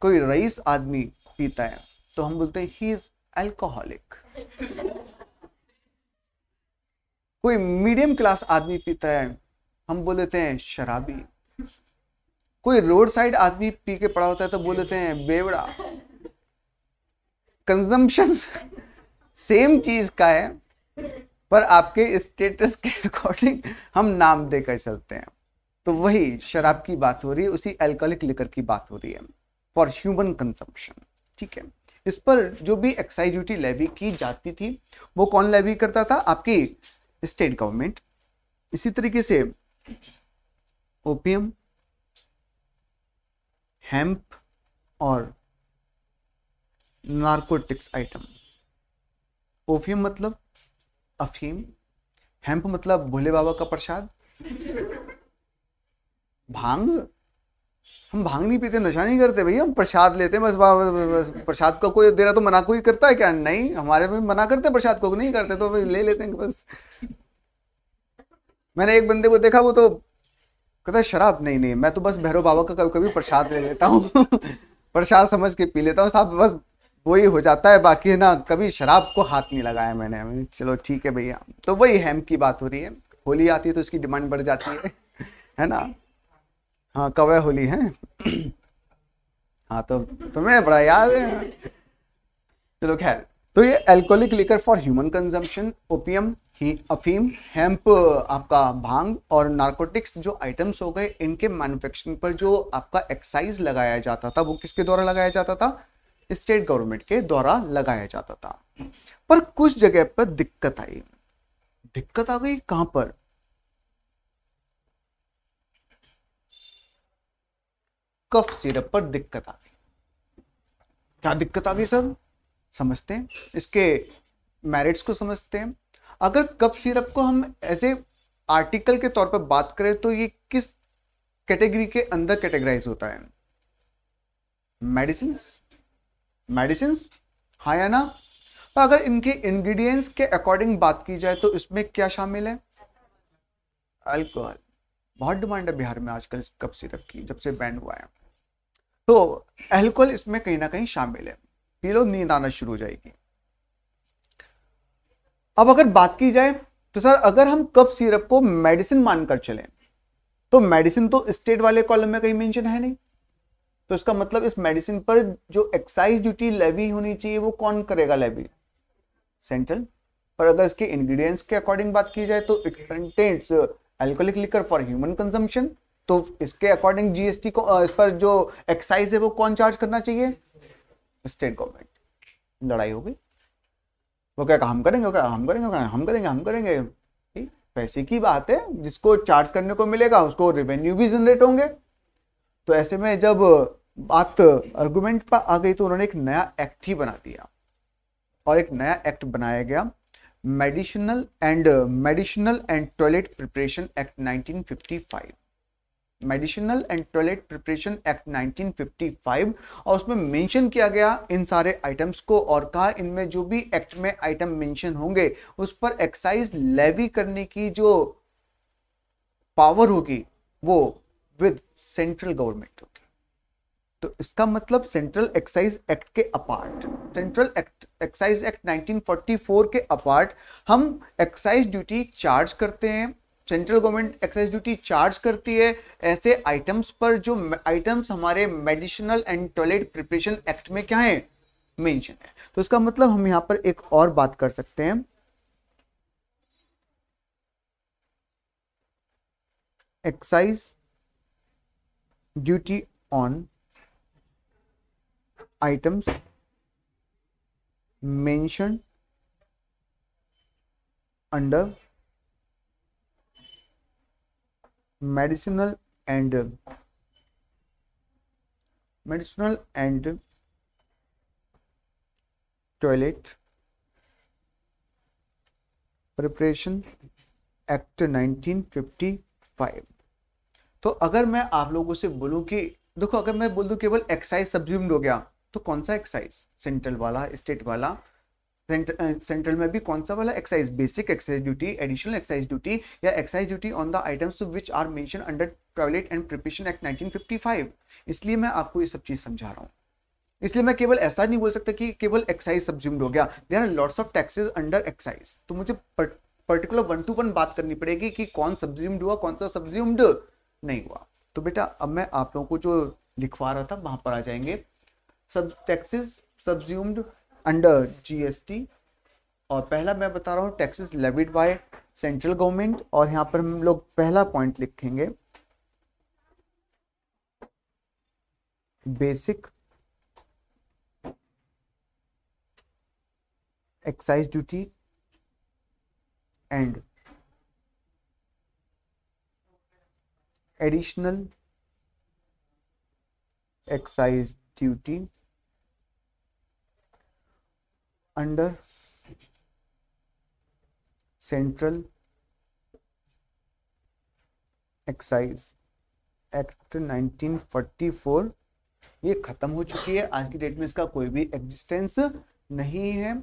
कोई रईस आदमी पीता है तो हम बोलते हैं ही इज एल्कोहलिक कोई मीडियम क्लास आदमी पीता है हम बोल देते हैं शराबी कोई रोड साइड आदमी पी के पड़ा होता है तो बोल देते हैं बेवड़ा कंजम्पशन सेम चीज का है पर आपके स्टेटस के अकॉर्डिंग हम नाम देकर चलते हैं तो वही शराब की बात हो रही है उसी एल्कोहलिक लिकर की बात हो रही है फॉर ह्यूमन कंजम्पशन ठीक है इस पर जो भी एक्साइज ड्यूटी लेवी की जाती थी वो कौन लेवी करता था आपकी स्टेट गवर्नमेंट इसी तरीके से ओपियम हेम्प और नार्कोटिक्स आइटम ओपियम मतलब अफीम हेम्प मतलब भोले बाबा का प्रसाद भांग हम भांग नहीं पीते नशा नहीं करते भैया हम प्रसाद लेते हैं बस, बस, बस प्रसाद का को कोई दे रहा तो मना कोई करता है क्या नहीं हमारे में मना करते हैं प्रसाद को नहीं करते तो ले लेते हैं बस मैंने एक बंदे को देखा वो तो कहता है शराब नहीं नहीं मैं तो बस भैरव बाबा का कभी कभी प्रसाद ले लेता हूँ प्रसाद समझ के पी लेता हूँ साहब बस वही हो जाता है बाकी है ना कभी शराब को हाथ नहीं लगाया मैंने चलो ठीक है भैया तो वही हैम की बात हो रही है होली आती है तो उसकी डिमांड बढ़ जाती है है ना हाँ कवे होली है हाँ तो तुम्हें बड़ा याद है चलो खैर तो ये alcoholic liquor for human consumption opium ही अफीम हेम्प आपका भांग और नार्कोटिक्स जो आइटम्स हो गए इनके मैन्युफैक्चरिंग पर जो आपका एक्साइज लगाया जाता था वो किसके द्वारा लगाया जाता था स्टेट गवर्नमेंट के द्वारा लगाया जाता था पर कुछ जगह पर दिक्कत आई दिक्कत आ गई कहाँ पर कफ सिरप पर दिक्कत आ गई क्या दिक्कत आ गई सर समझते हैं इसके मेरिट्स को समझते हैं अगर कफ सिरप को हम एज आर्टिकल के तौर पर बात करें तो ये किस कैटेगरी के अंदर कैटेगराइज होता है मेडिसिन मेडिसिन हाँ या ना तो अगर इनके इंग्रेडिएंट्स के अकॉर्डिंग बात की जाए तो इसमें क्या शामिल है अल्कोहल बहुत डिमांड है बिहार में आजकल कप सिरप की जब से बैन हुआ है तो एल्कोहल इसमें कहीं ना कहीं शामिल है पी लो नींद आना शुरू हो जाएगी अब अगर बात की जाए तो सर अगर हम कफ सिरप को मेडिसिन मानकर चलें तो मेडिसिन तो स्टेट वाले कॉलम में कहीं मेंशन है नहीं तो इसका मतलब इस मेडिसिन पर जो एक्साइज ड्यूटी लेवी होनी चाहिए वो कौन करेगा लेवी सेंट्रल पर अगर इसके इंग्रेडिएंट्स के अकॉर्डिंग बात की जाए तो it contents alcoholic liquor for human consumption तो इसके अकॉर्डिंग जीएसटी को इस पर जो एक्साइज है वो कौन चार्ज करना चाहिए स्टेट गवर्नमेंट लड़ाई हो गई वो क्या हम करेंगे क्या हम करेंगे क्या हम करेंगे हम करेंगे पैसे की बात है जिसको चार्ज करने को मिलेगा उसको रेवेन्यू भी जनरेट होंगे तो ऐसे में जब बात आर्गूमेंट पर आ गई तो उन्होंने एक नया एक्ट ही बना दिया और एक नया एक्ट बनाया गया medicinal and medicinal and toilet preparation act 1955 medicinal and toilet preparation act 1955 और उसमें मेंशन किया गया इन सारे आइटम्स को और कहा इनमें जो भी एक्ट में आइटम मेंशन होंगे उस पर एक्साइज लेवी करने की जो पावर होगी वो विद सेंट्रल गवर्नमेंट होगी तो इसका मतलब सेंट्रल एक्साइज एक्ट के apart central act excise act 1944 के अपार्ट हम एक्साइज ड्यूटी चार्ज करते हैं central government excise duty charge करती है ऐसे आइटम्स पर जो आइटम्स हमारे medicinal and toilet preparation act में क्या है मेंशन है तो इसका मतलब हम यहां पर एक और बात कर सकते हैं excise duty on items mention under medicinal and medicinal and toilet preparation act 1955 तो अगर मैं आप लोगों से बोलूं कि देखो अगर मैं बोल दूं केवल एक्साइज सब्ज्यूम्ड हो गया तो कौन सा एक्साइज सेंट्रल वाला स्टेट वाला सेंट्रल में भी कौन सा वाला excise basic excise duty additional excise duty या excise duty on the items which are mention under toilet and preparation act 1955 इसलिए मैं आपको ये सब चीज़ समझा रहा हूँ इसलिए मैं केवल ऐसा नहीं बोल सकता कि केवल एक्साइज सब्ज्यूम्ड हो गया there are lots of taxes under excise तो मुझे पर्टिकुलर वन टू वन बात करनी पड़ेगी कि कौन सब्ज्यूम्ड हुआ कौन सा सब्ज्यूम्ड नहीं हुआ तो बेटा अब मैं आप लोगों को जो लिखवा रहा था वहां पर आ जाएंगे सब टैक्सेज सब्ज्यूम्ड अंडर जीएसटी और पहला मैं बता रहा हूँ taxes levied by central government और यहाँ पर हम लोग पहला पॉइंट लिखेंगे basic excise duty and additional excise duty under central excise act 1944 ये खत्म हो चुकी है आज की डेट में इसका कोई भी एग्जिस्टेंस नहीं है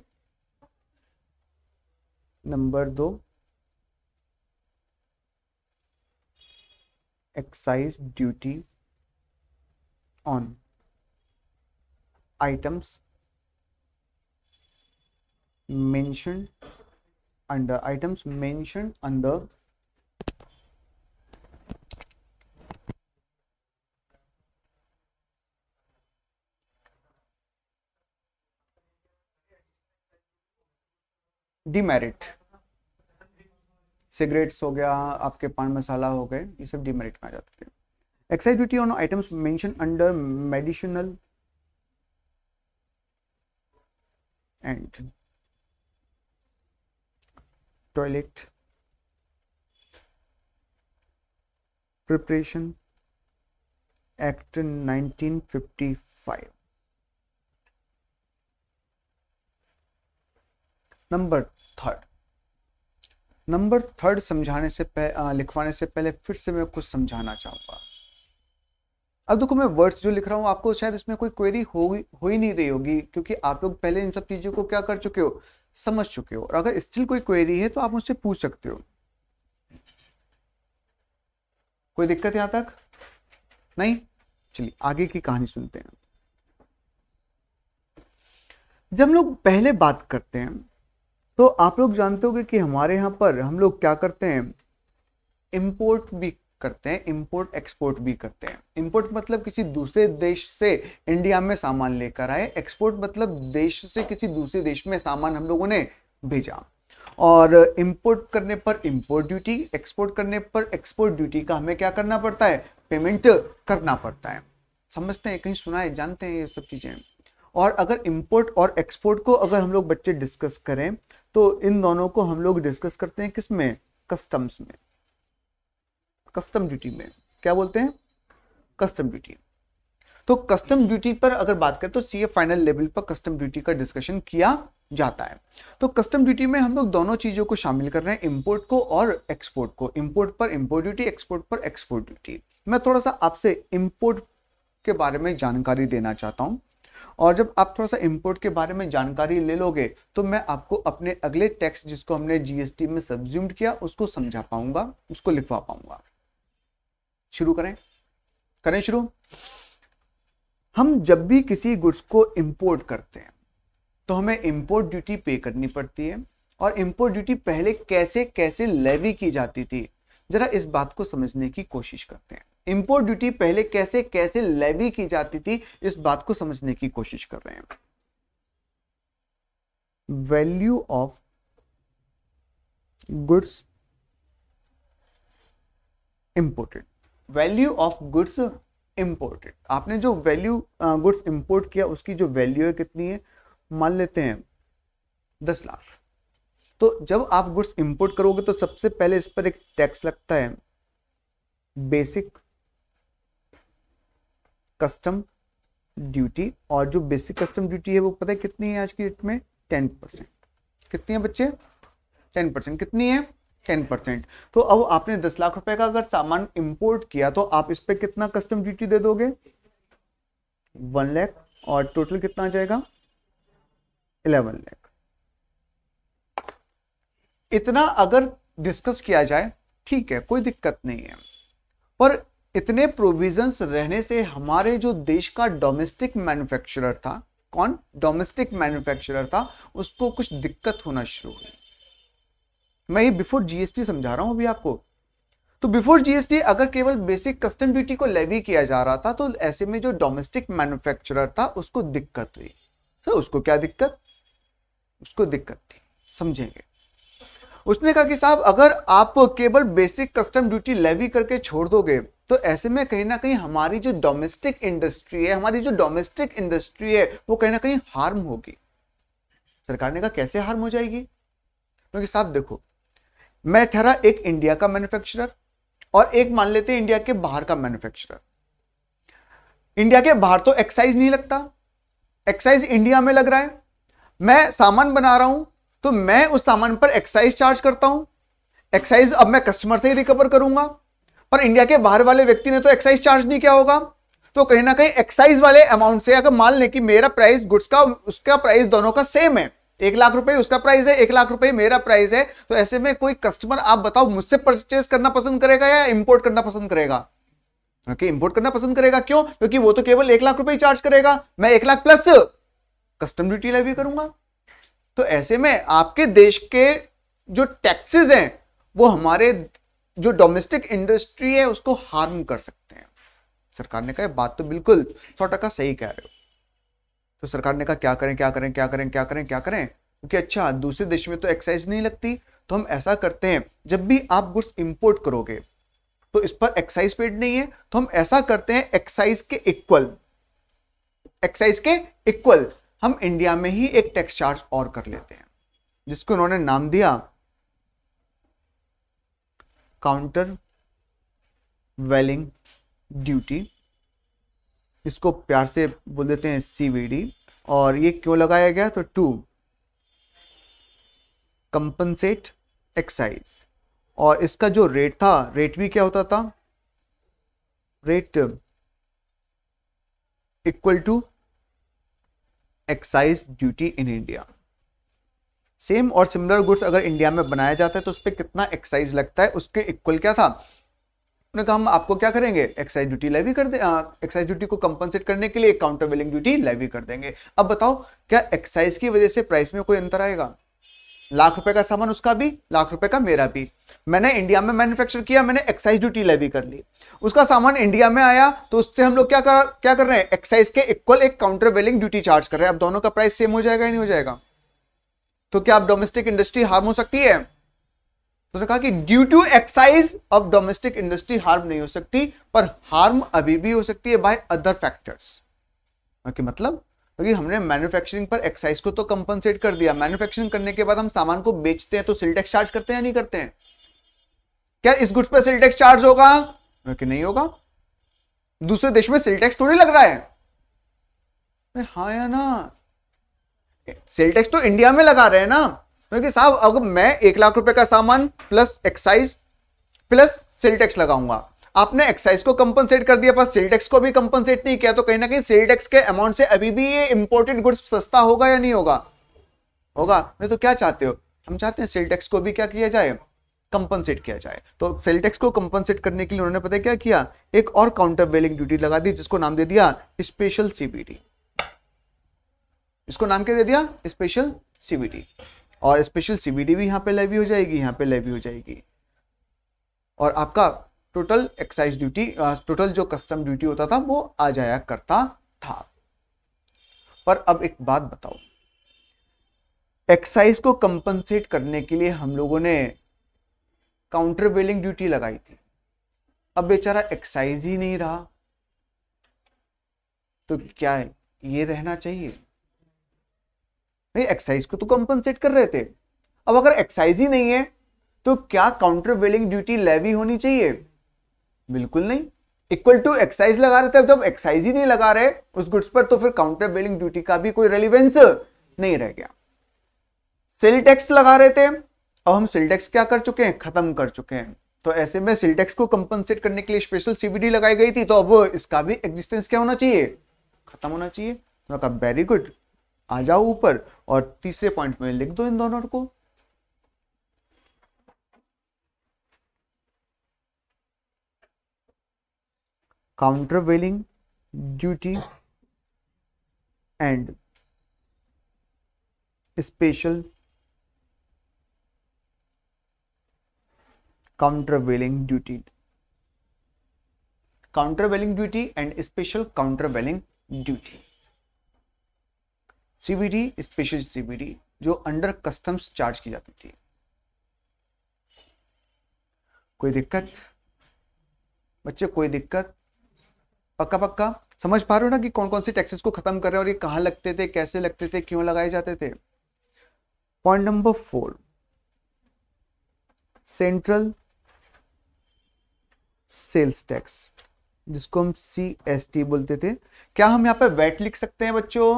नंबर दो excise duty on items mentioned under items mentioned under demerit cigarettes हो गया आपके पान मसाला हो गए ये सब डिमेरिट में आ जाते हैं excise duty on items mention under medicinal and toilet preparation act 1955 number third number third समझाने से पह, लिखवाने से पहले फिर से मैं कुछ समझाना चाहूंगा अब देखो मैं वर्ड्स जो लिख रहा हूं आपको शायद इसमें कोई क्वेरी हो हो ही नहीं रही होगी क्योंकि आप लोग पहले इन सब चीज़ों को क्या कर चुके हो समझ चुके हो और अगर स्टिल कोई क्वेरी है तो आप मुझसे पूछ सकते हो कोई दिक्कत यहां तक नहीं चलिए आगे की कहानी सुनते हैं जब हम लोग पहले बात करते हैं तो आप लोग जानते होंगे कि हमारे यहां पर हम लोग क्या करते हैं इंपोर्ट भी करते हैं इंपोर्ट एक्सपोर्ट भी करते हैं इंपोर्ट मतलब किसी दूसरे देश से इंडिया में सामान लेकर आए एक्सपोर्ट मतलब देश से किसी दूसरे देश में सामान हम लोगों ने भेजा और इंपोर्ट करने पर इंपोर्ट ड्यूटी एक्सपोर्ट करने पर एक्सपोर्ट ड्यूटी का हमें क्या करना पड़ता है पेमेंट करना पड़ता है समझते हैं कहीं सुना है जानते हैं ये सब चीज़ें और अगर इंपोर्ट और एक्सपोर्ट को अगर हम लोग बच्चे डिस्कस करें तो इन दोनों को हम लोग डिस्कस करते हैं किस में कस्टम्स में कस्टम ड्यूटी में क्या बोलते हैं कस्टम ड्यूटी तो कस्टम ड्यूटी पर अगर बात करें तो सीए फाइनल लेवल पर कस्टम ड्यूटी का डिस्कशन किया जाता है तो कस्टम ड्यूटी में हम लोग दोनों चीज़ों को शामिल कर रहे हैं इम्पोर्ट को और एक्सपोर्ट को इम्पोर्ट पर इम्पोर्ट ड्यूटी एक्सपोर्ट पर एक्सपोर्ट ड्यूटी मैं थोड़ा सा आपसे इम्पोर्ट के बारे में जानकारी देना चाहता हूँ और जब आप थोड़ा सा इम्पोर्ट के बारे में जानकारी ले लोगे तो मैं आपको अपने अगले टैक्स जिसको हमने जीएसटी में सब्ज्यूम्ड किया उसको समझा पाऊंगा उसको लिखवा पाऊंगा शुरू करें करें शुरू हम जब भी किसी गुड्स को इंपोर्ट करते हैं तो हमें इंपोर्ट ड्यूटी पे करनी पड़ती है और इंपोर्ट ड्यूटी पहले कैसे कैसे लेवी की जाती थी जरा इस बात को समझने की कोशिश करते हैं इंपोर्ट ड्यूटी पहले कैसे कैसे लेवी की जाती थी इस बात को समझने की कोशिश कर रहे हैं value of goods imported value of goods imported आपने जो वैल्यू गुड्स इम्पोर्ट किया उसकी जो वैल्यू है कितनी है मान लेते हैं दस लाख तो जब आप गुड्स इम्पोर्ट करोगे तो सबसे पहले इस पर एक टैक्स लगता है बेसिक कस्टम ड्यूटी और जो बेसिक कस्टम ड्यूटी है वो पता है कितनी है आज की डेट में टेन परसेंट कितनी है बच्चे टेन परसेंट कितनी है टेन परसेंट तो अब आपने दस लाख रुपए का अगर सामान इंपोर्ट किया तो आप इस पर कितना कस्टम ड्यूटी दे दोगे वन लैख और टोटल कितना आ जाएगा इलेवन लैख इतना अगर डिस्कस किया जाए ठीक है कोई दिक्कत नहीं है पर इतने प्रोविजंस रहने से हमारे जो देश का डोमेस्टिक मैन्युफैक्चरर था कौन डोमेस्टिक मैन्युफैक्चरर था उसको कुछ दिक्कत होना शुरू हुई मैं ये बिफोर जीएसटी समझा रहा हूं अभी आपको तो बिफोर जीएसटी अगर केवल बेसिक कस्टम ड्यूटी को लेवी किया जा रहा था तो ऐसे में जो डोमेस्टिक मैन्युफैक्चरर था उसको दिक्कत हुई तो उसको क्या दिक्कत उसको दिक्कत थी समझेंगे उसने कहा कि साहब अगर आप केवल बेसिक कस्टम ड्यूटी लेवी करके छोड़ दोगे तो ऐसे में कहीं ना कहीं हमारी जो डोमेस्टिक इंडस्ट्री है हमारी जो डोमेस्टिक इंडस्ट्री है वो कहीं ना कहीं हार्म होगी सरकार ने कहा कैसे हार्म हो जाएगी क्योंकि साहब देखो मैं ठहरा एक इंडिया का मैन्युफैक्चरर और एक मान लेते हैं इंडिया के बाहर का मैन्युफैक्चरर इंडिया के बाहर तो एक्साइज नहीं लगता एक्साइज इंडिया में लग रहा है मैं सामान बना रहा हूं तो मैं उस सामान पर एक्साइज चार्ज करता हूं एक्साइज अब मैं कस्टमर से ही रिकवर करूंगा पर इंडिया के बाहर वाले व्यक्ति ने तो एक्साइज चार्ज नहीं किया होगा तो कहीं ना कहीं एक्साइज वाले अमाउंट से अगर मान लें कि मेरा प्राइस गुड्स का उसका प्राइस दोनों का सेम है एक लाख रुपए उसका प्राइस है एक लाख रुपए मेरा प्राइस है तो ऐसे में कोई कस्टमर आप बताओ मुझसे परचेज करना पसंद करेगा या इंपोर्ट करना पसंद करेगा ओके okay, इंपोर्ट करना पसंद करेगा क्यों क्योंकि वो तो केवल एक लाख रुपए चार्ज करेगा मैं एक lakh plus custom duty levy करूंगा तो ऐसे में आपके देश के जो टैक्सेस हैं वो हमारे जो डोमेस्टिक इंडस्ट्री है उसको हार्म कर सकते हैं सरकार ने कहा बात तो बिल्कुल सौ सही कह रहे हो तो सरकार ने कहा क्या करें क्या करें क्या करें क्या करें क्या करें क्योंकि अच्छा दूसरे देश में तो एक्साइज नहीं लगती तो हम ऐसा करते हैं जब भी आप गुड्स इंपोर्ट करोगे तो इस पर एक्साइज पेड नहीं है तो हम ऐसा करते हैं एक्साइज के इक्वल एक्साइज के इक्वल हम इंडिया में ही एक टैक्स चार्ज और कर लेते हैं जिसको उन्होंने नाम दिया काउंटर वेलिंग ड्यूटी इसको प्यार से बोल देते हैं सीवीडी और ये क्यों लगाया गया तो टू कंपनसेट एक्साइज और इसका जो रेट था रेट भी क्या होता था rate equal to excise duty in India same और सिमिलर गुड्स अगर इंडिया में बनाया जाता है तो उस पर कितना एक्साइज लगता है उसके इक्वल क्या था उन्होंने कहा हम आपको क्या करेंगे एक्साइज ड्यूटी लेवी कर दे एक्साइज ड्यूटी को कंपनसेट करने के लिए काउंटरवेलिंग ड्यूटी लेवी कर देंगे अब बताओ क्या एक्साइज की वजह से प्राइस में कोई अंतर आएगा लाख रुपए का सामान उसका भी लाख रुपए का मेरा भी मैंने इंडिया में मैन्युफैक्चर किया मैंने एक्साइज ड्यूटी लेवी कर ली उसका सामान इंडिया में आया तो उससे हम लोग क्या कर क्या कर रहे हैं एक्साइज के इक्वल एक काउंटरवेलिंग ड्यूटी चार्ज कर रहे हैं अब दोनों का प्राइस सेम हो जाएगा या नहीं हो जाएगा तो क्या अब डोमेस्टिक इंडस्ट्री हार्म हो सकती है उन्होंने कहा कि ड्यू टू एक्साइज अब डोमेस्टिक इंडस्ट्री हार्म नहीं हो सकती पर हार्म अभी भी हो सकती है बाय अदर फैक्टर्स ओके मतलब क्योंकि तो हमने मैन्युफैक्चरिंग पर एक्साइज को तो कंपनसेट कर दिया मैन्युफैक्चरिंग करने के बाद हम सामान को बेचते हैं तो सेल टैक्स चार्ज करते हैं या नहीं करते हैं क्या इस गुड्स पर सेल टैक्स चार्ज होगा कि नहीं होगा दूसरे देश में सेल थोड़ी लग रहा है हाँ या ना सेल टैक्स तो इंडिया में लगा रहे हैं ना क्योंकि तो साहब अगर मैं एक लाख रुपए का सामान plus excise plus sale tax लगाऊंगा आपने एक्साइज को कंपनसेट कर दिया पर सेल टैक्स को भी कंपनसेट नहीं किया तो कहीं ना कहीं सेल टैक्स के अमाउंट से अभी भी ये इंपोर्टेड गुड्स सस्ता होगा या नहीं होगा होगा नहीं तो क्या चाहते हो हम चाहते हैं सेल टैक्स को भी क्या किया जाए कंपनसेट किया जाए तो सेल टैक्स को कंपनसेट करने के लिए उन्होंने पता क्या किया एक और काउंटर वेलिंग ड्यूटी लगा दी जिसको नाम दे दिया स्पेशल सीबीडी इसको नाम क्या दे दिया स्पेशल सीबीडी और स्पेशल सीबीडी भी यहाँ पे लेवी हो जाएगी यहाँ पे लेवी हो जाएगी और आपका टोटल एक्साइज ड्यूटी टोटल जो कस्टम ड्यूटी होता था वो आ जाया करता था पर अब एक बात बताओ एक्साइज को कंपनसेट करने के लिए हम लोगों ने काउंटर बेलिंग ड्यूटी लगाई थी अब बेचारा एक्साइज ही नहीं रहा तो क्या है ये रहना चाहिए एक्साइज को तो कंपनसेट कर रहे थे अब अगर एक्साइज ही नहीं है तो क्या काउंटर वेलिंग ड्यूटी लेवी होनी चाहिए बिल्कुल नहीं इक्वल टू एक्साइज लगा रहे थे जब एक्साइज ही नहीं लगा रहे उस गुड्स पर तो फिर काउंटर वेलिंग ड्यूटी का भी कोई रेलिवेंस नहीं रह गया सेल टैक्स लगा रहे थे अब हम सेल टैक्स क्या कर चुके हैं खत्म कर चुके हैं तो ऐसे में सेल टैक्स को कंपनसेट करने के लिए स्पेशल सीबीडी लगाई गई थी तो अब इसका भी एग्जिस्टेंस क्या होना चाहिए खत्म होना चाहिए तो वेरी गुड आ जाओ ऊपर और तीसरे पॉइंट में लिख दो इन दोनों को countervailing duty and special countervailing duty countervailing duty and special countervailing duty CVD special CVD जो अंडर कस्टम्स चार्ज की जाती थी कोई दिक्कत बच्चे कोई दिक्कत पक्का पक्का समझ पा रहे हो ना कि कौन कौन से टैक्सेस को खत्म कर रहे हैं और ये कहां लगते थे कैसे लगते थे क्यों लगाए जाते थे point number four central sales tax जिसको हम सी एस टी बोलते थे क्या हम यहां पे वैट लिख सकते हैं बच्चों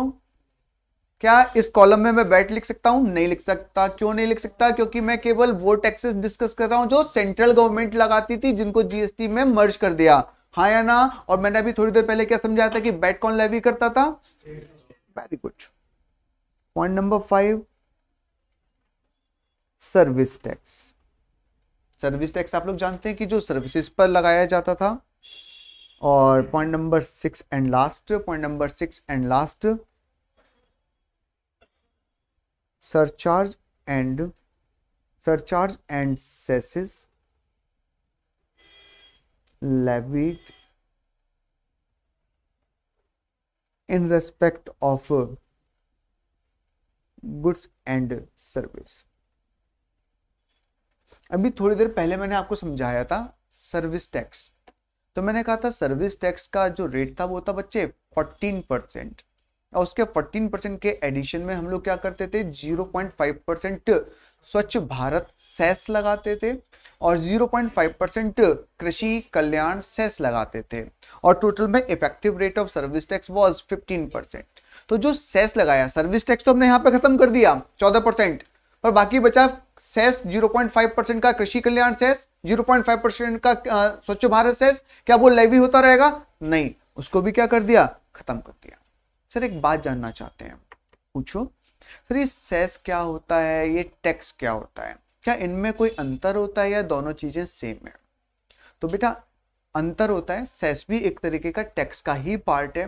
क्या इस कॉलम में मैं बैट लिख सकता हूं नहीं लिख सकता क्यों नहीं लिख सकता क्योंकि मैं केवल वो टैक्सेस डिस्कस कर रहा हूं जो सेंट्रल गवर्नमेंट लगाती थी जिनको जीएसटी में मर्ज कर दिया हाँ या ना और मैंने अभी थोड़ी देर पहले क्या समझाया था कि बैट कौन लेवी करता था very good point number five service tax service tax आप लोग जानते हैं कि जो सर्विसेज पर लगाया जाता था और point number six and last point number six and last surcharge and surcharge and cesses levied in respect of goods and service अभी थोड़ी देर पहले मैंने आपको समझाया था सर्विस टैक्स तो मैंने कहा था सर्विस टैक्स का जो रेट था वो था बच्चे 14 परसेंट और उसके 14 परसेंट के एडिशन में हम लोग क्या करते थे 0.5 परसेंट स्वच्छ भारत सेस लगाते थे और 0.5 परसेंट कृषि कल्याण सेस लगाते थे और टोटल में effective rate of service tax was 15 percent तो जो सेस लगाया सर्विस टैक्स तो हमने यहाँ पे खत्म कर दिया 14 परसेंट और बाकी बचा सेस 0.5 परसेंट का कृषि कल्याण सेस 0.5 परसेंट का स्वच्छ भारत सेस क्या वो लेवी होता रहेगा नहीं उसको भी क्या कर दिया खत्म कर दिया सर एक बात जानना चाहते हैं पूछो सर ये सेस क्या होता है ये टैक्स क्या होता है क्या इनमें कोई अंतर होता है या दोनों चीजें सेम है तो बेटा अंतर होता है सेस भी एक तरीके का टैक्स का ही पार्ट है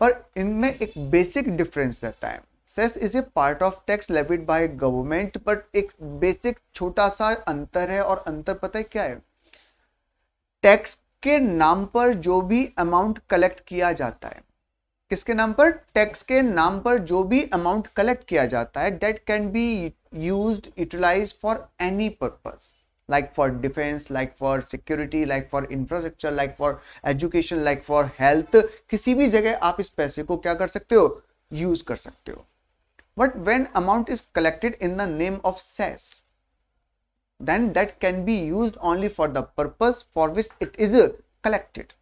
पर इनमें एक बेसिक डिफरेंस रहता है cess is a part of tax levied by government पर एक बेसिक छोटा सा अंतर है और अंतर पता है क्या है टैक्स के नाम पर जो भी अमाउंट कलेक्ट किया जाता है किसके नाम पर टैक्स के नाम पर जो भी अमाउंट कलेक्ट किया जाता है that can be use utilize for any purpose like for defence like for security like for infrastructure like for education like for health किसी भी जगह आप इस पैसे को क्या कर सकते हो यूज कर सकते हो but when amount is collected in the name of cess then that can be use only for the purpose for which it is collected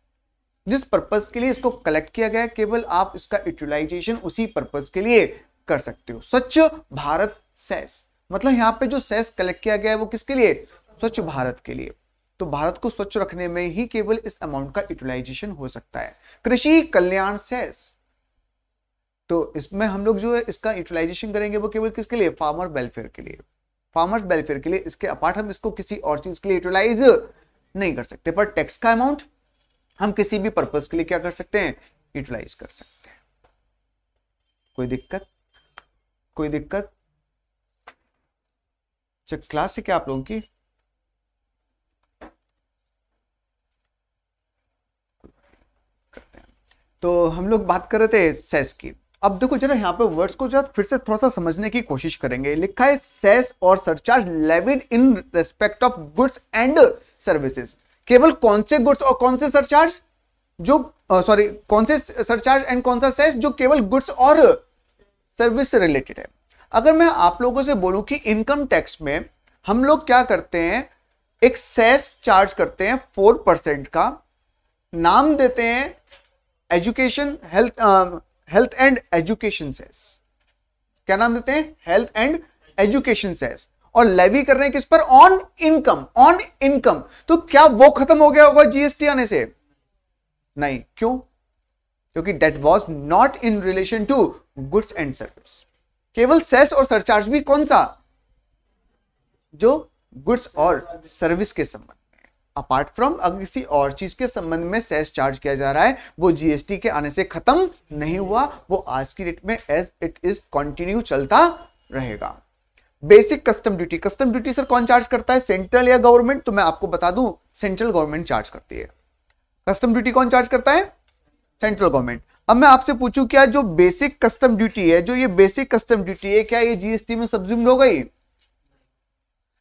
जिस पर्पज के लिए इसको कलेक्ट किया गया केवल आप इसका यूटिलाइजेशन उसी पर्पज के लिए कर सकते हो स्वच्छ भारत सेस मतलब यहाँ पे जो सेस कलेक्ट किया गया है वो किसके लिए स्वच्छ भारत के लिए तो भारत को स्वच्छ रखने में ही केवल इस अमाउंट का यूटिलाइजेशन हो सकता है कृषि कल्याण सेस तो इसमें हम लोग जो है इसका यूटिलाइजेशन करेंगे वो केवल किसके लिए फार्मर वेलफेयर के लिए फार्मर्स वेलफेयर के लिए इसके अपार्ट हम इसको किसी और चीज के लिए यूटिलाइज नहीं कर सकते पर टैक्स का अमाउंट हम किसी भी पर्पज के लिए क्या कर सकते हैं यूटिलाइज कर सकते हैं कोई दिक्कत कोई दिक्कत क्लास अच्छा, है क्या आप लोगों की तो हम लोग बात कर रहे थे सेस की अब देखो जरा यहाँ पे वर्ड्स को जरा फिर से थोड़ा सा समझने की कोशिश करेंगे लिखा है सेस और surcharge levied in respect of goods and services केवल कौन से गुड्स और कौन से सरचार्ज जो सॉरी कौन से सरचार्ज एंड कौन सा सेस जो केवल गुड्स और सर्विस से रिलेटेड है अगर मैं आप लोगों से बोलूं कि इनकम टैक्स में हम लोग क्या करते हैं एक सेस चार्ज करते हैं फोर परसेंट का नाम देते हैं education health health and education cess क्या नाम देते हैं हेल्थ एंड एजुकेशन सेस और लेवी कर रहे हैं किस पर ऑन इनकम ऑन इनकम तो क्या वो खत्म हो गया होगा जीएसटी आने से नहीं क्यों क्योंकि that was not in relation to goods and service केवल सेस और सरचार्ज भी कौन सा जो गुड्स और सर्विस के संबंध अपार्ट फ्रॉम अगर किसी और चीज के संबंध में सेस चार्ज किया जा रहा है वो जीएसटी के आने से खत्म नहीं हुआ वो आज की डेट में एज इट इज कंटिन्यू चलता रहेगा basic custom duty custom duty sir कौन चार्ज करता है सेंट्रल या गवर्नमेंट तो मैं आपको बता दूं सेंट्रल गवर्नमेंट चार्ज करती है कस्टम ड्यूटी कौन चार्ज करता है सेंट्रल गवर्नमेंट अब मैं आपसे पूछूं क्या जो बेसिक कस्टम ड्यूटी है जो ये बेसिक कस्टम ड्यूटी है क्या ये जीएसटी में सब्ज्यूम्ड हो गई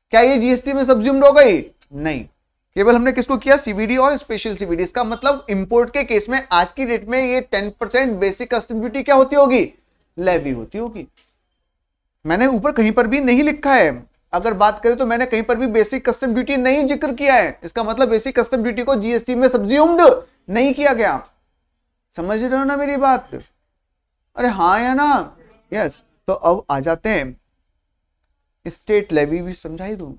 क्या ये जीएसटी में सब्ज्यूम्ड हो गई नहीं केवल हमने किसको किया सीबीडी और स्पेशल सीबीडी इसका मतलब इंपोर्ट के केस में आज की डेट में ये 10% बेसिक कस्टम ड्यूटी क्या होती होगी लेवी होती होगी मैंने ऊपर कहीं पर भी नहीं लिखा है अगर बात करें तो मैंने कहीं पर भी बेसिक कस्टम ड्यूटी नहीं जिक्र किया है इसका मतलब बेसिक कस्टम ड्यूटी को जीएसटी में सब्ज्यूम्ड नहीं किया गया समझ रहे हो ना मेरी बात अरे हाँ या ना यस तो अब आ जाते हैं स्टेट लेवी भी समझाई दू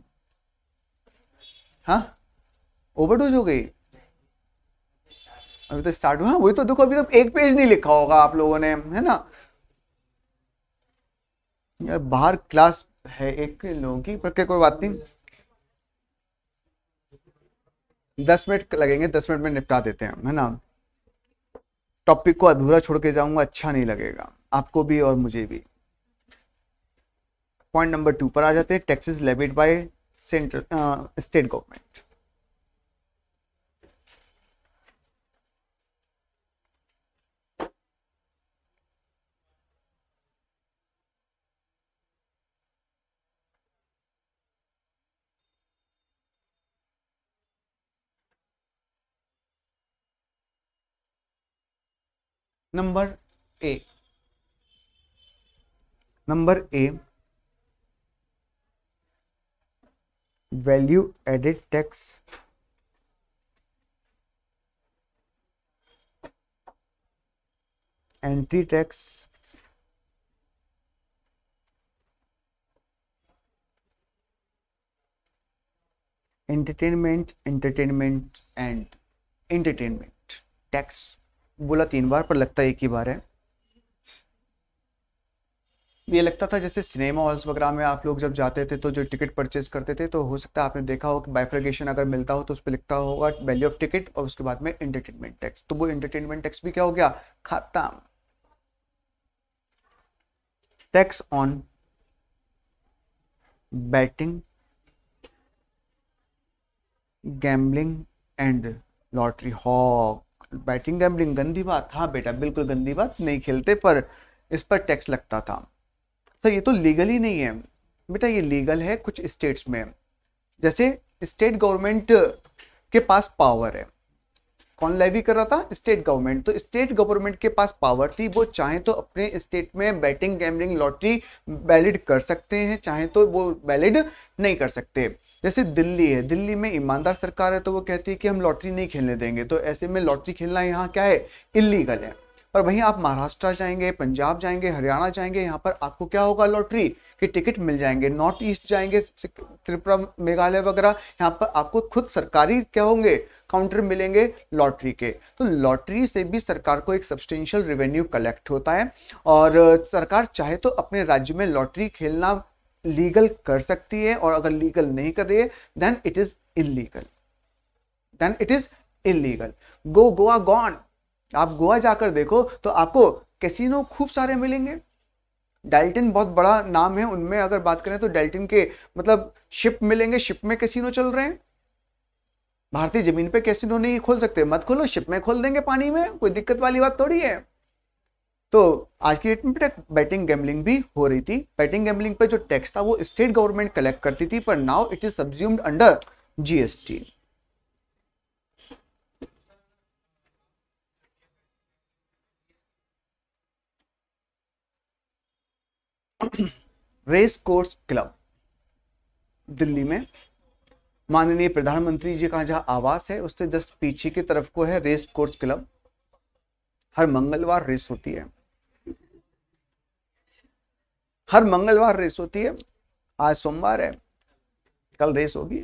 हाँ ओवरडोज हो गई अभी तो स्टार्ट हुआ वही तो देखो अभी तो एक पेज नहीं लिखा होगा आप लोगों ने है ना यार बाहर क्लास है एक लोगों की पर क्या कोई बात नहीं दस मिनट लगेंगे दस मिनट में निपटा देते हैं है ना टॉपिक को अधूरा छोड़ के जाऊंगा अच्छा नहीं लगेगा आपको भी और मुझे भी पॉइंट नंबर टू पर आ जाते हैं taxes levied by central state government number A. Number A value added tax entry tax entertainment entertainment and entertainment tax बोला तीन बार पर लगता एक ही बार है ये लगता था जैसे सिनेमा हॉल्स वगैरह में आप लोग जब जाते थे तो जो टिकट परचेज करते थे तो हो सकता है आपने देखा हो कि बाइफ्रगेशन अगर मिलता हो तो उस पर लिखता होगा वैल्यू ऑफ टिकट और उसके बाद में इंटरटेनमेंट टैक्स तो वो इंटरटेनमेंट टैक्स भी क्या हो गया खाता tax on betting gambling and lottery हॉक बैटिंग गैम्बलिंग गंदी बात हाँ बेटा बिल्कुल गंदी बात नहीं खेलते पर इस पर टैक्स लगता था सर ये तो लीगल ही नहीं है बेटा ये लीगल है कुछ स्टेट्स में जैसे स्टेट गवर्नमेंट के पास पावर है कौन लेवी कर रहा था स्टेट गवर्नमेंट तो स्टेट गवर्नमेंट के पास पावर थी वो चाहे तो अपने स्टेट में बैटिंग गैमरिंग लॉटरी वैलिड कर सकते हैं चाहे तो वो वैलिड नहीं कर सकते जैसे दिल्ली है दिल्ली में ईमानदार सरकार है तो वो कहती है कि हम लॉटरी नहीं खेलने देंगे तो ऐसे में लॉटरी खेलना यहाँ क्या है इलीगल है पर वहीं आप महाराष्ट्र जाएंगे पंजाब जाएंगे हरियाणा जाएंगे यहाँ पर आपको क्या होगा लॉटरी के टिकट मिल जाएंगे नॉर्थ ईस्ट जाएंगे त्रिपुरा मेघालय वगैरह यहाँ पर आपको खुद सरकारी क्या होंगे काउंटर मिलेंगे लॉटरी के तो लॉटरी से भी सरकार को एक सब्सटेंशियल रेवेन्यू कलेक्ट होता है और सरकार चाहे तो अपने राज्य में लॉटरी खेलना लीगल कर सकती है और अगर लीगल नहीं कर रही है then it is illegal then it is illegal go Goa gone आप गोवा जाकर देखो तो आपको कैसीनो खूब सारे मिलेंगे डेल्टिन बहुत बड़ा नाम है उनमें अगर बात करें तो डेल्टिन के मतलब शिप मिलेंगे शिप में कैसीनो चल रहे हैं भारतीय जमीन पे कैसीनो नहीं खोल सकते मत खोलो शिप में खोल देंगे पानी में कोई दिक्कत वाली बात थोड़ी है तो आज की डेट में बेटा बैटिंग गैमलिंग भी हो रही थी बैटिंग गैमलिंग पर जो टैक्स था वो स्टेट गवर्नमेंट कलेक्ट करती थी पर now it is subsumed under GST race course club Delhi में माननीय प्रधानमंत्री जी का जहां आवास है उससे जस्ट पीछे की तरफ को है रेस कोर्स क्लब हर मंगलवार रेस होती है हर मंगलवार रेस होती है आज सोमवार है कल रेस होगी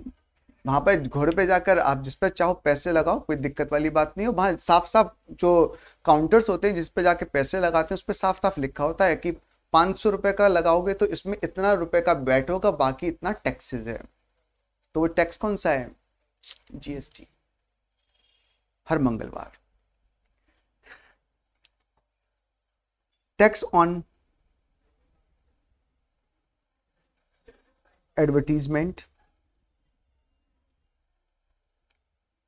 वहां पर घोड़े पे जाकर आप जिस पर चाहो पैसे लगाओ कोई दिक्कत वाली बात नहीं हो वहां साफ साफ जो काउंटर्स होते हैं जिस पे जाके पैसे लगाते हैं उस पर साफ साफ लिखा होता है कि पांच सौ रुपए का लगाओगे तो इसमें इतना रुपए का बैठ होगा बाकी इतना टैक्सेस है तो वो टैक्स कौन सा है जीएसटी हर मंगलवार tax on advertisement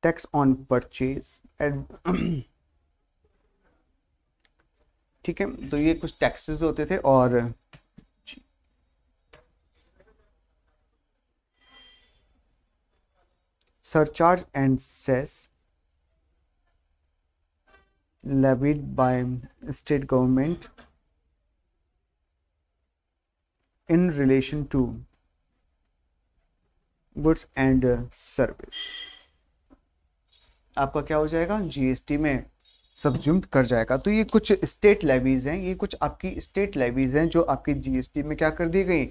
tax on purchase ठीक है तो ये कुछ टैक्सेस होते थे और surcharge and cess levied by state government in relation to goods and service आपका क्या हो जाएगा जीएसटी में सब्ज्यूम कर जाएगा तो ये कुछ स्टेट लेवीज हैं ये कुछ आपकी स्टेट लेवीज हैं जो आपकी जीएसटी में क्या कर दी गई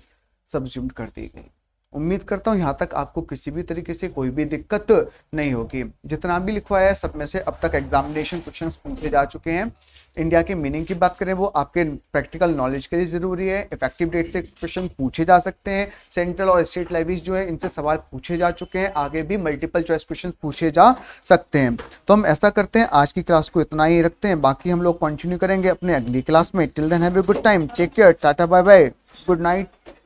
सब्ज्यूम कर दी गई उम्मीद करता हूँ यहाँ तक आपको किसी भी तरीके से कोई भी दिक्कत नहीं होगी जितना भी लिखवाया है सब में से अब तक एग्जामिनेशन क्वेश्चन पूछे जा चुके हैं इंडिया के मीनिंग की बात करें वो आपके प्रैक्टिकल नॉलेज के लिए ज़रूरी है इफेक्टिव डेट से क्वेश्चन पूछे जा सकते हैं सेंट्रल और स्टेट लेवल्स जो है इनसे सवाल पूछे जा चुके हैं आगे भी मल्टीपल चॉइस क्वेश्चन पूछे जा सकते हैं तो हम ऐसा करते हैं आज की क्लास को इतना ही रखते हैं बाकी हम लोग कंटिन्यू करेंगे अपने अगली क्लास में till then have a good time take care tata bye bye good night